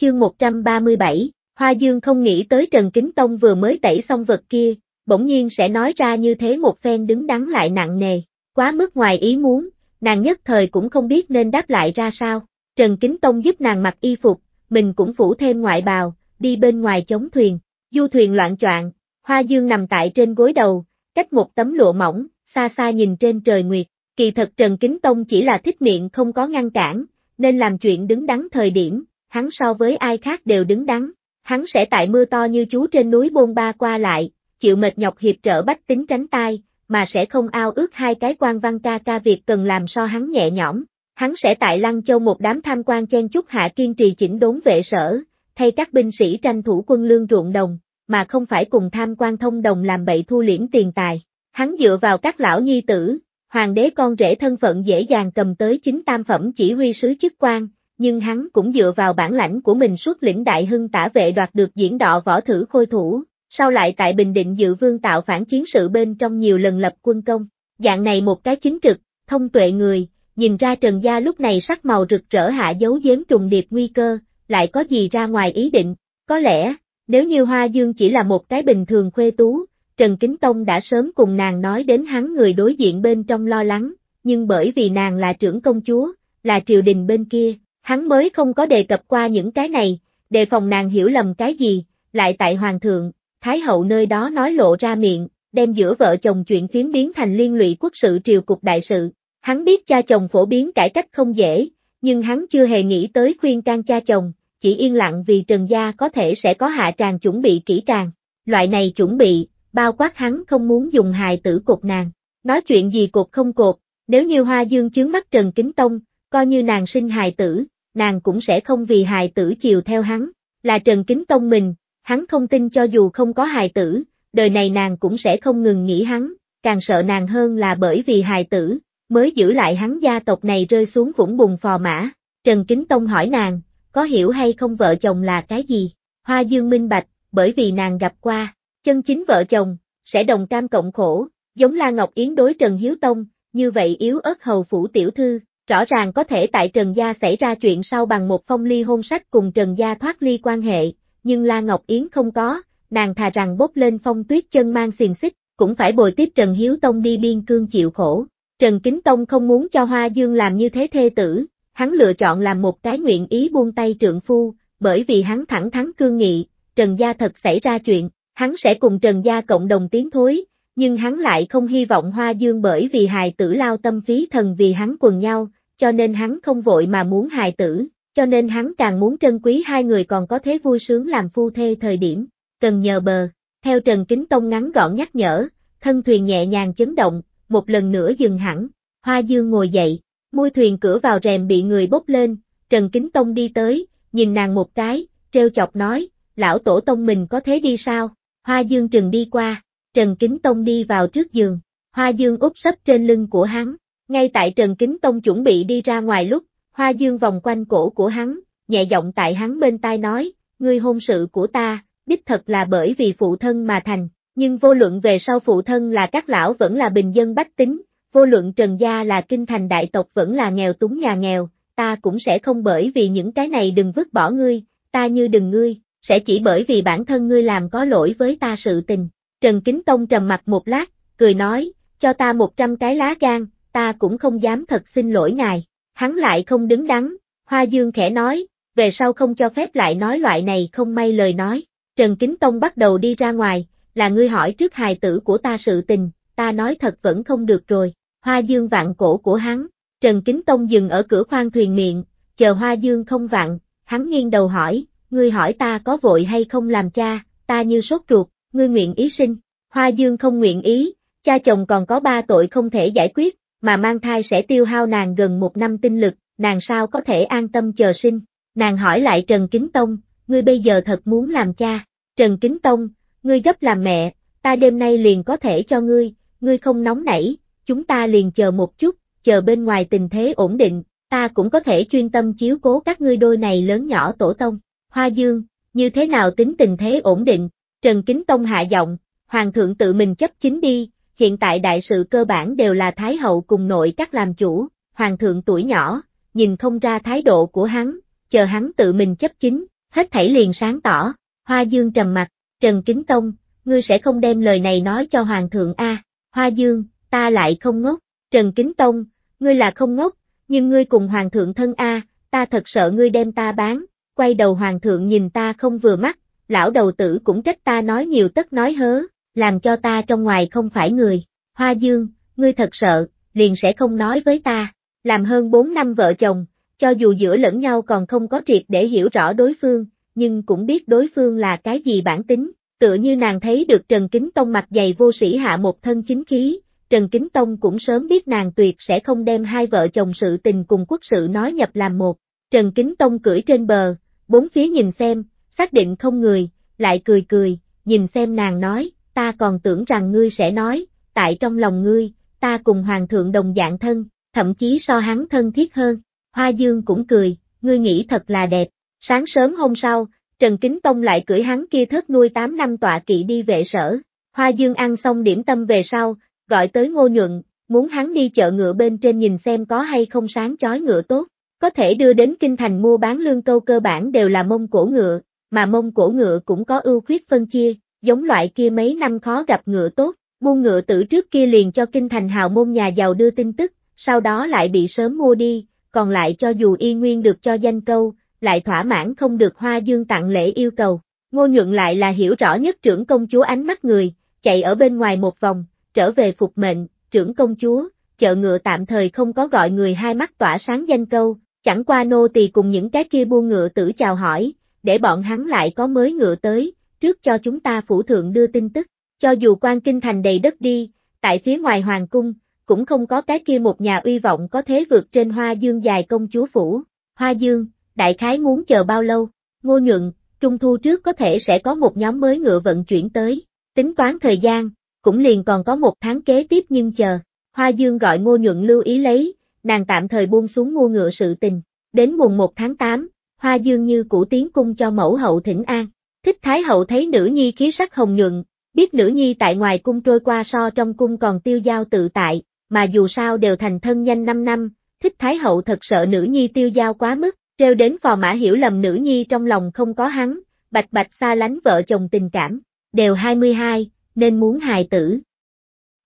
Chương 137, Hoa Dương không nghĩ tới Trần Kính Tông vừa mới tẩy xong vật kia, bỗng nhiên sẽ nói ra như thế một phen đứng đắn lại nặng nề, quá mức ngoài ý muốn, nàng nhất thời cũng không biết nên đáp lại ra sao. Trần Kính Tông giúp nàng mặc y phục, mình cũng phủ thêm ngoại bào, đi bên ngoài chống thuyền, du thuyền loạn choạng, hoa dương nằm tại trên gối đầu, cách một tấm lụa mỏng, xa xa nhìn trên trời nguyệt, kỳ thật Trần Kính Tông chỉ là thích miệng không có ngăn cản, nên làm chuyện đứng đắn thời điểm, hắn so với ai khác đều đứng đắn, hắn sẽ tại mưa to như chú trên núi bôn ba qua lại, chịu mệt nhọc hiệp trợ bách tính tránh tai, mà sẽ không ao ước hai cái quan văn ca ca việc cần làm so hắn nhẹ nhõm hắn sẽ tại Lăng Châu một đám tham quan chen chúc hạ kiên trì chỉnh đốn vệ sở, thay các binh sĩ tranh thủ quân lương ruộng đồng, mà không phải cùng tham quan thông đồng làm bậy thu liễm tiền tài. Hắn dựa vào các lão nhi tử, hoàng đế con rể thân phận dễ dàng cầm tới chính tam phẩm chỉ huy sứ chức quan, nhưng hắn cũng dựa vào bản lãnh của mình suốt lĩnh đại hưng tả vệ đoạt được diễn đọ võ thử khôi thủ, sau lại tại Bình Định dự vương tạo phản chiến sự bên trong nhiều lần lập quân công. Dạng này một cái chính trực, thông tuệ người, nhìn ra Trần Gia lúc này sắc màu rực rỡ hạ dấu giếm trùng điệp nguy cơ, lại có gì ra ngoài ý định, có lẽ, nếu như Hoa Dương chỉ là một cái bình thường khuê tú, Trần Kính Tông đã sớm cùng nàng nói đến hắn người đối diện bên trong lo lắng, nhưng bởi vì nàng là trưởng công chúa, là triều đình bên kia, hắn mới không có đề cập qua những cái này, đề phòng nàng hiểu lầm cái gì, lại tại Hoàng thượng, Thái hậu nơi đó nói lộ ra miệng, đem giữa vợ chồng chuyện phiếm biến thành liên lụy quốc sự triều cục đại sự, Hắn biết cha chồng phổ biến cải cách không dễ, nhưng hắn chưa hề nghĩ tới khuyên can cha chồng, chỉ yên lặng vì Trần Gia có thể sẽ có hạ tràng chuẩn bị kỹ càng. Loại này chuẩn bị, bao quát hắn không muốn dùng hài tử cột nàng. Nói chuyện gì cột không cột, nếu như Hoa Dương chướng mắt Trần Kính Tông, coi như nàng sinh hài tử, nàng cũng sẽ không vì hài tử chiều theo hắn. Là Trần Kính Tông mình, hắn không tin cho dù không có hài tử, đời này nàng cũng sẽ không ngừng nghĩ hắn, càng sợ nàng hơn là bởi vì hài tử, mới giữ lại hắn gia tộc này rơi xuống vũng bùn phò mã. Trần Kính Tông hỏi nàng, có hiểu hay không vợ chồng là cái gì? Hoa Dương minh bạch, bởi vì nàng gặp qua, chân chính vợ chồng, sẽ đồng cam cộng khổ, giống La Ngọc Yến đối Trần Hiếu Tông, như vậy yếu ớt hầu phủ tiểu thư, rõ ràng có thể tại Trần Gia xảy ra chuyện sau bằng một phong ly hôn sách cùng Trần Gia thoát ly quan hệ, nhưng La Ngọc Yến không có, nàng thà rằng bốc lên phong tuyết chân mang xiềng xích, cũng phải bồi tiếp Trần Hiếu Tông đi biên cương chịu khổ. Trần Kính Tông không muốn cho Hoa Dương làm như thế thê tử, hắn lựa chọn làm một cái nguyện ý buông tay trượng phu, bởi vì hắn thẳng thắn cương nghị, Trần Gia thật xảy ra chuyện, hắn sẽ cùng Trần Gia cộng đồng tiến thối, nhưng hắn lại không hy vọng Hoa Dương bởi vì hài tử lao tâm phí thần vì hắn quần nhau, cho nên hắn không vội mà muốn hài tử, cho nên hắn càng muốn trân quý hai người còn có thế vui sướng làm phu thê thời điểm, cần nhờ bờ. Theo Trần Kính Tông ngắn gọn nhắc nhở, thân thuyền nhẹ nhàng chấn động, một lần nữa dừng hẳn. Hoa Dương ngồi dậy, môi thuyền cửa vào rèm bị người bốc lên, Trần Kính Tông đi tới, nhìn nàng một cái, treo chọc nói, lão tổ tông mình có thế đi sao? Hoa Dương trừng đi qua, Trần Kính Tông đi vào trước giường, Hoa Dương úp sấp trên lưng của hắn, ngay tại Trần Kính Tông chuẩn bị đi ra ngoài lúc, Hoa Dương vòng quanh cổ của hắn, nhẹ giọng tại hắn bên tai nói, ngươi hôn sự của ta, đích thật là bởi vì phụ thân mà thành, nhưng vô luận về sau phụ thân là các lão vẫn là bình dân bách tính, vô luận trần gia là kinh thành đại tộc vẫn là nghèo túng nhà nghèo, ta cũng sẽ không bởi vì những cái này đừng vứt bỏ ngươi, ta như đừng ngươi, sẽ chỉ bởi vì bản thân ngươi làm có lỗi với ta sự tình. Trần Kính Tông trầm mặt một lát, cười nói, cho ta một trăm cái lá gan, ta cũng không dám thật xin lỗi ngài. Hắn lại không đứng đắn, Hoa Dương khẽ nói, về sau không cho phép lại nói loại này không may lời nói. Trần Kính Tông bắt đầu đi ra ngoài, là ngươi hỏi trước hài tử của ta sự tình, ta nói thật vẫn không được rồi, hoa dương vạn cổ của hắn, Trần Kính Tông dừng ở cửa khoang thuyền miệng, chờ hoa dương không vặn, hắn nghiêng đầu hỏi, ngươi hỏi ta có vội hay không làm cha, ta như sốt ruột, ngươi nguyện ý sinh, hoa dương không nguyện ý, cha chồng còn có ba tội không thể giải quyết, mà mang thai sẽ tiêu hao nàng gần một năm tinh lực, nàng sao có thể an tâm chờ sinh, nàng hỏi lại Trần Kính Tông, ngươi bây giờ thật muốn làm cha, Trần Kính Tông, ngươi gấp làm mẹ, ta đêm nay liền có thể cho ngươi, ngươi không nóng nảy, chúng ta liền chờ một chút, chờ bên ngoài tình thế ổn định, ta cũng có thể chuyên tâm chiếu cố các ngươi đôi này lớn nhỏ tổ tông. Hoa Dương, như thế nào tính tình thế ổn định? Trần Kính Tông hạ giọng, Hoàng thượng tự mình chấp chính đi, hiện tại đại sự cơ bản đều là Thái hậu cùng nội các làm chủ, Hoàng thượng tuổi nhỏ, nhìn không ra thái độ của hắn, chờ hắn tự mình chấp chính, hết thảy liền sáng tỏ. Hoa Dương trầm mặt, Trần Kính Tông, ngươi sẽ không đem lời này nói cho Hoàng thượng A, Hoa Dương, ta lại không ngốc, Trần Kính Tông, ngươi là không ngốc, nhưng ngươi cùng Hoàng thượng thân A, ta thật sợ ngươi đem ta bán, quay đầu Hoàng thượng nhìn ta không vừa mắt, lão đầu tử cũng trách ta nói nhiều tất nói hớ, làm cho ta trong ngoài không phải người, Hoa Dương, ngươi thật sợ, liền sẽ không nói với ta, làm hơn 4 năm vợ chồng, cho dù giữa lẫn nhau còn không có triệt để hiểu rõ đối phương, nhưng cũng biết đối phương là cái gì bản tính, tựa như nàng thấy được Trần Kính Tông mặt dày vô sĩ hạ một thân chính khí, Trần Kính Tông cũng sớm biết nàng tuyệt sẽ không đem hai vợ chồng sự tình cùng quốc sự nói nhập làm một. Trần Kính Tông cưỡi trên bờ, bốn phía nhìn xem, xác định không người, lại cười cười, nhìn xem nàng nói, ta còn tưởng rằng ngươi sẽ nói, tại trong lòng ngươi, ta cùng hoàng thượng đồng dạng thân, thậm chí so hắn thân thiết hơn. Hoa Dương cũng cười, ngươi nghĩ thật là đẹp, Sáng sớm hôm sau, Trần Kính Tông lại cưỡi hắn kia thất nuôi 8 năm tọa kỵ đi vệ sở. Hoa Dương ăn xong điểm tâm về sau, gọi tới Ngô Nhuận, muốn hắn đi chợ ngựa bên trên nhìn xem có hay không sáng chói ngựa tốt, có thể đưa đến kinh thành mua bán lương câu cơ bản đều là mông cổ ngựa, mà mông cổ ngựa cũng có ưu khuyết phân chia, giống loại kia mấy năm khó gặp ngựa tốt, buôn ngựa tử trước kia liền cho kinh thành hào môn nhà giàu đưa tin tức, sau đó lại bị sớm mua đi, còn lại cho dù y nguyên được cho danh câu, lại thỏa mãn không được Hoa Dương tặng lễ yêu cầu. Ngô Nhượng lại là hiểu rõ nhất trưởng công chúa ánh mắt người, chạy ở bên ngoài một vòng, trở về phục mệnh, trưởng công chúa, chợ ngựa tạm thời không có gọi người hai mắt tỏa sáng danh câu, chẳng qua nô tỳ cùng những cái kia buôn ngựa tử chào hỏi, để bọn hắn lại có mới ngựa tới, trước cho chúng ta phủ thượng đưa tin tức, cho dù quan kinh thành đầy đất đi, tại phía ngoài hoàng cung, cũng không có cái kia một nhà uy vọng có thế vượt trên hoa dương dài công chúa phủ, hoa dương, đại khái muốn chờ bao lâu, ngô nhuận, trung thu trước có thể sẽ có một nhóm mới ngựa vận chuyển tới, tính toán thời gian, cũng liền còn có một tháng kế tiếp nhưng chờ, Hoa Dương gọi ngô nhuận lưu ý lấy, nàng tạm thời buông xuống mua ngựa sự tình, đến mùng 1 tháng 8, Hoa Dương như cũ tiến cung cho mẫu hậu thỉnh an, thích thái hậu thấy nữ nhi khí sắc hồng nhuận, biết nữ nhi tại ngoài cung trôi qua so trong cung còn tiêu giao tự tại, mà dù sao đều thành thân nhanh 5 năm, thích thái hậu thật sợ nữ nhi tiêu giao quá mức, treo đến phò mã hiểu lầm nữ nhi trong lòng không có hắn, bạch bạch xa lánh vợ chồng tình cảm, đều 22, nên muốn hài tử.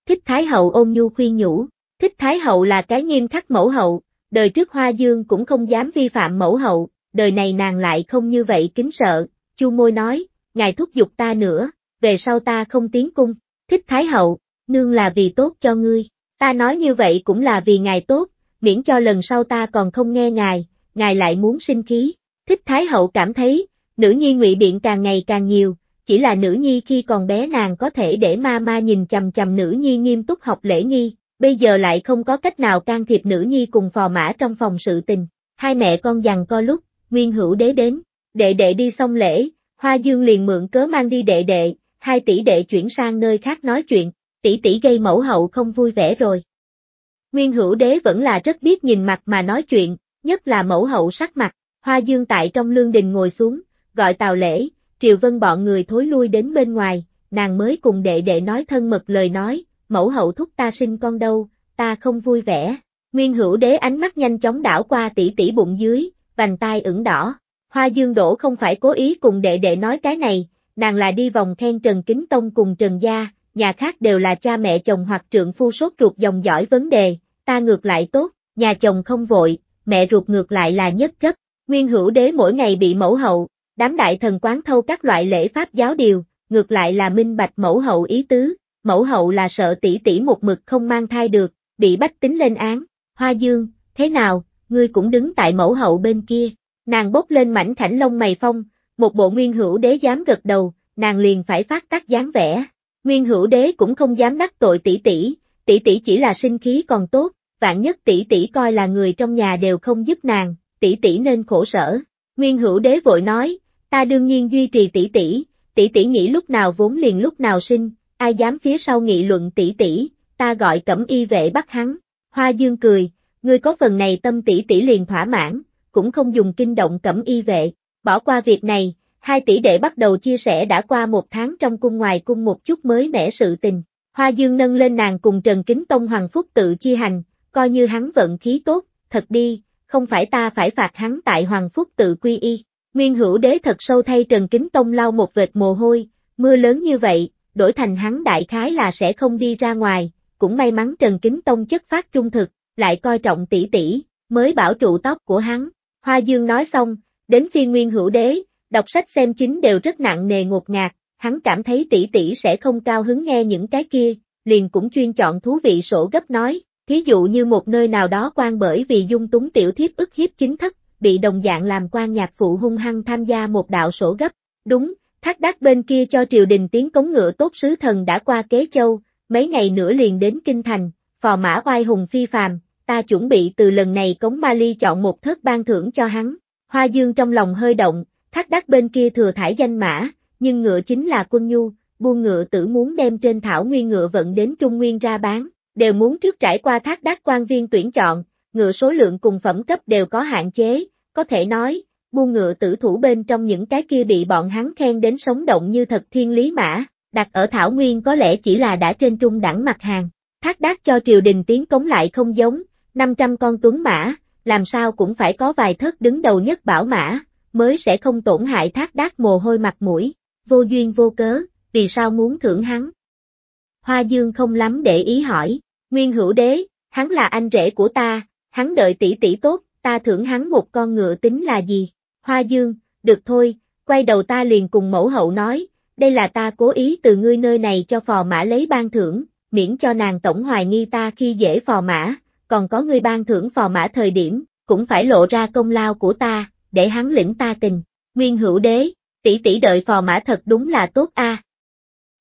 Thích Thái Hậu ôm nhu khuyên nhủ, Thích Thái Hậu là cái nghiêm khắc mẫu hậu, đời trước Hoa Dương cũng không dám vi phạm mẫu hậu, đời này nàng lại không như vậy kính sợ, chu môi nói, ngài thúc giục ta nữa, về sau ta không tiến cung, Thích Thái Hậu, nương là vì tốt cho ngươi, ta nói như vậy cũng là vì ngài tốt, miễn cho lần sau ta còn không nghe ngài, ngài lại muốn sinh khí. Thích Thái Hậu cảm thấy, nữ nhi ngụy biện càng ngày càng nhiều, chỉ là nữ nhi khi còn bé nàng có thể để ma ma nhìn chầm chầm nữ nhi nghiêm túc học lễ nghi, bây giờ lại không có cách nào can thiệp nữ nhi cùng phò mã trong phòng sự tình. Hai mẹ con dằn co lúc, nguyên hữu đế đến, đệ đệ đi xong lễ, hoa dương liền mượn cớ mang đi đệ đệ, hai tỷ đệ chuyển sang nơi khác nói chuyện, tỷ tỷ gây mẫu hậu không vui vẻ rồi. Nguyên hữu đế vẫn là rất biết nhìn mặt mà nói chuyện, nhất là mẫu hậu sắc mặt, hoa dương tại trong lương đình ngồi xuống, gọi tàu lễ, triều vân bọn người thối lui đến bên ngoài, nàng mới cùng đệ đệ nói thân mật lời nói, mẫu hậu thúc ta sinh con đâu, ta không vui vẻ. Nguyên hữu đế ánh mắt nhanh chóng đảo qua tỷ tỷ bụng dưới, vành tai ửng đỏ. Hoa dương đổ không phải cố ý cùng đệ đệ nói cái này, nàng là đi vòng khen Trần Kính Tông cùng Trần Gia, nhà khác đều là cha mẹ chồng hoặc trượng phu sốt ruột dòng dõi vấn đề, ta ngược lại tốt, nhà chồng không vội, mẹ ruột ngược lại là nhất cấp. Nguyên hữu đế mỗi ngày bị mẫu hậu, đám đại thần quán thâu các loại lễ pháp giáo điều, ngược lại là minh bạch mẫu hậu ý tứ, mẫu hậu là sợ tỷ tỷ một mực không mang thai được, bị bách tính lên án, hoa dương, thế nào, ngươi cũng đứng tại mẫu hậu bên kia, nàng bốc lên mảnh khảnh lông mày phong, một bộ nguyên hữu đế dám gật đầu, nàng liền phải phát tác dáng vẻ, nguyên hữu đế cũng không dám đắc tội tỷ tỷ, tỷ tỷ chỉ là sinh khí còn tốt, vạn nhất tỷ tỷ coi là người trong nhà đều không giúp nàng, tỷ tỷ nên khổ sở. Nguyên hữu đế vội nói, ta đương nhiên duy trì tỷ tỷ, tỷ tỷ nghĩ lúc nào vốn liền lúc nào sinh, ai dám phía sau nghị luận tỷ tỷ, ta gọi cẩm y vệ bắt hắn. Hoa dương cười, ngươi có phần này tâm tỷ tỷ liền thỏa mãn, cũng không dùng kinh động cẩm y vệ, bỏ qua việc này. Hai tỷ đệ bắt đầu chia sẻ đã qua một tháng trong cung ngoài cung một chút mới mẻ sự tình. Hoa Dương nâng lên nàng cùng Trần Kính Tông Hoàng Phúc tự chi hành, coi như hắn vận khí tốt, thật đi, không phải ta phải phạt hắn tại Hoàng Phúc tự quy y. Nguyên hữu đế thật sâu thay Trần Kính Tông lau một vệt mồ hôi, mưa lớn như vậy, đổi thành hắn đại khái là sẽ không đi ra ngoài, cũng may mắn Trần Kính Tông chất phát trung thực, lại coi trọng tỷ tỷ, mới bảo trụ tóc của hắn. Hoa Dương nói xong, đến phi Nguyên hữu đế, đọc sách xem chính đều rất nặng nề ngột ngạt, hắn cảm thấy tỷ tỷ sẽ không cao hứng nghe những cái kia, liền cũng chuyên chọn thú vị sổ gấp nói, Thí dụ như một nơi nào đó quan bởi vì dung túng tiểu thiếp ức hiếp chính thất, bị đồng dạng làm quan nhạc phụ hung hăng tham gia một đạo sổ gấp. Đúng, thác đắc bên kia cho triều đình tiến cống ngựa tốt sứ thần đã qua kế châu, mấy ngày nữa liền đến kinh thành, phò mã oai hùng phi phàm, ta chuẩn bị từ lần này cống ba ly chọn một thớt ban thưởng cho hắn. Hoa dương trong lòng hơi động, thác đắc bên kia thừa thải danh mã, nhưng ngựa chính là quân nhu, buôn ngựa tử muốn đem trên thảo nguyên ngựa vận đến Trung Nguyên ra bán, đều muốn trước trải qua thác đát quan viên tuyển chọn, ngựa số lượng cùng phẩm cấp đều có hạn chế, có thể nói, buôn ngựa tử thủ bên trong những cái kia bị bọn hắn khen đến sống động như thật thiên lý mã, đặt ở Thảo Nguyên có lẽ chỉ là đã trên trung đẳng mặt hàng. Thác đát cho triều đình tiến cống lại không giống, 500 con tuấn mã, làm sao cũng phải có vài thất đứng đầu nhất bảo mã, mới sẽ không tổn hại thác đát mồ hôi mặt mũi, vô duyên vô cớ, vì sao muốn thưởng hắn. Hoa Dương không lắm để ý hỏi. Nguyên hữu đế, hắn là anh rể của ta, hắn đợi tỷ tỷ tốt, ta thưởng hắn một con ngựa tính là gì? Hoa dương, được thôi, quay đầu ta liền cùng mẫu hậu nói, đây là ta cố ý từ ngươi nơi này cho phò mã lấy ban thưởng, miễn cho nàng tổng hoài nghi ta khi dễ phò mã, còn có ngươi ban thưởng phò mã thời điểm, cũng phải lộ ra công lao của ta, để hắn lĩnh ta tình. Nguyên hữu đế, tỷ tỷ đợi phò mã thật đúng là tốt a. À.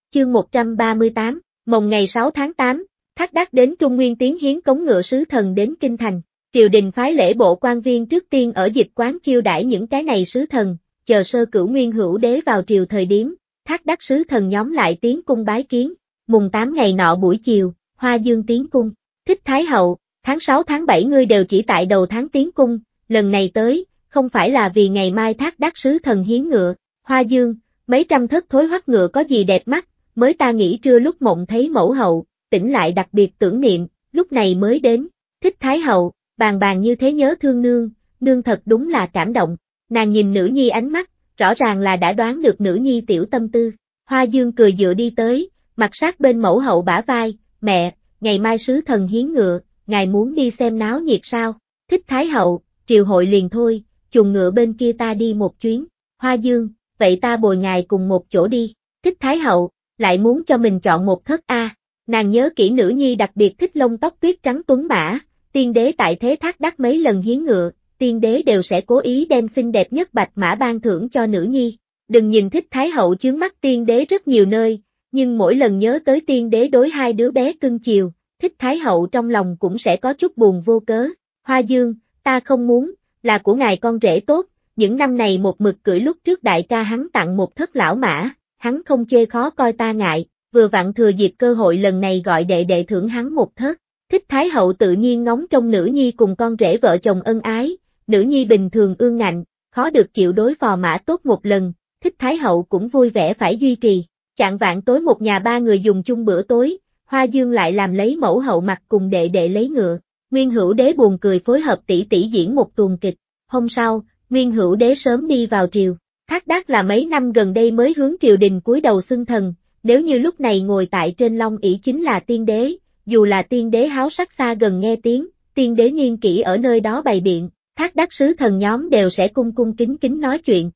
Chương 138, mồng ngày 6 tháng 8, Thác đác đến Trung Nguyên tiến hiến cống ngựa sứ thần đến Kinh Thành, triều đình phái lễ bộ quan viên trước tiên ở dịch quán chiêu đãi những cái này sứ thần, chờ sơ cửu nguyên hữu đế vào triều thời điểm, thác đắc sứ thần nhóm lại tiến cung bái kiến, mùng 8 ngày nọ buổi chiều, hoa dương tiến cung, thích thái hậu, tháng 6 tháng 7 ngươi đều chỉ tại đầu tháng tiến cung, lần này tới, không phải là vì ngày mai thác đắc sứ thần hiến ngựa, hoa dương, mấy trăm thất thối hoắc ngựa có gì đẹp mắt, mới ta nghĩ trưa lúc mộng thấy mẫu hậu, tỉnh lại đặc biệt tưởng niệm, lúc này mới đến, thích Thái Hậu, bàn bàn như thế nhớ thương nương, nương thật đúng là cảm động, nàng nhìn nữ nhi ánh mắt, rõ ràng là đã đoán được nữ nhi tiểu tâm tư, hoa dương cười dựa đi tới, mặt sát bên mẫu hậu bả vai, mẹ, ngày mai sứ thần hiến ngựa, ngài muốn đi xem náo nhiệt sao, thích Thái Hậu, triều hội liền thôi, chuồng ngựa bên kia ta đi một chuyến, hoa dương, vậy ta bồi ngài cùng một chỗ đi, thích Thái Hậu, lại muốn cho mình chọn một thất A. Nàng nhớ kỹ nữ nhi đặc biệt thích lông tóc tuyết trắng tuấn mã, tiên đế tại thế thác đắc mấy lần hiến ngựa, tiên đế đều sẽ cố ý đem xinh đẹp nhất bạch mã ban thưởng cho nữ nhi. Đừng nhìn thích thái hậu chướng mắt tiên đế rất nhiều nơi, nhưng mỗi lần nhớ tới tiên đế đối hai đứa bé cưng chiều, thích thái hậu trong lòng cũng sẽ có chút buồn vô cớ. Hoa dương, ta không muốn, là của ngài con rể tốt, những năm này một mực cưỡi lúc trước đại ca hắn tặng một thất lão mã, hắn không chê khó coi ta ngại, vừa vặn thừa dịp cơ hội lần này gọi đệ đệ thưởng hắn một thớt. Thích Thái Hậu tự nhiên ngóng trong nữ nhi cùng con rể vợ chồng ân ái, nữ nhi bình thường ương ngạnh, khó được chịu đối phò mã tốt một lần, Thích Thái Hậu cũng vui vẻ phải duy trì. Chạng vạn tối một nhà ba người dùng chung bữa tối, Hoa Dương lại làm lấy mẫu hậu mặt cùng đệ đệ lấy ngựa. Nguyên Hữu Đế buồn cười phối hợp tỷ tỷ diễn một tuồng kịch. Hôm sau, Nguyên Hữu Đế sớm đi vào triều. Thác Đác là mấy năm gần đây mới hướng triều đình cúi đầu xưng thần, nếu như lúc này ngồi tại trên long ỷ chính là tiên đế, dù là tiên đế háo sắc xa gần nghe tiếng, tiên đế niên kỹ ở nơi đó bày biện, thác đắc sứ thần nhóm đều sẽ cung cung kính kính nói chuyện.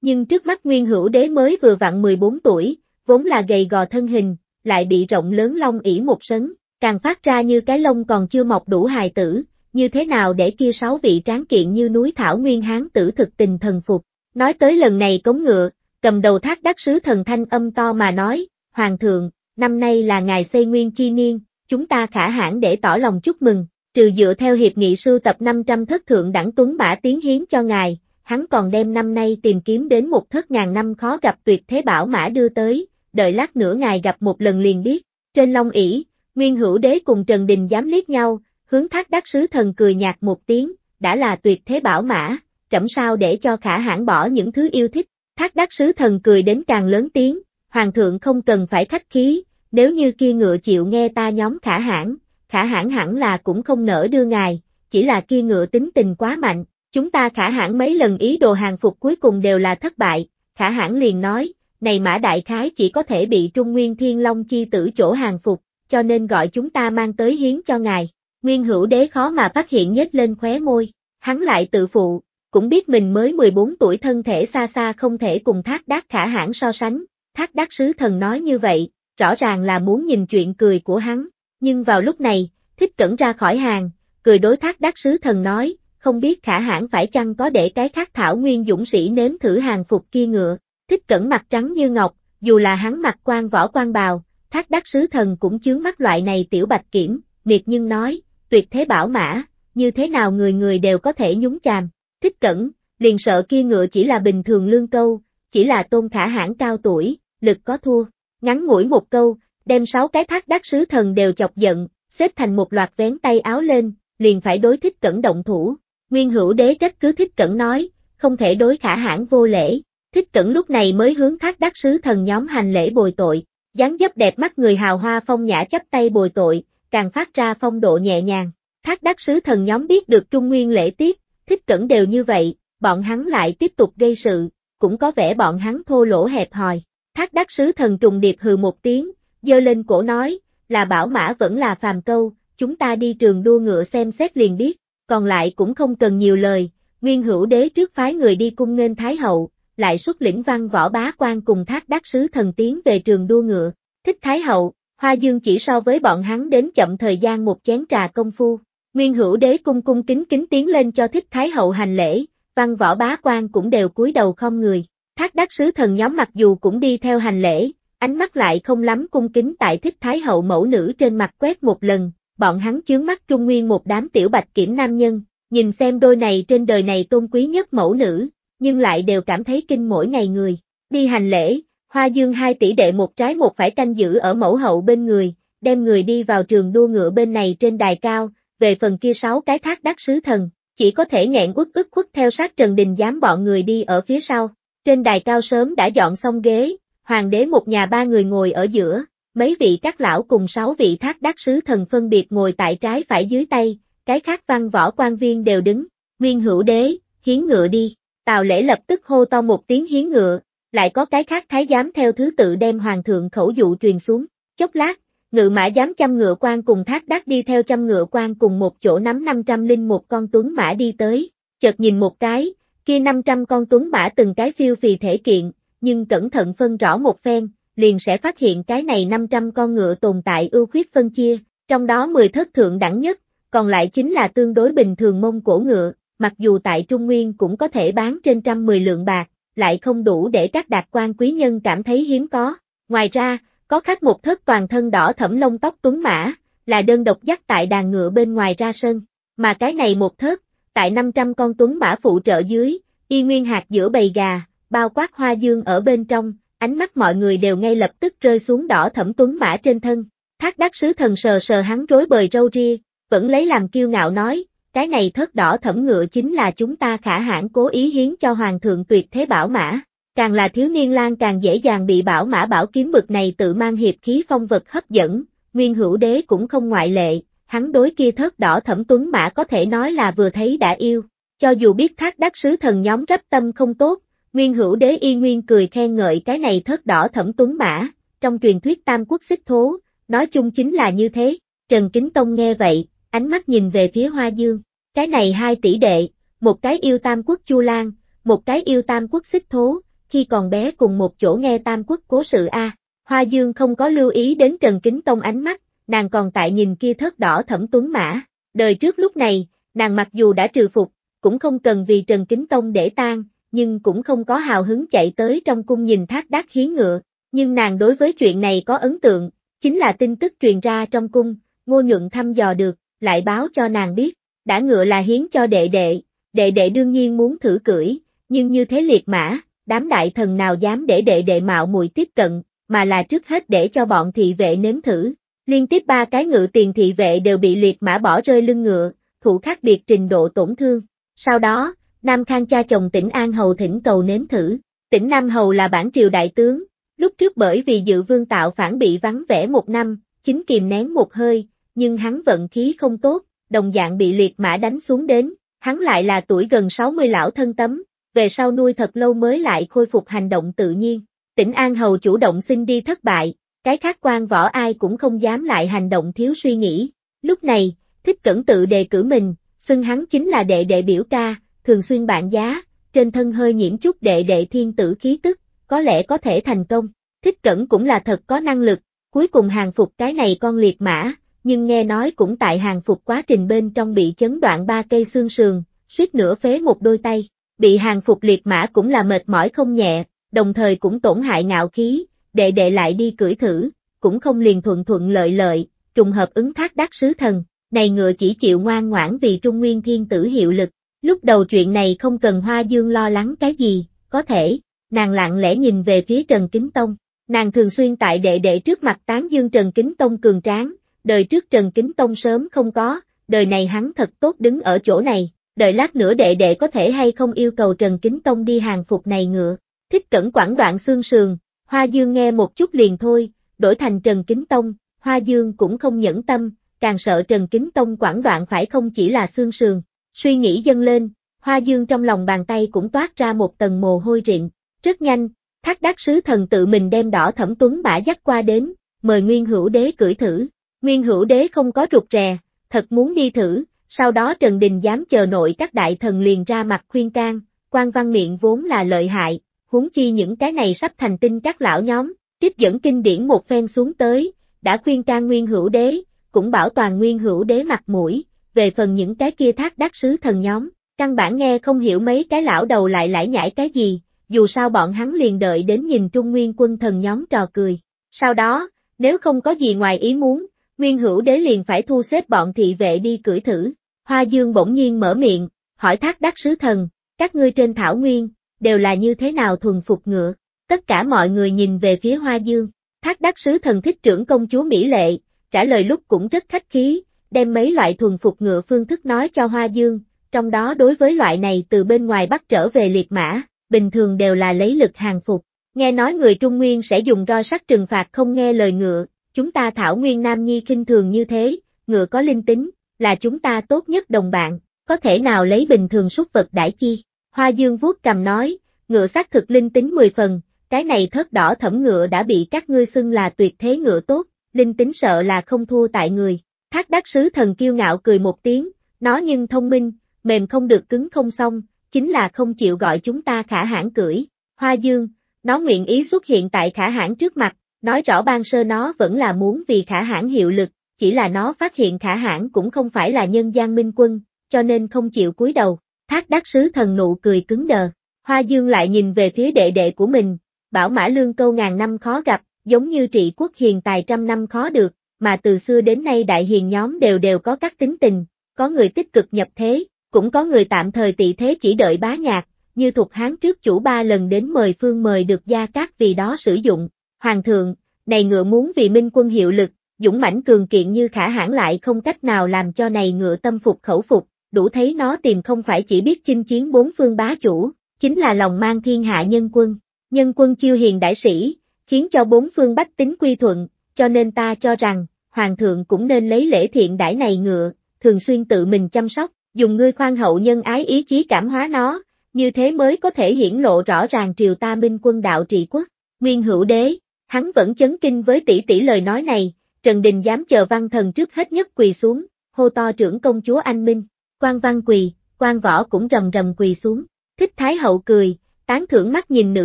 Nhưng trước mắt nguyên hữu đế mới vừa vặn 14 tuổi, vốn là gầy gò thân hình, lại bị rộng lớn long ỉ một sấn, càng phát ra như cái lông còn chưa mọc đủ hài tử, như thế nào để kia sáu vị tráng kiện như núi thảo nguyên hán tử thực tình thần phục. Nói tới lần này cống ngựa, Cầm đầu thác đắc sứ thần thanh âm to mà nói, Hoàng thượng, năm nay là ngày xây nguyên chi niên, chúng ta khả hãn để tỏ lòng chúc mừng, trừ dựa theo hiệp nghị sưu tập 500 thất thượng đẳng tuấn mã tiến hiến cho ngài, hắn còn đem năm nay tìm kiếm đến một thất ngàn năm khó gặp tuyệt thế bảo mã đưa tới, đợi lát nữa ngài gặp một lần liền biết. Trên Long ỷ Nguyên Hữu Đế cùng Trần Đình dám liếc nhau, hướng thác đắc sứ thần cười nhạt một tiếng, đã là tuyệt thế bảo mã, trẫm sao để cho khả hãn bỏ những thứ yêu thích, Thác đắc sứ thần cười đến càng lớn tiếng, hoàng thượng không cần phải khách khí, nếu như kia ngựa chịu nghe ta nhóm khả hãn, khả hãn hẳn là cũng không nỡ đưa ngài, chỉ là kia ngựa tính tình quá mạnh, chúng ta khả hãn mấy lần ý đồ hàng phục cuối cùng đều là thất bại, khả hãn liền nói, này mã đại khái chỉ có thể bị Trung Nguyên Thiên Long chi tử chỗ hàng phục, cho nên gọi chúng ta mang tới hiến cho ngài. Nguyên hữu đế khó mà phát hiện nhếch lên khóe môi, hắn lại tự phụ, cũng biết mình mới 14 tuổi thân thể xa xa không thể cùng thác đác khả hãn so sánh, thác đác sứ thần nói như vậy, rõ ràng là muốn nhìn chuyện cười của hắn, nhưng vào lúc này, thích cẩn ra khỏi hàng, cười đối thác đác sứ thần nói, không biết khả hãn phải chăng có để cái khác thảo nguyên dũng sĩ nếm thử hàng phục kia ngựa, thích cẩn mặt trắng như ngọc, dù là hắn mặt quan võ quan bào, thác đắc sứ thần cũng chướng mắt loại này tiểu bạch kiểm, miệt nhưng nói, tuyệt thế bảo mã, như thế nào người người đều có thể nhúng chàm, thích cẩn, liền sợ kia ngựa chỉ là bình thường lương câu, chỉ là tôn khả hãn cao tuổi, lực có thua, ngắn ngủi một câu, đem sáu cái thác đắc sứ thần đều chọc giận, xếp thành một loạt vén tay áo lên, liền phải đối thích cẩn động thủ, nguyên hữu đế trách cứ thích cẩn nói, không thể đối khả hãn vô lễ, thích cẩn lúc này mới hướng thác đắc sứ thần nhóm hành lễ bồi tội, dáng dấp đẹp mắt người hào hoa phong nhã chấp tay bồi tội, càng phát ra phong độ nhẹ nhàng, thác đắc sứ thần nhóm biết được trung nguyên lễ tiết, thích cẩn đều như vậy, bọn hắn lại tiếp tục gây sự, cũng có vẻ bọn hắn thô lỗ hẹp hòi. Thác đắc sứ thần trùng điệp hừ một tiếng, dơ lên cổ nói, là bảo mã vẫn là phàm câu, chúng ta đi trường đua ngựa xem xét liền biết, còn lại cũng không cần nhiều lời, nguyên hữu đế trước phái người đi cung nghênh Thái Hậu, lại xuất lĩnh văn võ bá quan cùng thác đắc sứ thần tiến về trường đua ngựa, thích Thái Hậu, Hoa Dương chỉ so với bọn hắn đến chậm thời gian một chén trà công phu, Nguyên hữu đế cung cung kính kính tiến lên cho thích thái hậu hành lễ, văn võ bá quan cũng đều cúi đầu không người. Thác đắc sứ thần nhóm mặc dù cũng đi theo hành lễ, ánh mắt lại không lắm cung kính tại thích thái hậu mẫu nữ trên mặt quét một lần, bọn hắn chướng mắt trung nguyên một đám tiểu bạch kiểm nam nhân, nhìn xem đôi này trên đời này tôn quý nhất mẫu nữ, nhưng lại đều cảm thấy kinh mỗi ngày người. Đi hành lễ, hoa dương hai tỷ đệ một trái một phải canh giữ ở mẫu hậu bên người, đem người đi vào trường đua ngựa bên này trên đài cao, về phần kia sáu cái thác đắc sứ thần, chỉ có thể nghẹn uất ức khuất theo sát Trần Đình dám bọn người đi ở phía sau. Trên đài cao sớm đã dọn xong ghế, hoàng đế một nhà ba người ngồi ở giữa, mấy vị các lão cùng sáu vị thác đắc sứ thần phân biệt ngồi tại trái phải dưới tay, cái khác văn võ quan viên đều đứng, nguyên hữu đế, hiến ngựa đi, tào lễ lập tức hô to một tiếng hiến ngựa, lại có cái khác thái giám theo thứ tự đem hoàng thượng khẩu dụ truyền xuống, chốc lát, Ngự mã dám chăm ngựa quan cùng thác đắc đi theo chăm ngựa quan cùng một chỗ nắm 500 linh một con tuấn mã đi tới, chợt nhìn một cái, kia 500 con tuấn mã từng cái phiêu phì thể kiện, nhưng cẩn thận phân rõ một phen, liền sẽ phát hiện cái này 500 con ngựa tồn tại ưu khuyết phân chia, trong đó 10 thất thượng đẳng nhất, còn lại chính là tương đối bình thường mông cổ ngựa, mặc dù tại Trung Nguyên cũng có thể bán trên trăm mười lượng bạc, lại không đủ để các đạt quan quý nhân cảm thấy hiếm có. Ngoài ra, có khác một thất toàn thân đỏ thẫm lông tóc tuấn mã, là đơn độc dắt tại đàn ngựa bên ngoài ra sân, mà cái này một thất, tại 500 con tuấn mã phụ trợ dưới, y nguyên hạt giữa bầy gà, bao quát hoa dương ở bên trong, ánh mắt mọi người đều ngay lập tức rơi xuống đỏ thẫm tuấn mã trên thân. Thác đắc sứ thần sờ sờ hắn rối bời râu ria, vẫn lấy làm kiêu ngạo nói, cái này thất đỏ thẫm ngựa chính là chúng ta khả hãn cố ý hiến cho hoàng thượng tuyệt thế bảo mã. Càng là thiếu niên lang càng dễ dàng bị bảo mã bảo kiếm bực này tự mang hiệp khí phong vật hấp dẫn, nguyên hữu đế cũng không ngoại lệ, hắn đối kia thớt đỏ thẩm tuấn mã có thể nói là vừa thấy đã yêu, cho dù biết thác đắc sứ thần nhóm rắp tâm không tốt, nguyên hữu đế y nguyên cười khen ngợi cái này thớt đỏ thẩm tuấn mã, trong truyền thuyết tam quốc xích thố, nói chung chính là như thế, Trần Kính Tông nghe vậy, ánh mắt nhìn về phía Hoa Dương, cái này hai tỷ đệ, một cái yêu tam quốc Chu Lan, một cái yêu tam quốc xích thố, khi còn bé cùng một chỗ nghe Tam Quốc cố sự A. Hoa Dương không có lưu ý đến Trần Kính Tông ánh mắt, nàng còn tại nhìn kia thớt đỏ thẩm tuấn mã. Đời trước lúc này, nàng mặc dù đã trừ phục, cũng không cần vì Trần Kính Tông để tan, nhưng cũng không có hào hứng chạy tới trong cung nhìn thác đác khí ngựa. Nhưng nàng đối với chuyện này có ấn tượng, chính là tin tức truyền ra trong cung, ngô nhuận thăm dò được, lại báo cho nàng biết, đã ngựa là hiến cho đệ đệ, đệ đệ đương nhiên muốn thử cưỡi, nhưng như thế liệt mã, đám đại thần nào dám để đệ đệ mạo muội tiếp cận, mà là trước hết để cho bọn thị vệ nếm thử. Liên tiếp ba cái ngự tiền thị vệ đều bị liệt mã bỏ rơi lưng ngựa, thủ khác biệt trình độ tổn thương. Sau đó, Nam Khang cha chồng tỉnh An Hầu thỉnh cầu nếm thử. Tỉnh Nam Hầu là bản triều đại tướng, lúc trước bởi vì dự vương tạo phản bị vắng vẻ một năm, chính kìm nén một hơi, nhưng hắn vận khí không tốt, đồng dạng bị liệt mã đánh xuống đến, hắn lại là tuổi gần 60 lão thân tấm, về sau nuôi thật lâu mới lại khôi phục hành động tự nhiên. Tỉnh An Hầu chủ động xin đi thất bại, cái khác quan võ ai cũng không dám lại hành động thiếu suy nghĩ. Lúc này, thích cẩn tự đề cử mình, xưng hắn chính là đệ đệ biểu ca, thường xuyên bạn giá, trên thân hơi nhiễm chút đệ đệ thiên tử khí tức, có lẽ có thể thành công. Thích cẩn cũng là thật có năng lực, cuối cùng hàng phục cái này con liệt mã, nhưng nghe nói cũng tại hàng phục quá trình bên trong bị chấn đoạn ba cây xương sườn, suýt nữa phế một đôi tay bị hàng phục liệt mã cũng là mệt mỏi không nhẹ, đồng thời cũng tổn hại ngạo khí, đệ đệ lại đi cưỡi thử, cũng không liền thuận thuận lợi lợi, trùng hợp ứng thác đắc sứ thần, này ngựa chỉ chịu ngoan ngoãn vì Trung Nguyên Thiên Tử hiệu lực, lúc đầu chuyện này không cần Hoa Dương lo lắng cái gì, có thể, nàng lặng lẽ nhìn về phía Trần Kính Tông, nàng thường xuyên tại đệ đệ trước mặt tán dương Trần Kính Tông cường tráng, đời trước Trần Kính Tông sớm không có, đời này hắn thật tốt đứng ở chỗ này, đợi lát nữa đệ đệ có thể hay không yêu cầu Trần Kính Tông đi hàng phục này ngựa, thích cẩn quản đoạn xương sườn, Hoa Dương nghe một chút liền thôi, đổi thành Trần Kính Tông, Hoa Dương cũng không nhẫn tâm, càng sợ Trần Kính Tông quản đoạn phải không chỉ là xương sườn, suy nghĩ dâng lên, Hoa Dương trong lòng bàn tay cũng toát ra một tầng mồ hôi rịn, rất nhanh, thác đắc sứ thần tự mình đem đỏ thẩm tuấn bả dắt qua đến, mời Nguyên Hữu Đế cưỡi thử, Nguyên Hữu Đế không có rụt rè, thật muốn đi thử, sau đó Trần Đình dám chờ nội các đại thần liền ra mặt khuyên can, quan văn miệng vốn là lợi hại, huống chi những cái này sắp thành tinh các lão nhóm, tiếp dẫn kinh điển một phen xuống tới, đã khuyên can nguyên hữu đế, cũng bảo toàn nguyên hữu đế mặt mũi, về phần những cái kia thác đắc sứ thần nhóm, căn bản nghe không hiểu mấy cái lão đầu lại lải nhải cái gì, dù sao bọn hắn liền đợi đến nhìn trung nguyên quân thần nhóm trò cười. Sau đó, nếu không có gì ngoài ý muốn, Nguyên hữu đế liền phải thu xếp bọn thị vệ đi cưỡi thử. Hoa dương bỗng nhiên mở miệng, hỏi thác đắc sứ thần, các ngươi trên thảo nguyên, đều là như thế nào thuần phục ngựa. Tất cả mọi người nhìn về phía hoa dương, thác đắc sứ thần thích trưởng công chúa Mỹ Lệ, trả lời lúc cũng rất khách khí, đem mấy loại thuần phục ngựa phương thức nói cho hoa dương, trong đó đối với loại này từ bên ngoài bắt trở về liệt mã, bình thường đều là lấy lực hàng phục. Nghe nói người Trung Nguyên sẽ dùng roi sắt trừng phạt không nghe lời ngựa, Chúng ta Thảo Nguyên Nam Nhi kinh thường như thế, ngựa có linh tính, là chúng ta tốt nhất đồng bạn, có thể nào lấy bình thường súc vật đãi chi. Hoa Dương vuốt cầm nói, ngựa xác thực linh tính 10 phần, cái này thất đỏ thẩm ngựa đã bị các ngươi xưng là tuyệt thế ngựa tốt, linh tính sợ là không thua tại người. Thác đắc sứ thần kiêu ngạo cười một tiếng, nó nhưng thông minh, mềm không được cứng không xong, chính là không chịu gọi chúng ta khả hãn cưỡi. Hoa Dương, nó nguyện ý xuất hiện tại khả hãn trước mặt, Nói rõ ban sơ nó vẫn là muốn vì khả hãn hiệu lực, chỉ là nó phát hiện khả hãn cũng không phải là nhân gian minh quân, cho nên không chịu cúi đầu. Thác đắc sứ thần nụ cười cứng đờ. Hoa Dương lại nhìn về phía đệ đệ của mình, bảo mã lương câu ngàn năm khó gặp, giống như trị quốc hiền tài trăm năm khó được, mà từ xưa đến nay đại hiền nhóm đều đều có các tính tình, có người tích cực nhập thế, cũng có người tạm thời tị thế chỉ đợi bá nhạc, như thuộc hán trước chủ ba lần đến mời phương mời được gia các vì đó sử dụng, Hoàng thượng, này ngựa muốn vì minh quân hiệu lực, dũng mãnh cường kiện như khả hãn lại không cách nào làm cho này ngựa tâm phục khẩu phục, đủ thấy nó tìm không phải chỉ biết chinh chiến bốn phương bá chủ, chính là lòng mang thiên hạ nhân quân. Nhân quân chiêu hiền đại sĩ, khiến cho bốn phương bách tính quy thuận, cho nên ta cho rằng, hoàng thượng cũng nên lấy lễ thiện đãi này ngựa, thường xuyên tự mình chăm sóc, dùng ngươi khoan hậu nhân ái ý chí cảm hóa nó, như thế mới có thể hiển lộ rõ ràng triều ta minh quân đạo trị quốc. Nguyên hữu đế, Hắn vẫn chấn kinh với tỷ tỷ lời nói này, Trần Đình dám chờ văn thần trước hết nhất quỳ xuống, hô to trưởng công chúa anh Minh, quan văn quỳ, quan võ cũng rầm rầm quỳ xuống, thích thái hậu cười, tán thưởng mắt nhìn nữ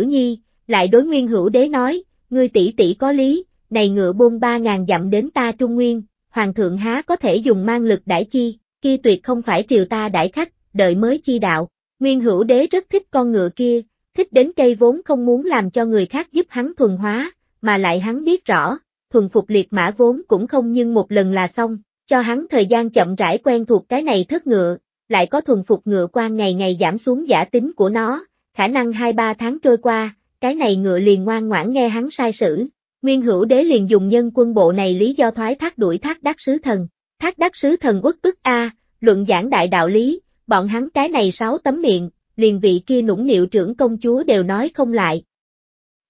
nhi, lại đối nguyên hữu đế nói, ngươi tỷ tỷ có lý, này ngựa bôn ba ngàn dặm đến ta trung nguyên, hoàng thượng há có thể dùng mang lực đãi chi, kia tuyệt không phải triều ta đãi khách, đợi mới chi đạo, nguyên hữu đế rất thích con ngựa kia, thích đến cây vốn không muốn làm cho người khác giúp hắn thuần hóa, mà lại hắn biết rõ, thuần phục liệt mã vốn cũng không nhưng một lần là xong, cho hắn thời gian chậm rãi quen thuộc cái này thất ngựa, lại có thuần phục ngựa qua ngày ngày giảm xuống giả tính của nó, khả năng 2-3 tháng trôi qua, cái này ngựa liền ngoan ngoãn nghe hắn sai sử. Nguyên hữu đế liền dùng nhân quân bộ này lý do thoái thác đuổi thác đắc sứ thần, thác đắc sứ thần quốc tức A, luận giảng đại đạo lý, bọn hắn cái này sáu tấm miệng, liền vị kia nũng nịu trưởng công chúa đều nói không lại.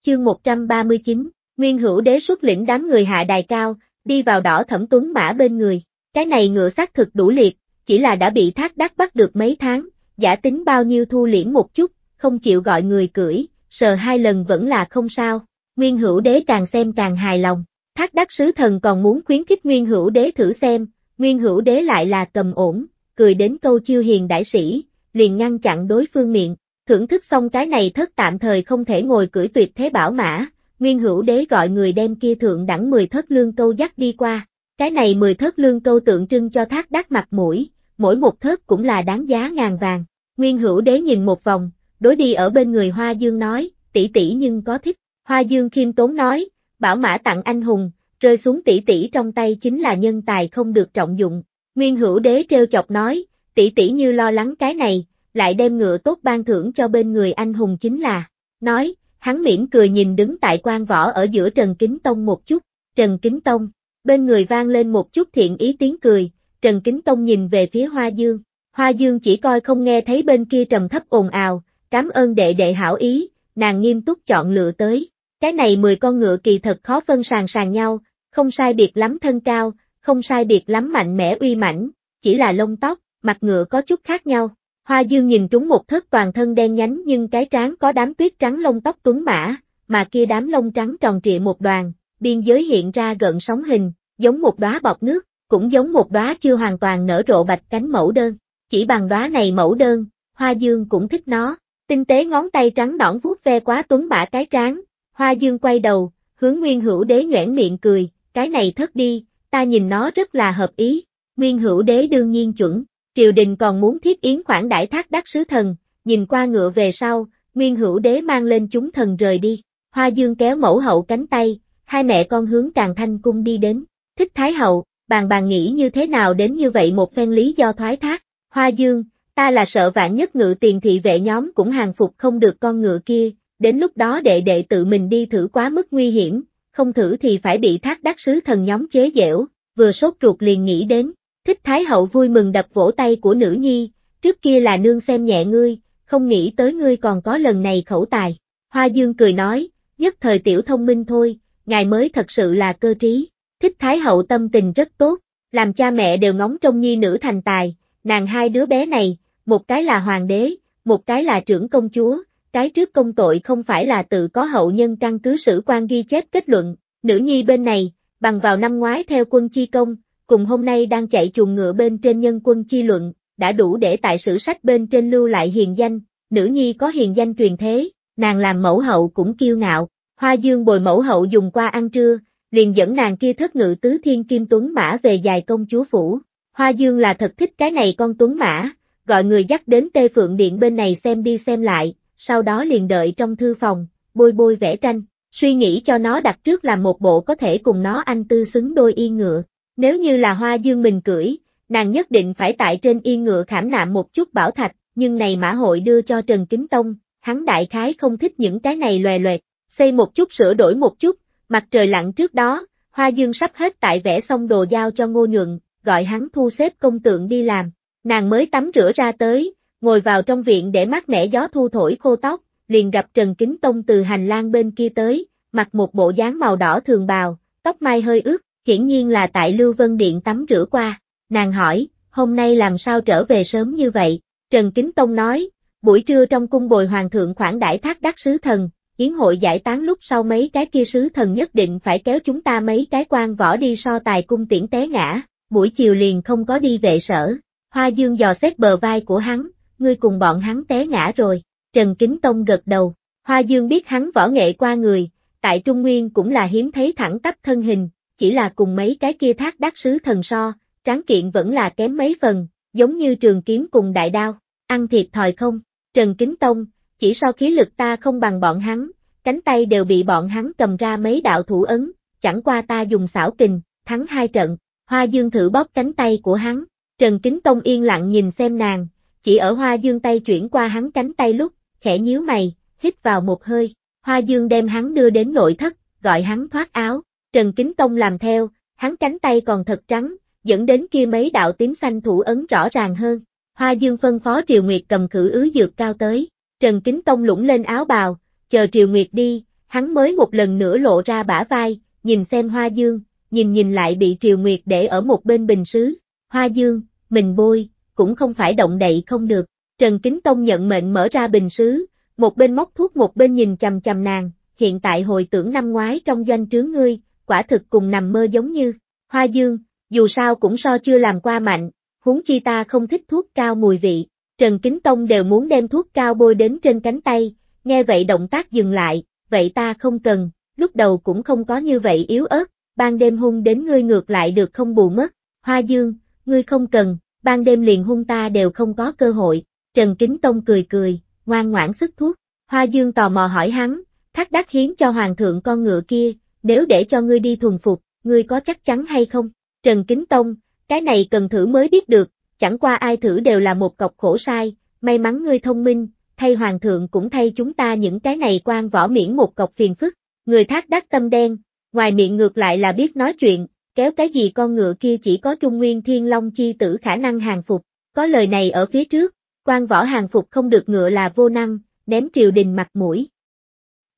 Chương 139 Nguyên hữu đế xuất lĩnh đám người hạ đài cao, đi vào đỏ thẩm tuấn mã bên người. Cái này ngựa xác thực đủ liệt, chỉ là đã bị thác đắc bắt được mấy tháng, giả tính bao nhiêu thu liễm một chút, không chịu gọi người cưỡi, sờ hai lần vẫn là không sao. Nguyên hữu đế càng xem càng hài lòng, thác đắc sứ thần còn muốn khuyến khích nguyên hữu đế thử xem, nguyên hữu đế lại là cầm ổn, cười đến câu chiêu hiền đại sĩ, liền ngăn chặn đối phương miệng, thưởng thức xong cái này thất tạm thời không thể ngồi cưỡi tuyệt thế bảo mã, Nguyên Hữu Đế gọi người đem kia thượng đẳng 10 thất lương câu dắt đi qua. Cái này 10 thất lương câu tượng trưng cho thác đắc mặt mũi, mỗi một thất cũng là đáng giá ngàn vàng. Nguyên hữu đế nhìn một vòng, đối đi ở bên người Hoa Dương nói, tỷ tỷ nhưng có thích. Hoa Dương khiêm tốn nói, bảo mã tặng anh hùng, rơi xuống tỷ tỷ trong tay chính là nhân tài không được trọng dụng. Nguyên hữu đế treo chọc nói, tỷ tỷ như lo lắng cái này, lại đem ngựa tốt ban thưởng cho bên người anh hùng chính là. Nói, Hắn mỉm cười nhìn đứng tại quan võ ở giữa Trần Kính Tông một chút, Trần Kính Tông, bên người vang lên một chút thiện ý tiếng cười, Trần Kính Tông nhìn về phía Hoa Dương, Hoa Dương chỉ coi không nghe thấy bên kia trầm thấp ồn ào, cảm ơn đệ đệ hảo ý, nàng nghiêm túc chọn lựa tới, cái này 10 con ngựa kỳ thật khó phân sàng sàng nhau, không sai biệt lắm thân cao, không sai biệt lắm mạnh mẽ uy mãnh, chỉ là lông tóc, mặt ngựa có chút khác nhau. Hoa Dương nhìn trúng một thất toàn thân đen nhánh nhưng cái trán có đám tuyết trắng lông tóc tuấn mã, mà kia đám lông trắng tròn trịa một đoàn, biên giới hiện ra gần sóng hình, giống một đóa bọc nước, cũng giống một đóa chưa hoàn toàn nở rộ bạch cánh mẫu đơn. Chỉ bằng đóa này mẫu đơn, Hoa Dương cũng thích nó. Tinh tế ngón tay trắng nõn vuốt ve quá tuấn mã cái trán, Hoa Dương quay đầu, hướng Nguyên Hữu Đế nhoẻn miệng cười, cái này thất đi, ta nhìn nó rất là hợp ý. Nguyên Hữu Đế đương nhiên chuẩn, Triều đình còn muốn thiết yến khoản đại thác đắc sứ thần, nhìn qua ngựa về sau, nguyên hữu đế mang lên chúng thần rời đi. Hoa dương kéo mẫu hậu cánh tay, hai mẹ con hướng càng thanh cung đi đến. Thích thái hậu, bàn bàn nghĩ như thế nào đến như vậy một phen lý do thoái thác. Hoa dương, ta là sợ vạn nhất ngự tiền thị vệ nhóm cũng hàng phục không được con ngựa kia, đến lúc đó đệ đệ tự mình đi thử quá mức nguy hiểm, không thử thì phải bị thác đắc sứ thần nhóm chế dẻo, vừa sốt ruột liền nghĩ đến, Thích Thái Hậu vui mừng đập vỗ tay của nữ nhi, trước kia là nương xem nhẹ ngươi, không nghĩ tới ngươi còn có lần này khẩu tài. Hoa Dương cười nói, nhất thời tiểu thông minh thôi, ngài mới thật sự là cơ trí. Thích Thái Hậu tâm tình rất tốt, làm cha mẹ đều ngóng trông nhi nữ thành tài, nàng hai đứa bé này, một cái là hoàng đế, một cái là trưởng công chúa, cái trước công tội không phải là tự có hậu nhân căn cứ sử quan ghi chép kết luận, nữ nhi bên này, bằng vào năm ngoái theo quân chi công, cùng hôm nay đang chạy chuồng ngựa bên trên nhân quân chi luận, đã đủ để tại sử sách bên trên lưu lại hiền danh, nữ nhi có hiền danh truyền thế, nàng làm mẫu hậu cũng kiêu ngạo, hoa dương bồi mẫu hậu dùng qua ăn trưa, liền dẫn nàng kia thất ngự tứ thiên kim tuấn mã về dài công chúa phủ, hoa dương là thật thích cái này con tuấn mã, gọi người dắt đến tê phượng điện bên này xem đi xem lại, sau đó liền đợi trong thư phòng, bôi bôi vẽ tranh, suy nghĩ cho nó đặt trước làm một bộ có thể cùng nó anh tư xứng đôi y ngựa. Nếu như là hoa dương mình cưỡi, nàng nhất định phải tại trên yên ngựa khảm nạm một chút bảo thạch, nhưng này mã hội đưa cho Trần Kính Tông, hắn đại khái không thích những cái này loè loẹt, xây một chút sửa đổi một chút, mặt trời lặn trước đó, hoa dương sắp hết tại vẽ xong đồ giao cho ngô nhuận, gọi hắn thu xếp công tượng đi làm, nàng mới tắm rửa ra tới, ngồi vào trong viện để mát mẻ gió thu thổi khô tóc, liền gặp Trần Kính Tông từ hành lang bên kia tới, mặc một bộ dáng màu đỏ thường bào, tóc mai hơi ướt, hiển nhiên là tại Lưu Vân Điện tắm rửa qua. Nàng hỏi, hôm nay làm sao trở về sớm như vậy? Trần Kính Tông nói, buổi trưa trong cung bồi hoàng thượng khoản đại thác đắc sứ thần, yến hội giải tán lúc sau mấy cái kia sứ thần nhất định phải kéo chúng ta mấy cái quan võ đi so tài cung tiễn té ngã, buổi chiều liền không có đi về sở. Hoa Dương dò xét bờ vai của hắn, ngươi cùng bọn hắn té ngã rồi. Trần Kính Tông gật đầu, Hoa Dương biết hắn võ nghệ qua người, tại Trung Nguyên cũng là hiếm thấy thẳng tắp thân hình, chỉ là cùng mấy cái kia thác đắc sứ thần so, tráng kiện vẫn là kém mấy phần, giống như trường kiếm cùng đại đao, ăn thiệt thòi không, Trần Kính Tông, chỉ so khí lực ta không bằng bọn hắn, cánh tay đều bị bọn hắn cầm ra mấy đạo thủ ấn, chẳng qua ta dùng xảo kình, thắng hai trận, Hoa Dương thử bóp cánh tay của hắn, Trần Kính Tông yên lặng nhìn xem nàng, chỉ ở Hoa Dương tay chuyển qua hắn cánh tay lúc, khẽ nhíu mày, hít vào một hơi, Hoa Dương đem hắn đưa đến nội thất, gọi hắn thoát áo, Trần Kính Tông làm theo, hắn cánh tay còn thật trắng, dẫn đến kia mấy đạo tím xanh thủ ấn rõ ràng hơn. Hoa Dương phân phó Triều Nguyệt cầm cử ứ dược cao tới, Trần Kính Tông lũng lên áo bào, chờ Triều Nguyệt đi, hắn mới một lần nữa lộ ra bả vai, nhìn xem Hoa Dương, nhìn nhìn lại bị Triều Nguyệt để ở một bên bình sứ. Hoa Dương, mình bôi, cũng không phải động đậy không được. Trần Kính Tông nhận mệnh mở ra bình sứ, một bên móc thuốc một bên nhìn chầm chầm nàng, hiện tại hồi tưởng năm ngoái trong doanh trướng ngươi, quả thực cùng nằm mơ giống như. Hoa dương, dù sao cũng so chưa làm qua mạnh, huống chi ta không thích thuốc cao mùi vị. Trần Kính Tông đều muốn đem thuốc cao bôi đến trên cánh tay, nghe vậy động tác dừng lại, vậy ta không cần, lúc đầu cũng không có như vậy yếu ớt, ban đêm hung đến ngươi ngược lại được không bù mất, hoa dương, ngươi không cần, ban đêm liền hung ta đều không có cơ hội, Trần Kính Tông cười cười, ngoan ngoãn sức thuốc, hoa dương tò mò hỏi hắn, thắt đắc khiến cho hoàng thượng con ngựa kia, nếu để cho ngươi đi thuần phục, ngươi có chắc chắn hay không? Trần Kính Tông, cái này cần thử mới biết được, chẳng qua ai thử đều là một cọc khổ sai, may mắn ngươi thông minh, thay hoàng thượng cũng thay chúng ta những cái này quan võ miễn một cọc phiền phức, người thác đắc tâm đen, ngoài miệng ngược lại là biết nói chuyện, kéo cái gì con ngựa kia chỉ có Trung Nguyên Thiên Long chi tử khả năng hàng phục, có lời này ở phía trước, quan võ hàng phục không được ngựa là vô năng, ném triều đình mặt mũi.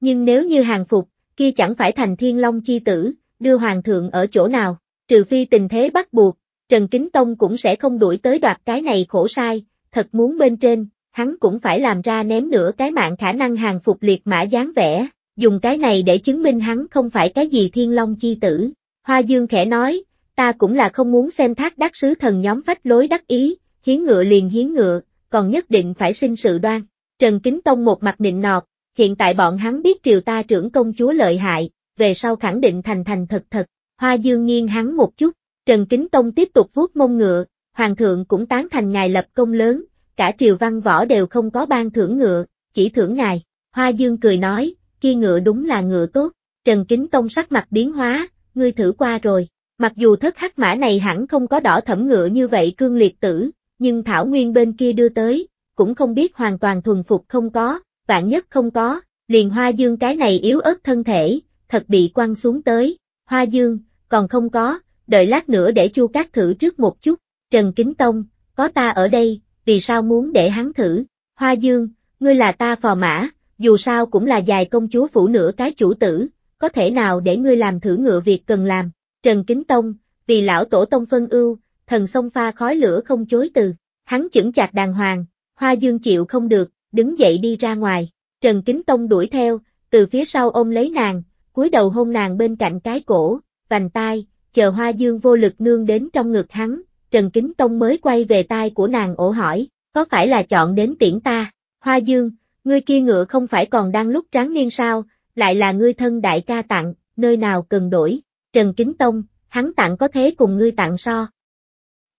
Nhưng nếu như hàng phục, kia chẳng phải thành thiên long chi tử, đưa hoàng thượng ở chỗ nào, trừ phi tình thế bắt buộc, Trần Kính Tông cũng sẽ không đuổi tới đoạt cái này khổ sai, thật muốn bên trên, hắn cũng phải làm ra ném nửa cái mạng khả năng hàng phục liệt mã dáng vẻ, dùng cái này để chứng minh hắn không phải cái gì thiên long chi tử. Hoa Dương khẽ nói, ta cũng là không muốn xem thác đắc sứ thần nhóm phách lối đắc ý, hiến ngựa liền hiến ngựa, còn nhất định phải sinh sự đoan. Trần Kính Tông một mặt nịnh nọt, hiện tại bọn hắn biết triều ta trưởng công chúa lợi hại, về sau khẳng định thành thành thật thật, hoa dương nghiêng hắn một chút, Trần Kính Tông tiếp tục vuốt mông ngựa, hoàng thượng cũng tán thành ngài lập công lớn, cả triều văn võ đều không có ban thưởng ngựa, chỉ thưởng ngài, hoa dương cười nói, kia ngựa đúng là ngựa tốt, Trần Kính Tông sắc mặt biến hóa, ngươi thử qua rồi. Mặc dù thất hắc mã này hẳn không có đỏ thẩm ngựa như vậy cương liệt tử, nhưng Thảo Nguyên bên kia đưa tới, cũng không biết hoàn toàn thuần phục không có, vạn nhất không có, liền hoa dương cái này yếu ớt thân thể, thật bị quăng xuống tới, hoa dương, còn không có, đợi lát nữa để chu cát thử trước một chút, Trần Kính Tông, có ta ở đây, vì sao muốn để hắn thử, hoa dương, ngươi là ta phò mã, dù sao cũng là dài công chúa phủ nửa cái chủ tử, có thể nào để ngươi làm thử ngựa việc cần làm, Trần Kính Tông, vì lão tổ tông phân ưu, thần sông pha khói lửa không chối từ, hắn chững chặt đàng hoàng, hoa dương chịu không được, đứng dậy đi ra ngoài. Trần Kính Tông đuổi theo, từ phía sau ôm lấy nàng, cúi đầu hôn nàng bên cạnh cái cổ, vành tai, chờ Hoa Dương vô lực nương đến trong ngực hắn, Trần Kính Tông mới quay về tai của nàng ổ hỏi, có phải là chọn đến tiễn ta? Hoa Dương, ngươi kia ngựa không phải còn đang lúc tráng niên sao, lại là ngươi thân đại ca tặng, nơi nào cần đổi? Trần Kính Tông, hắn tặng có thế cùng ngươi tặng so.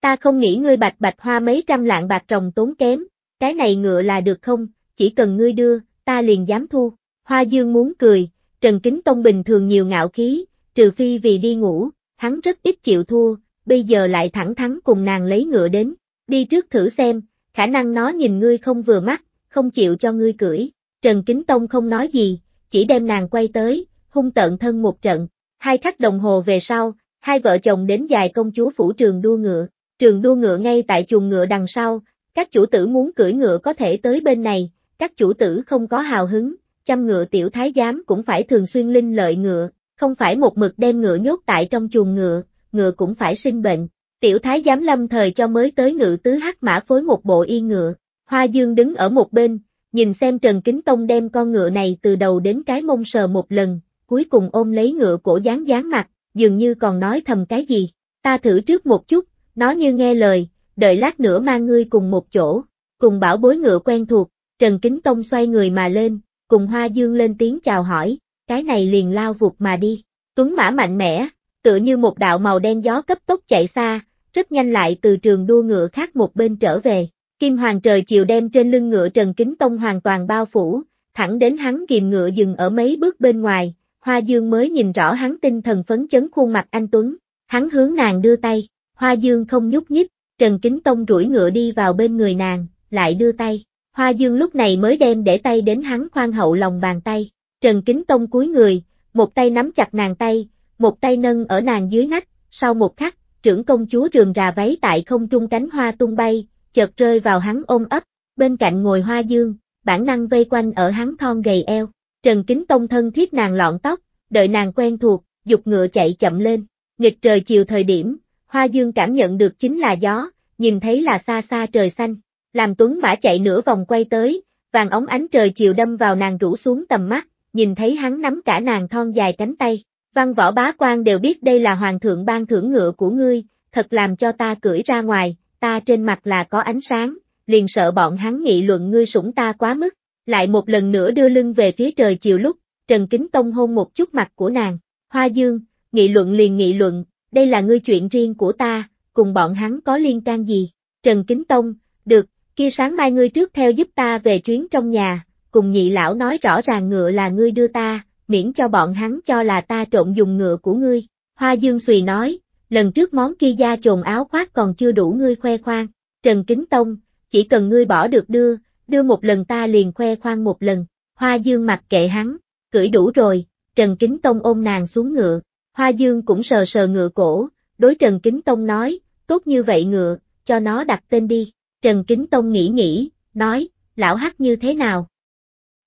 Ta không nghĩ ngươi bạch bạch hoa mấy trăm lạng bạc trồng tốn kém, cái này ngựa là được không, chỉ cần ngươi đưa, ta liền dám thu. Hoa Dương muốn cười, Trần Kính Tông bình thường nhiều ngạo khí, trừ phi vì đi ngủ, hắn rất ít chịu thua, bây giờ lại thẳng thắn cùng nàng lấy ngựa đến, đi trước thử xem, khả năng nó nhìn ngươi không vừa mắt, không chịu cho ngươi cưỡi. Trần Kính Tông không nói gì, chỉ đem nàng quay tới, hung tận thân một trận, hai khắc đồng hồ về sau, hai vợ chồng đến dài công chúa phủ trường đua ngựa, trường đua ngựa ngay tại chuồng ngựa đằng sau, các chủ tử muốn cưỡi ngựa có thể tới bên này, các chủ tử không có hào hứng, chăm ngựa tiểu thái giám cũng phải thường xuyên linh lợi ngựa, không phải một mực đem ngựa nhốt tại trong chuồng ngựa, ngựa cũng phải sinh bệnh. Tiểu thái giám lâm thời cho mới tới ngựa tứ hắc mã phối một bộ y ngựa, hoa dương đứng ở một bên, nhìn xem Trần Kính Tông đem con ngựa này từ đầu đến cái mông sờ một lần, cuối cùng ôm lấy ngựa cổ dán dán mặt, dường như còn nói thầm cái gì, ta thử trước một chút, nó như nghe lời, đợi lát nữa mang ngươi cùng một chỗ, cùng bảo bối ngựa quen thuộc, Trần Kính Tông xoay người mà lên, cùng Hoa Dương lên tiếng chào hỏi, cái này liền lao vụt mà đi, tuấn mã mạnh mẽ, tựa như một đạo màu đen gió cấp tốc chạy xa, rất nhanh lại từ trường đua ngựa khác một bên trở về, Kim Hoàng trời chiều đem trên lưng ngựa Trần Kính Tông hoàn toàn bao phủ, thẳng đến hắn kìm ngựa dừng ở mấy bước bên ngoài, Hoa Dương mới nhìn rõ hắn tinh thần phấn chấn khuôn mặt anh Tuấn, hắn hướng nàng đưa tay, Hoa Dương không nhúc nhích, Trần Kính Tông rủi ngựa đi vào bên người nàng, lại đưa tay. Hoa Dương lúc này mới đem để tay đến hắn khoan hậu lòng bàn tay. Trần Kính Tông cúi người, một tay nắm chặt nàng tay, một tay nâng ở nàng dưới nách, sau một khắc, trưởng công chúa rườm rà váy tại không trung cánh hoa tung bay, chợt rơi vào hắn ôm ấp, bên cạnh ngồi Hoa Dương, bản năng vây quanh ở hắn thon gầy eo. Trần Kính Tông thân thiết nàng lọn tóc, đợi nàng quen thuộc, dục ngựa chạy chậm lên. Nghịch trời chiều thời điểm, Hoa Dương cảm nhận được chính là gió, nhìn thấy là xa xa trời xanh, làm Tuấn Mã chạy nửa vòng quay tới, vàng ống ánh trời chiều đâm vào nàng rủ xuống tầm mắt, nhìn thấy hắn nắm cả nàng thon dài cánh tay, văn võ bá quan đều biết đây là hoàng thượng ban thưởng ngựa của ngươi, thật làm cho ta cưỡi ra ngoài, ta trên mặt là có ánh sáng, liền sợ bọn hắn nghị luận ngươi sủng ta quá mức, lại một lần nữa đưa lưng về phía trời chiều lúc, Trần Kính Tông hôn một chút mặt của nàng, hoa dương, nghị luận liền nghị luận, đây là ngươi chuyện riêng của ta, cùng bọn hắn có liên can gì? Trần Kính Tông, được, kia sáng mai ngươi trước theo giúp ta về chuyến trong nhà, cùng nhị lão nói rõ ràng ngựa là ngươi đưa ta, miễn cho bọn hắn cho là ta trộn dùng ngựa của ngươi. Hoa Dương Xùy nói, lần trước món kia da trồn áo khoác còn chưa đủ ngươi khoe khoang, Trần Kính Tông, chỉ cần ngươi bỏ được đưa, đưa một lần ta liền khoe khoang một lần, Hoa Dương mặc kệ hắn, cưỡi đủ rồi, Trần Kính Tông ôm nàng xuống ngựa, Hoa Dương cũng sờ sờ ngựa cổ, đối Trần Kính Tông nói, tốt như vậy ngựa, cho nó đặt tên đi. Trần Kính Tông nghĩ nghĩ, nói, lão hắc như thế nào?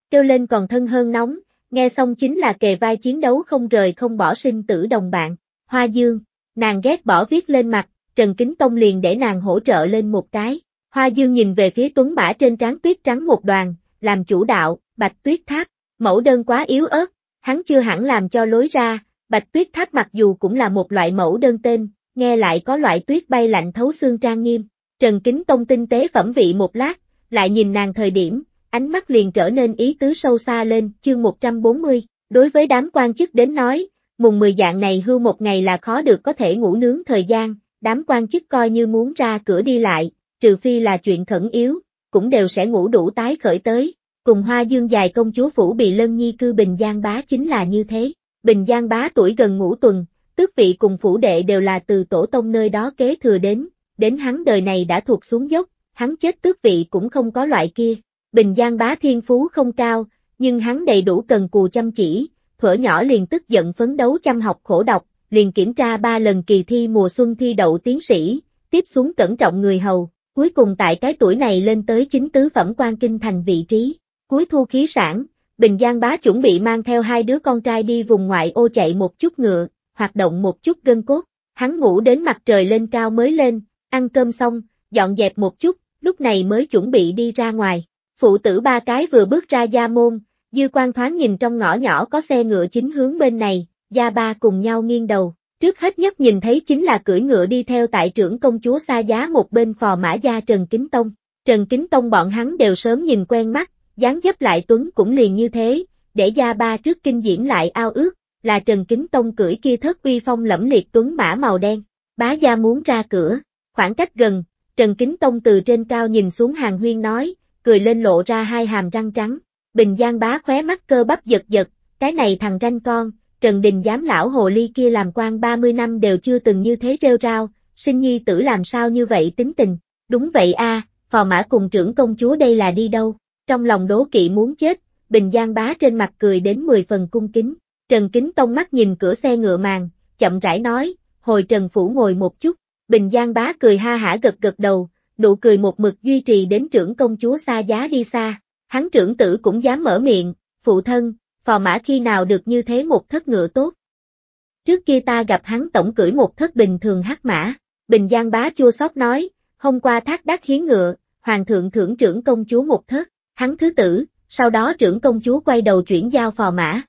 Kêu lên còn thân hơn nóng, nghe xong chính là kề vai chiến đấu không rời không bỏ sinh tử đồng bạn. Hoa Dương, nàng ghét bỏ viết lên mặt, Trần Kính Tông liền để nàng hỗ trợ lên một cái. Hoa Dương nhìn về phía Tuấn Bả trên trán tuyết trắng một đoàn, làm chủ đạo, bạch tuyết tháp, mẫu đơn quá yếu ớt, hắn chưa hẳn làm cho lối ra, Bạch tuyết tháp mặc dù cũng là một loại mẫu đơn tên, nghe lại có loại tuyết bay lạnh thấu xương trang nghiêm. Trần Kính Tông tinh tế phẩm vị một lát, lại nhìn nàng thời điểm, ánh mắt liền trở nên ý tứ sâu xa lên, chương 140. Đối với đám quan chức đến nói, mùng 10 dạng này hưu một ngày là khó được có thể ngủ nướng thời gian, đám quan chức coi như muốn ra cửa đi lại, trừ phi là chuyện khẩn yếu, cũng đều sẽ ngủ đủ tái khởi tới. Cùng hoa dương dài công chúa phủ bị lân nhi cư bình gian bá chính là như thế, Bình Giang bá tuổi gần ngũ tuần, tước vị cùng phủ đệ đều là từ tổ tông nơi đó kế thừa đến, đến hắn đời này đã thuộc xuống dốc, hắn chết tước vị cũng không có loại kia. Bình Giang bá thiên phú không cao, nhưng hắn đầy đủ cần cù chăm chỉ, thuở nhỏ liền tức giận phấn đấu chăm học khổ đọc, liền kiểm tra ba lần kỳ thi mùa xuân thi đậu tiến sĩ, tiếp xuống cẩn trọng người hầu, cuối cùng tại cái tuổi này lên tới chính tứ phẩm quan kinh thành vị trí, cuối thu khí sản, Bình Giang bá chuẩn bị mang theo hai đứa con trai đi vùng ngoại ô chạy một chút ngựa, hoạt động một chút gân cốt, hắn ngủ đến mặt trời lên cao mới lên, ăn cơm xong, dọn dẹp một chút, lúc này mới chuẩn bị đi ra ngoài. Phụ tử ba cái vừa bước ra gia môn, dư quan thoáng nhìn trong ngõ nhỏ có xe ngựa chính hướng bên này, gia ba cùng nhau nghiêng đầu, trước hết nhất nhìn thấy chính là cưỡi ngựa đi theo tại trưởng công chúa xa giá một bên phò mã gia Trần Kính Tông. Trần Kính Tông bọn hắn đều sớm nhìn quen mắt, dáng dấp lại Tuấn cũng liền như thế, để gia ba trước kinh diễn lại ao ước, là Trần Kính Tông cưỡi kia thất uy phong lẫm liệt Tuấn mã màu đen, bá gia muốn ra cửa, khoảng cách gần, Trần Kính Tông từ trên cao nhìn xuống hàng huyên nói, cười lên lộ ra hai hàm răng trắng, bình giang bá khóe mắt cơ bắp giật giật, cái này thằng ranh con, Trần Đình giám lão hồ ly kia làm quan 30 năm đều chưa từng như thế rêu rao, sinh nhi tử làm sao như vậy tính tình, đúng vậy a phò mã cùng trưởng công chúa đây là đi đâu, trong lòng đố kỵ muốn chết, Bình Giang bá trên mặt cười đến 10 phần cung kính. Trần Kính Tông mắt nhìn cửa xe ngựa màng, chậm rãi nói, hồi Trần Phủ ngồi một chút, Bình Giang bá cười ha hả gật gật đầu, nụ cười một mực duy trì đến trưởng công chúa xa giá đi xa, hắn trưởng tử cũng dám mở miệng, phụ thân, phò mã khi nào được như thế một thất ngựa tốt. Trước kia ta gặp hắn tổng cưỡi một thất bình thường hát mã, Bình Giang bá chua sót nói, hôm qua thác đắc hiến ngựa, hoàng thượng thưởng trưởng công chúa một thất, hắn thứ tử, sau đó trưởng công chúa quay đầu chuyển giao phò mã.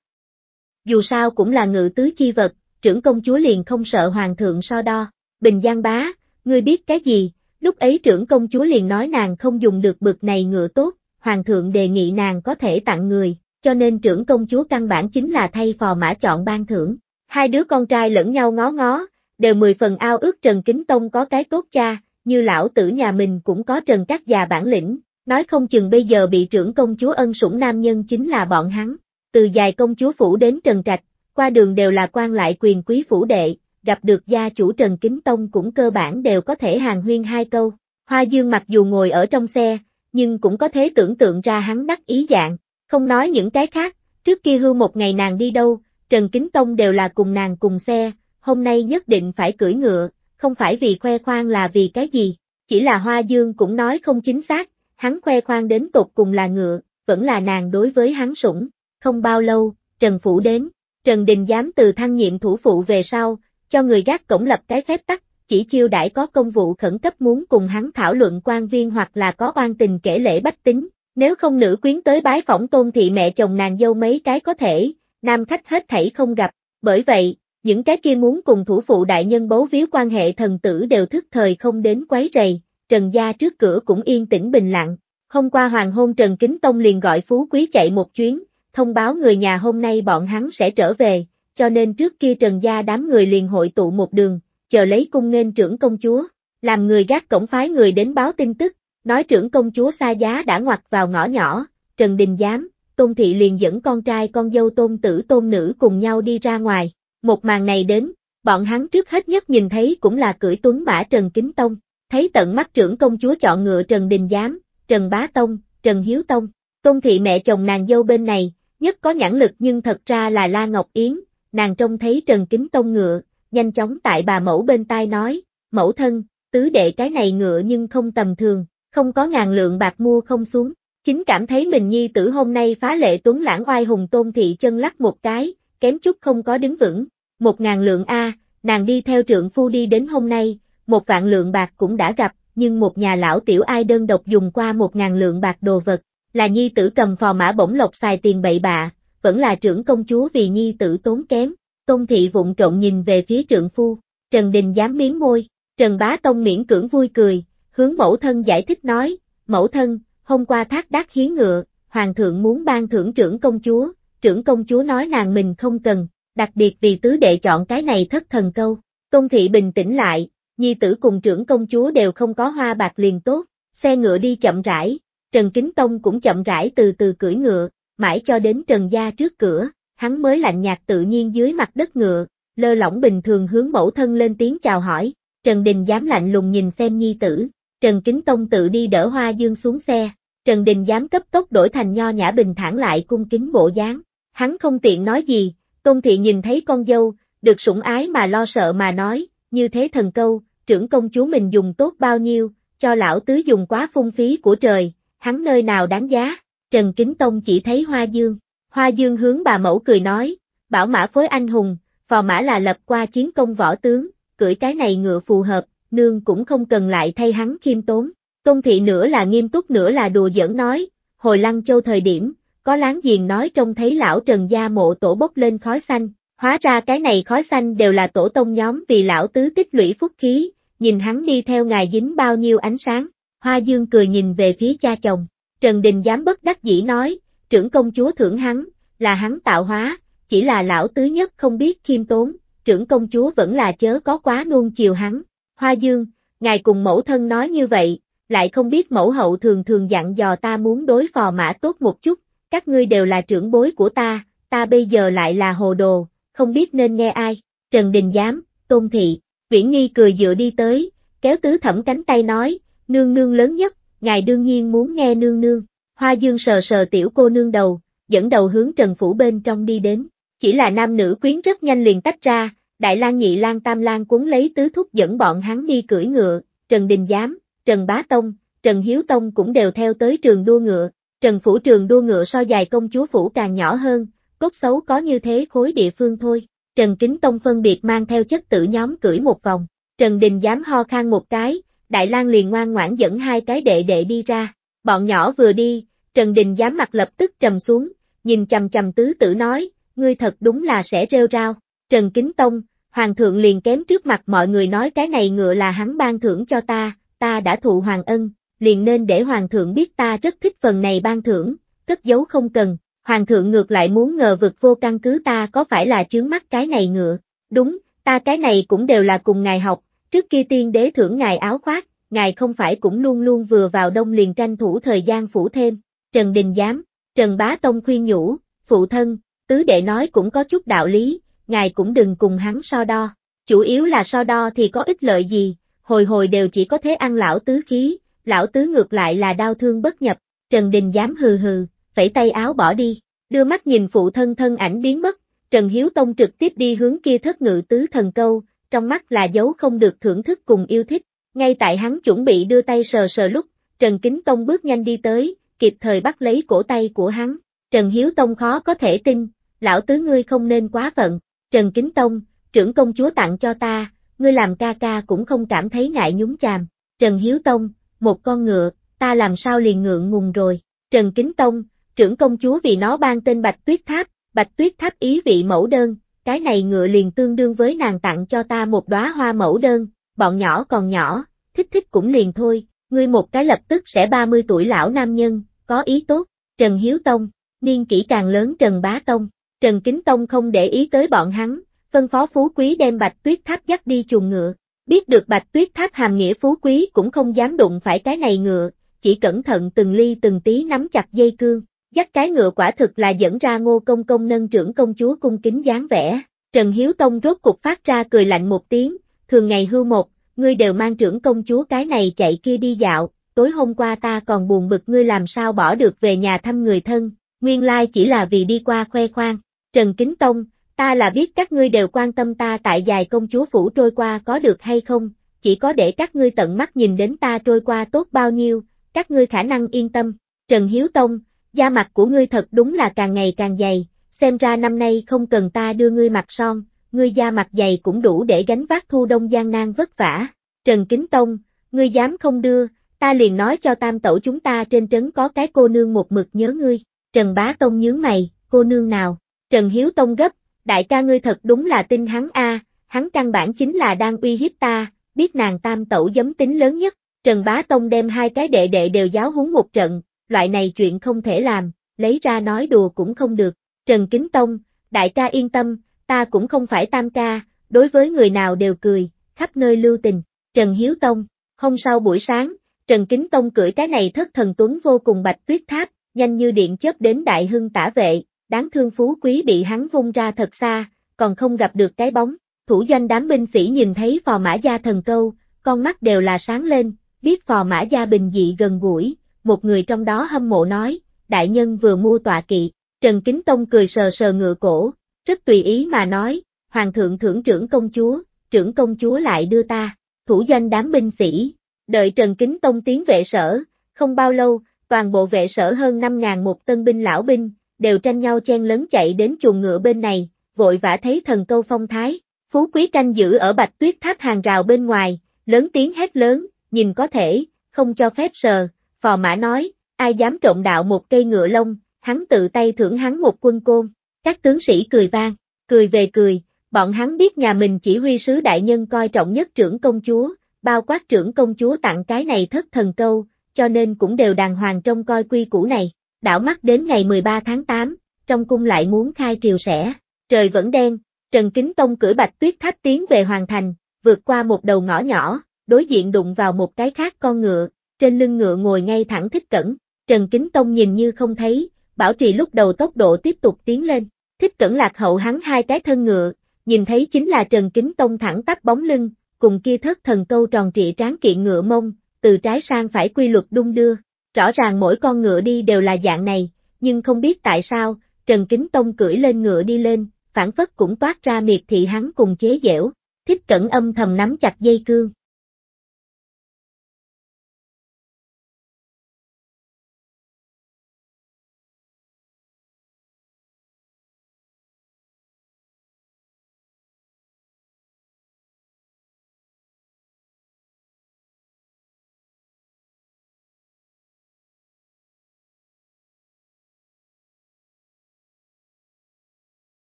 Dù sao cũng là ngự tứ chi vật, trưởng công chúa liền không sợ hoàng thượng so đo. Bình Giang bá, ngươi biết cái gì, lúc ấy trưởng công chúa liền nói nàng không dùng được bực này ngựa tốt, hoàng thượng đề nghị nàng có thể tặng người, cho nên trưởng công chúa căn bản chính là thay phò mã chọn ban thưởng. Hai đứa con trai lẫn nhau ngó ngó, đều mười phần ao ước Trần Kính Tông có cái tốt cha, như lão tử nhà mình cũng có Trần Cát già bản lĩnh, Nói không chừng bây giờ bị trưởng công chúa ân sủng nam nhân chính là bọn hắn, từ dài công chúa phủ đến Trần Trạch, qua đường đều là quan lại quyền quý phủ đệ, gặp được gia chủ Trần Kính Tông cũng cơ bản đều có thể hàng huyên hai câu. Hoa Dương mặc dù ngồi ở trong xe, nhưng cũng có thể tưởng tượng ra hắn đắc ý dạng, không nói những cái khác, trước kia hư một ngày nàng đi đâu, Trần Kính Tông đều là cùng nàng cùng xe, hôm nay nhất định phải cưỡi ngựa, không phải vì khoe khoang là vì cái gì, chỉ là Hoa Dương cũng nói không chính xác, hắn khoe khoang đến tột cùng là ngựa, vẫn là nàng đối với hắn sủng, không bao lâu, Trần Phủ đến, Trần Đình dám từ thăng nhiệm thủ phụ về sau, cho người gác cổng lập cái phép tắc, chỉ chiêu đãi có công vụ khẩn cấp muốn cùng hắn thảo luận quan viên hoặc là có oan tình kể lễ bách tính, nếu không nữ quyến tới bái phỏng tôn thị mẹ chồng nàng dâu mấy cái có thể, nam khách hết thảy không gặp, bởi vậy, những cái kia muốn cùng thủ phụ đại nhân bố víu quan hệ thần tử đều thức thời không đến quấy rầy, Trần gia trước cửa cũng yên tĩnh bình lặng. Hôm qua hoàng hôn Trần Kính Tông liền gọi Phú Quý chạy một chuyến, thông báo người nhà hôm nay bọn hắn sẽ trở về, cho nên trước kia Trần gia đám người liền hội tụ một đường, chờ lấy cung nghênh trưởng công chúa, làm người gác cổng phái người đến báo tin tức, nói trưởng công chúa xa giá đã ngoặt vào ngõ nhỏ, Trần Đình Giám, Tôn Thị liền dẫn con trai con dâu tôn tử tôn nữ cùng nhau đi ra ngoài, một màn này đến, bọn hắn trước hết nhất nhìn thấy cũng là cưỡi tuấn mã Trần Kính Tông, Thấy tận mắt trưởng công chúa chọn ngựa Trần Đình Giám, Trần Bá Tông, Trần Hiếu Tông, Tôn thị mẹ chồng nàng dâu bên này, nhất có nhãn lực nhưng thật ra là La Ngọc Yến, nàng trông thấy Trần Kính Tông ngựa, nhanh chóng tại bà mẫu bên tai nói, mẫu thân, tứ đệ cái này ngựa nhưng không tầm thường, không có ngàn lượng bạc mua không xuống, chính cảm thấy mình nhi tử hôm nay phá lệ tuấn lãng oai hùng Tôn thị chân lắc một cái, kém chút không có đứng vững, một ngàn lượng A, nàng đi theo trượng phu đi đến hôm nay, một vạn lượng bạc cũng đã gặp, nhưng một nhà lão tiểu ai đơn độc dùng qua một ngàn lượng bạc đồ vật, là nhi tử cầm phò mã bổng lộc xài tiền bậy bạ, vẫn là trưởng công chúa vì nhi tử tốn kém, công thị vụng trộn nhìn về phía trượng phu, Trần Đình dám miếng môi, Trần Bá Tông miễn cưỡng vui cười, hướng mẫu thân giải thích nói, mẫu thân, hôm qua thác đác hiến ngựa, hoàng thượng muốn ban thưởng trưởng công chúa, trưởng công chúa nói nàng mình không cần, đặc biệt vì tứ đệ chọn cái này thất thần câu, công thị bình tĩnh lại, nhi tử cùng trưởng công chúa đều không có hoa bạc liền tốt, xe ngựa đi chậm rãi, Trần Kính Tông cũng chậm rãi từ từ cưỡi ngựa, mãi cho đến Trần Gia trước cửa, hắn mới lạnh nhạt tự nhiên dưới mặt đất ngựa, lơ lỏng bình thường hướng mẫu thân lên tiếng chào hỏi, Trần Đình dám lạnh lùng nhìn xem nhi tử, Trần Kính Tông tự đi đỡ hoa dương xuống xe, Trần Đình dám cấp tốc đổi thành nho nhã bình thản lại cung kính bộ dáng, hắn không tiện nói gì, Tôn Thị nhìn thấy con dâu, được sủng ái mà lo sợ mà nói, như thế thần câu, trưởng công chúa mình dùng tốt bao nhiêu, cho lão tứ dùng quá phung phí của trời, hắn nơi nào đáng giá, Trần Kính Tông chỉ thấy Hoa Dương. Hoa Dương hướng bà mẫu cười nói, bảo mã phối anh hùng, phò mã là lập qua chiến công võ tướng, cưỡi cái này ngựa phù hợp, nương cũng không cần lại thay hắn khiêm tốn. Công thị nữa là nghiêm túc nữa là đùa giỡn nói, hồi lăng châu thời điểm, có láng giềng nói trông thấy lão Trần gia mộ tổ bốc lên khói xanh, hóa ra cái này khói xanh đều là tổ tông nhóm vì lão tứ tích lũy phúc khí, nhìn hắn đi theo ngài dính bao nhiêu ánh sáng, hoa dương cười nhìn về phía cha chồng, Trần Đình dám bất đắc dĩ nói, trưởng công chúa thưởng hắn, là hắn tạo hóa, chỉ là lão tứ nhất không biết khiêm tốn, trưởng công chúa vẫn là chớ có quá nuông chiều hắn, hoa dương, ngài cùng mẫu thân nói như vậy, lại không biết mẫu hậu thường thường dặn dò ta muốn đối phò mã tốt một chút, các ngươi đều là trưởng bối của ta, ta bây giờ lại là hồ đồ, không biết nên nghe ai, Trần Đình Dám, Tôn Thị, Viễn Nghi cười dựa đi tới, kéo tứ thẩm cánh tay nói, nương nương lớn nhất, ngài đương nhiên muốn nghe nương nương. Hoa Dương sờ sờ tiểu cô nương đầu, dẫn đầu hướng Trần Phủ bên trong đi đến. Chỉ là nam nữ quyến rất nhanh liền tách ra, Đại lang Nhị lang Tam lang cuốn lấy tứ thúc dẫn bọn hắn đi cưỡi ngựa, Trần Đình Giám, Trần Bá Tông, Trần Hiếu Tông cũng đều theo tới trường đua ngựa. Trần Phủ trường đua ngựa so dài công chúa Phủ càng nhỏ hơn, cốt xấu có như thế khối địa phương thôi. Trần Kính Tông phân biệt mang theo chất tử nhóm cưỡi một vòng. Trần Đình dám ho khan một cái, Đại lang liền ngoan ngoãn dẫn hai cái đệ đệ đi ra. Bọn nhỏ vừa đi, Trần Đình dám mặt lập tức trầm xuống, nhìn chầm chầm tứ tử nói, ngươi thật đúng là sẽ rêu rao. Trần Kính Tông, Hoàng thượng liền kém trước mặt mọi người nói cái này ngựa là hắn ban thưởng cho ta, ta đã thụ hoàng ân, liền nên để hoàng thượng biết ta rất thích phần này ban thưởng, cất giấu không cần, hoàng thượng ngược lại muốn ngờ vực vô căn cứ ta có phải là chướng mắt cái này ngựa, đúng, ta cái này cũng đều là cùng ngài học, trước kia tiên đế thưởng ngài áo khoác, ngài không phải cũng luôn luôn vừa vào đông liền tranh thủ thời gian phủ thêm, Trần Đình Giám, Trần Bá Tông khuyên nhủ, phụ thân, tứ đệ nói cũng có chút đạo lý, ngài cũng đừng cùng hắn so đo, chủ yếu là so đo thì có ích lợi gì, hồi hồi đều chỉ có thế ăn lão tứ khí, lão tứ ngược lại là đau thương bất nhập, Trần Đình Giám hừ hừ, phẩy tay áo bỏ đi, đưa mắt nhìn phụ thân thân ảnh biến mất, Trần Hiếu Tông trực tiếp đi hướng kia thất ngự tứ thần câu, trong mắt là dấu không được thưởng thức cùng yêu thích, ngay tại hắn chuẩn bị đưa tay sờ sờ lúc, Trần Kính Tông bước nhanh đi tới, kịp thời bắt lấy cổ tay của hắn, Trần Hiếu Tông khó có thể tin, lão tứ ngươi không nên quá phận, Trần Kính Tông, trưởng công chúa tặng cho ta, ngươi làm ca ca cũng không cảm thấy ngại nhúng chàm, Trần Hiếu Tông, một con ngựa, ta làm sao liền ngượng ngùng rồi, Trần Kính Tông, trưởng công chúa vì nó ban tên Bạch Tuyết Tháp, Bạch Tuyết Tháp ý vị mẫu đơn, cái này ngựa liền tương đương với nàng tặng cho ta một đóa hoa mẫu đơn, bọn nhỏ còn nhỏ, thích thích cũng liền thôi, ngươi một cái lập tức sẽ 30 tuổi lão nam nhân, có ý tốt, Trần Hiếu Tông, niên kỷ càng lớn Trần Bá Tông, Trần Kính Tông không để ý tới bọn hắn, phân phó phú quý đem Bạch Tuyết Tháp dắt đi chuồng ngựa, biết được Bạch Tuyết Tháp hàm nghĩa phú quý cũng không dám đụng phải cái này ngựa, chỉ cẩn thận từng ly từng tí nắm chặt dây cương, dắt cái ngựa quả thực là dẫn ra ngô công công nâng trưởng công chúa cung kính dáng vẻ. Trần Hiếu Tông rốt cục phát ra cười lạnh một tiếng, thường ngày hưu một, ngươi đều mang trưởng công chúa cái này chạy kia đi dạo, tối hôm qua ta còn buồn bực ngươi làm sao bỏ được về nhà thăm người thân, nguyên lai chỉ là vì đi qua khoe khoang. Trần Kính Tông, ta là biết các ngươi đều quan tâm ta tại dài công chúa phủ trôi qua có được hay không, chỉ có để các ngươi tận mắt nhìn đến ta trôi qua tốt bao nhiêu, các ngươi khả năng yên tâm. Trần Hiếu Tông, da mặt của ngươi thật đúng là càng ngày càng dày, xem ra năm nay không cần ta đưa ngươi mặt son, ngươi da mặt dày cũng đủ để gánh vác thu đông gian nan vất vả. Trần Kính Tông, ngươi dám không đưa, ta liền nói cho tam tẩu chúng ta trên trấn có cái cô nương một mực nhớ ngươi. Trần Bá Tông nhướng mày, cô nương nào? Trần Hiếu Tông gấp, đại ca ngươi thật đúng là tin hắn a, hắn căn bản chính là đang uy hiếp ta, biết nàng tam tẩu giấm tính lớn nhất. Trần Bá Tông đem hai cái đệ đệ đều giáo huấn một trận, loại này chuyện không thể làm, lấy ra nói đùa cũng không được. Trần Kính Tông, đại ca yên tâm, ta cũng không phải tam ca, đối với người nào đều cười, khắp nơi lưu tình. Trần Hiếu Tông, hôm sau buổi sáng, Trần Kính Tông cưỡi cái này thất thần tuấn vô cùng bạch tuyết tháp, nhanh như điện chớp đến đại hưng tả vệ, đáng thương phú quý bị hắn vung ra thật xa, còn không gặp được cái bóng. Thủ doanh đám binh sĩ nhìn thấy phò mã gia thần câu, con mắt đều là sáng lên, biết phò mã gia bình dị gần gũi, một người trong đó hâm mộ nói, đại nhân vừa mua tọa kỵ, Trần Kính Tông cười sờ sờ ngựa cổ, rất tùy ý mà nói, hoàng thượng thưởng trưởng công chúa, trưởng công chúa lại đưa ta, thủ danh đám binh sĩ, đợi Trần Kính Tông tiến vệ sở, không bao lâu, toàn bộ vệ sở hơn 5.000 một tân binh lão binh, đều tranh nhau chen lớn chạy đến chuồng ngựa bên này, vội vã thấy thần câu phong thái, phú quý canh giữ ở bạch tuyết tháp hàng rào bên ngoài, lớn tiếng hét lớn, nhìn có thể, không cho phép sờ, Phò mã nói, ai dám trộn đạo một cây ngựa lông, hắn tự tay thưởng hắn một quân côn. Các tướng sĩ cười vang, cười về cười, bọn hắn biết nhà mình chỉ huy sứ đại nhân coi trọng nhất trưởng công chúa, bao quát trưởng công chúa tặng cái này thất thần câu, cho nên cũng đều đàng hoàng trong coi quy củ này. Đảo mắt đến ngày 13 tháng 8, trong cung lại muốn khai triều sẻ, trời vẫn đen, Trần Kính Tông cử bạch tuyết tháp tiến về hoàng thành, vượt qua một đầu ngõ nhỏ, đối diện đụng vào một cái khác con ngựa, trên lưng ngựa ngồi ngay thẳng thích cẩn, Trần Kính Tông nhìn như không thấy, bảo trì lúc đầu tốc độ tiếp tục tiến lên, thích cẩn lạc hậu hắn hai cái thân ngựa, nhìn thấy chính là Trần Kính Tông thẳng tắp bóng lưng, cùng kia thất thần câu tròn trị tráng kiện ngựa mông, từ trái sang phải quy luật đung đưa, rõ ràng mỗi con ngựa đi đều là dạng này, nhưng không biết tại sao, Trần Kính Tông cưỡi lên ngựa đi lên, phản phất cũng toát ra miệt thị hắn cùng chế dẻo, thích cẩn âm thầm nắm chặt dây cương,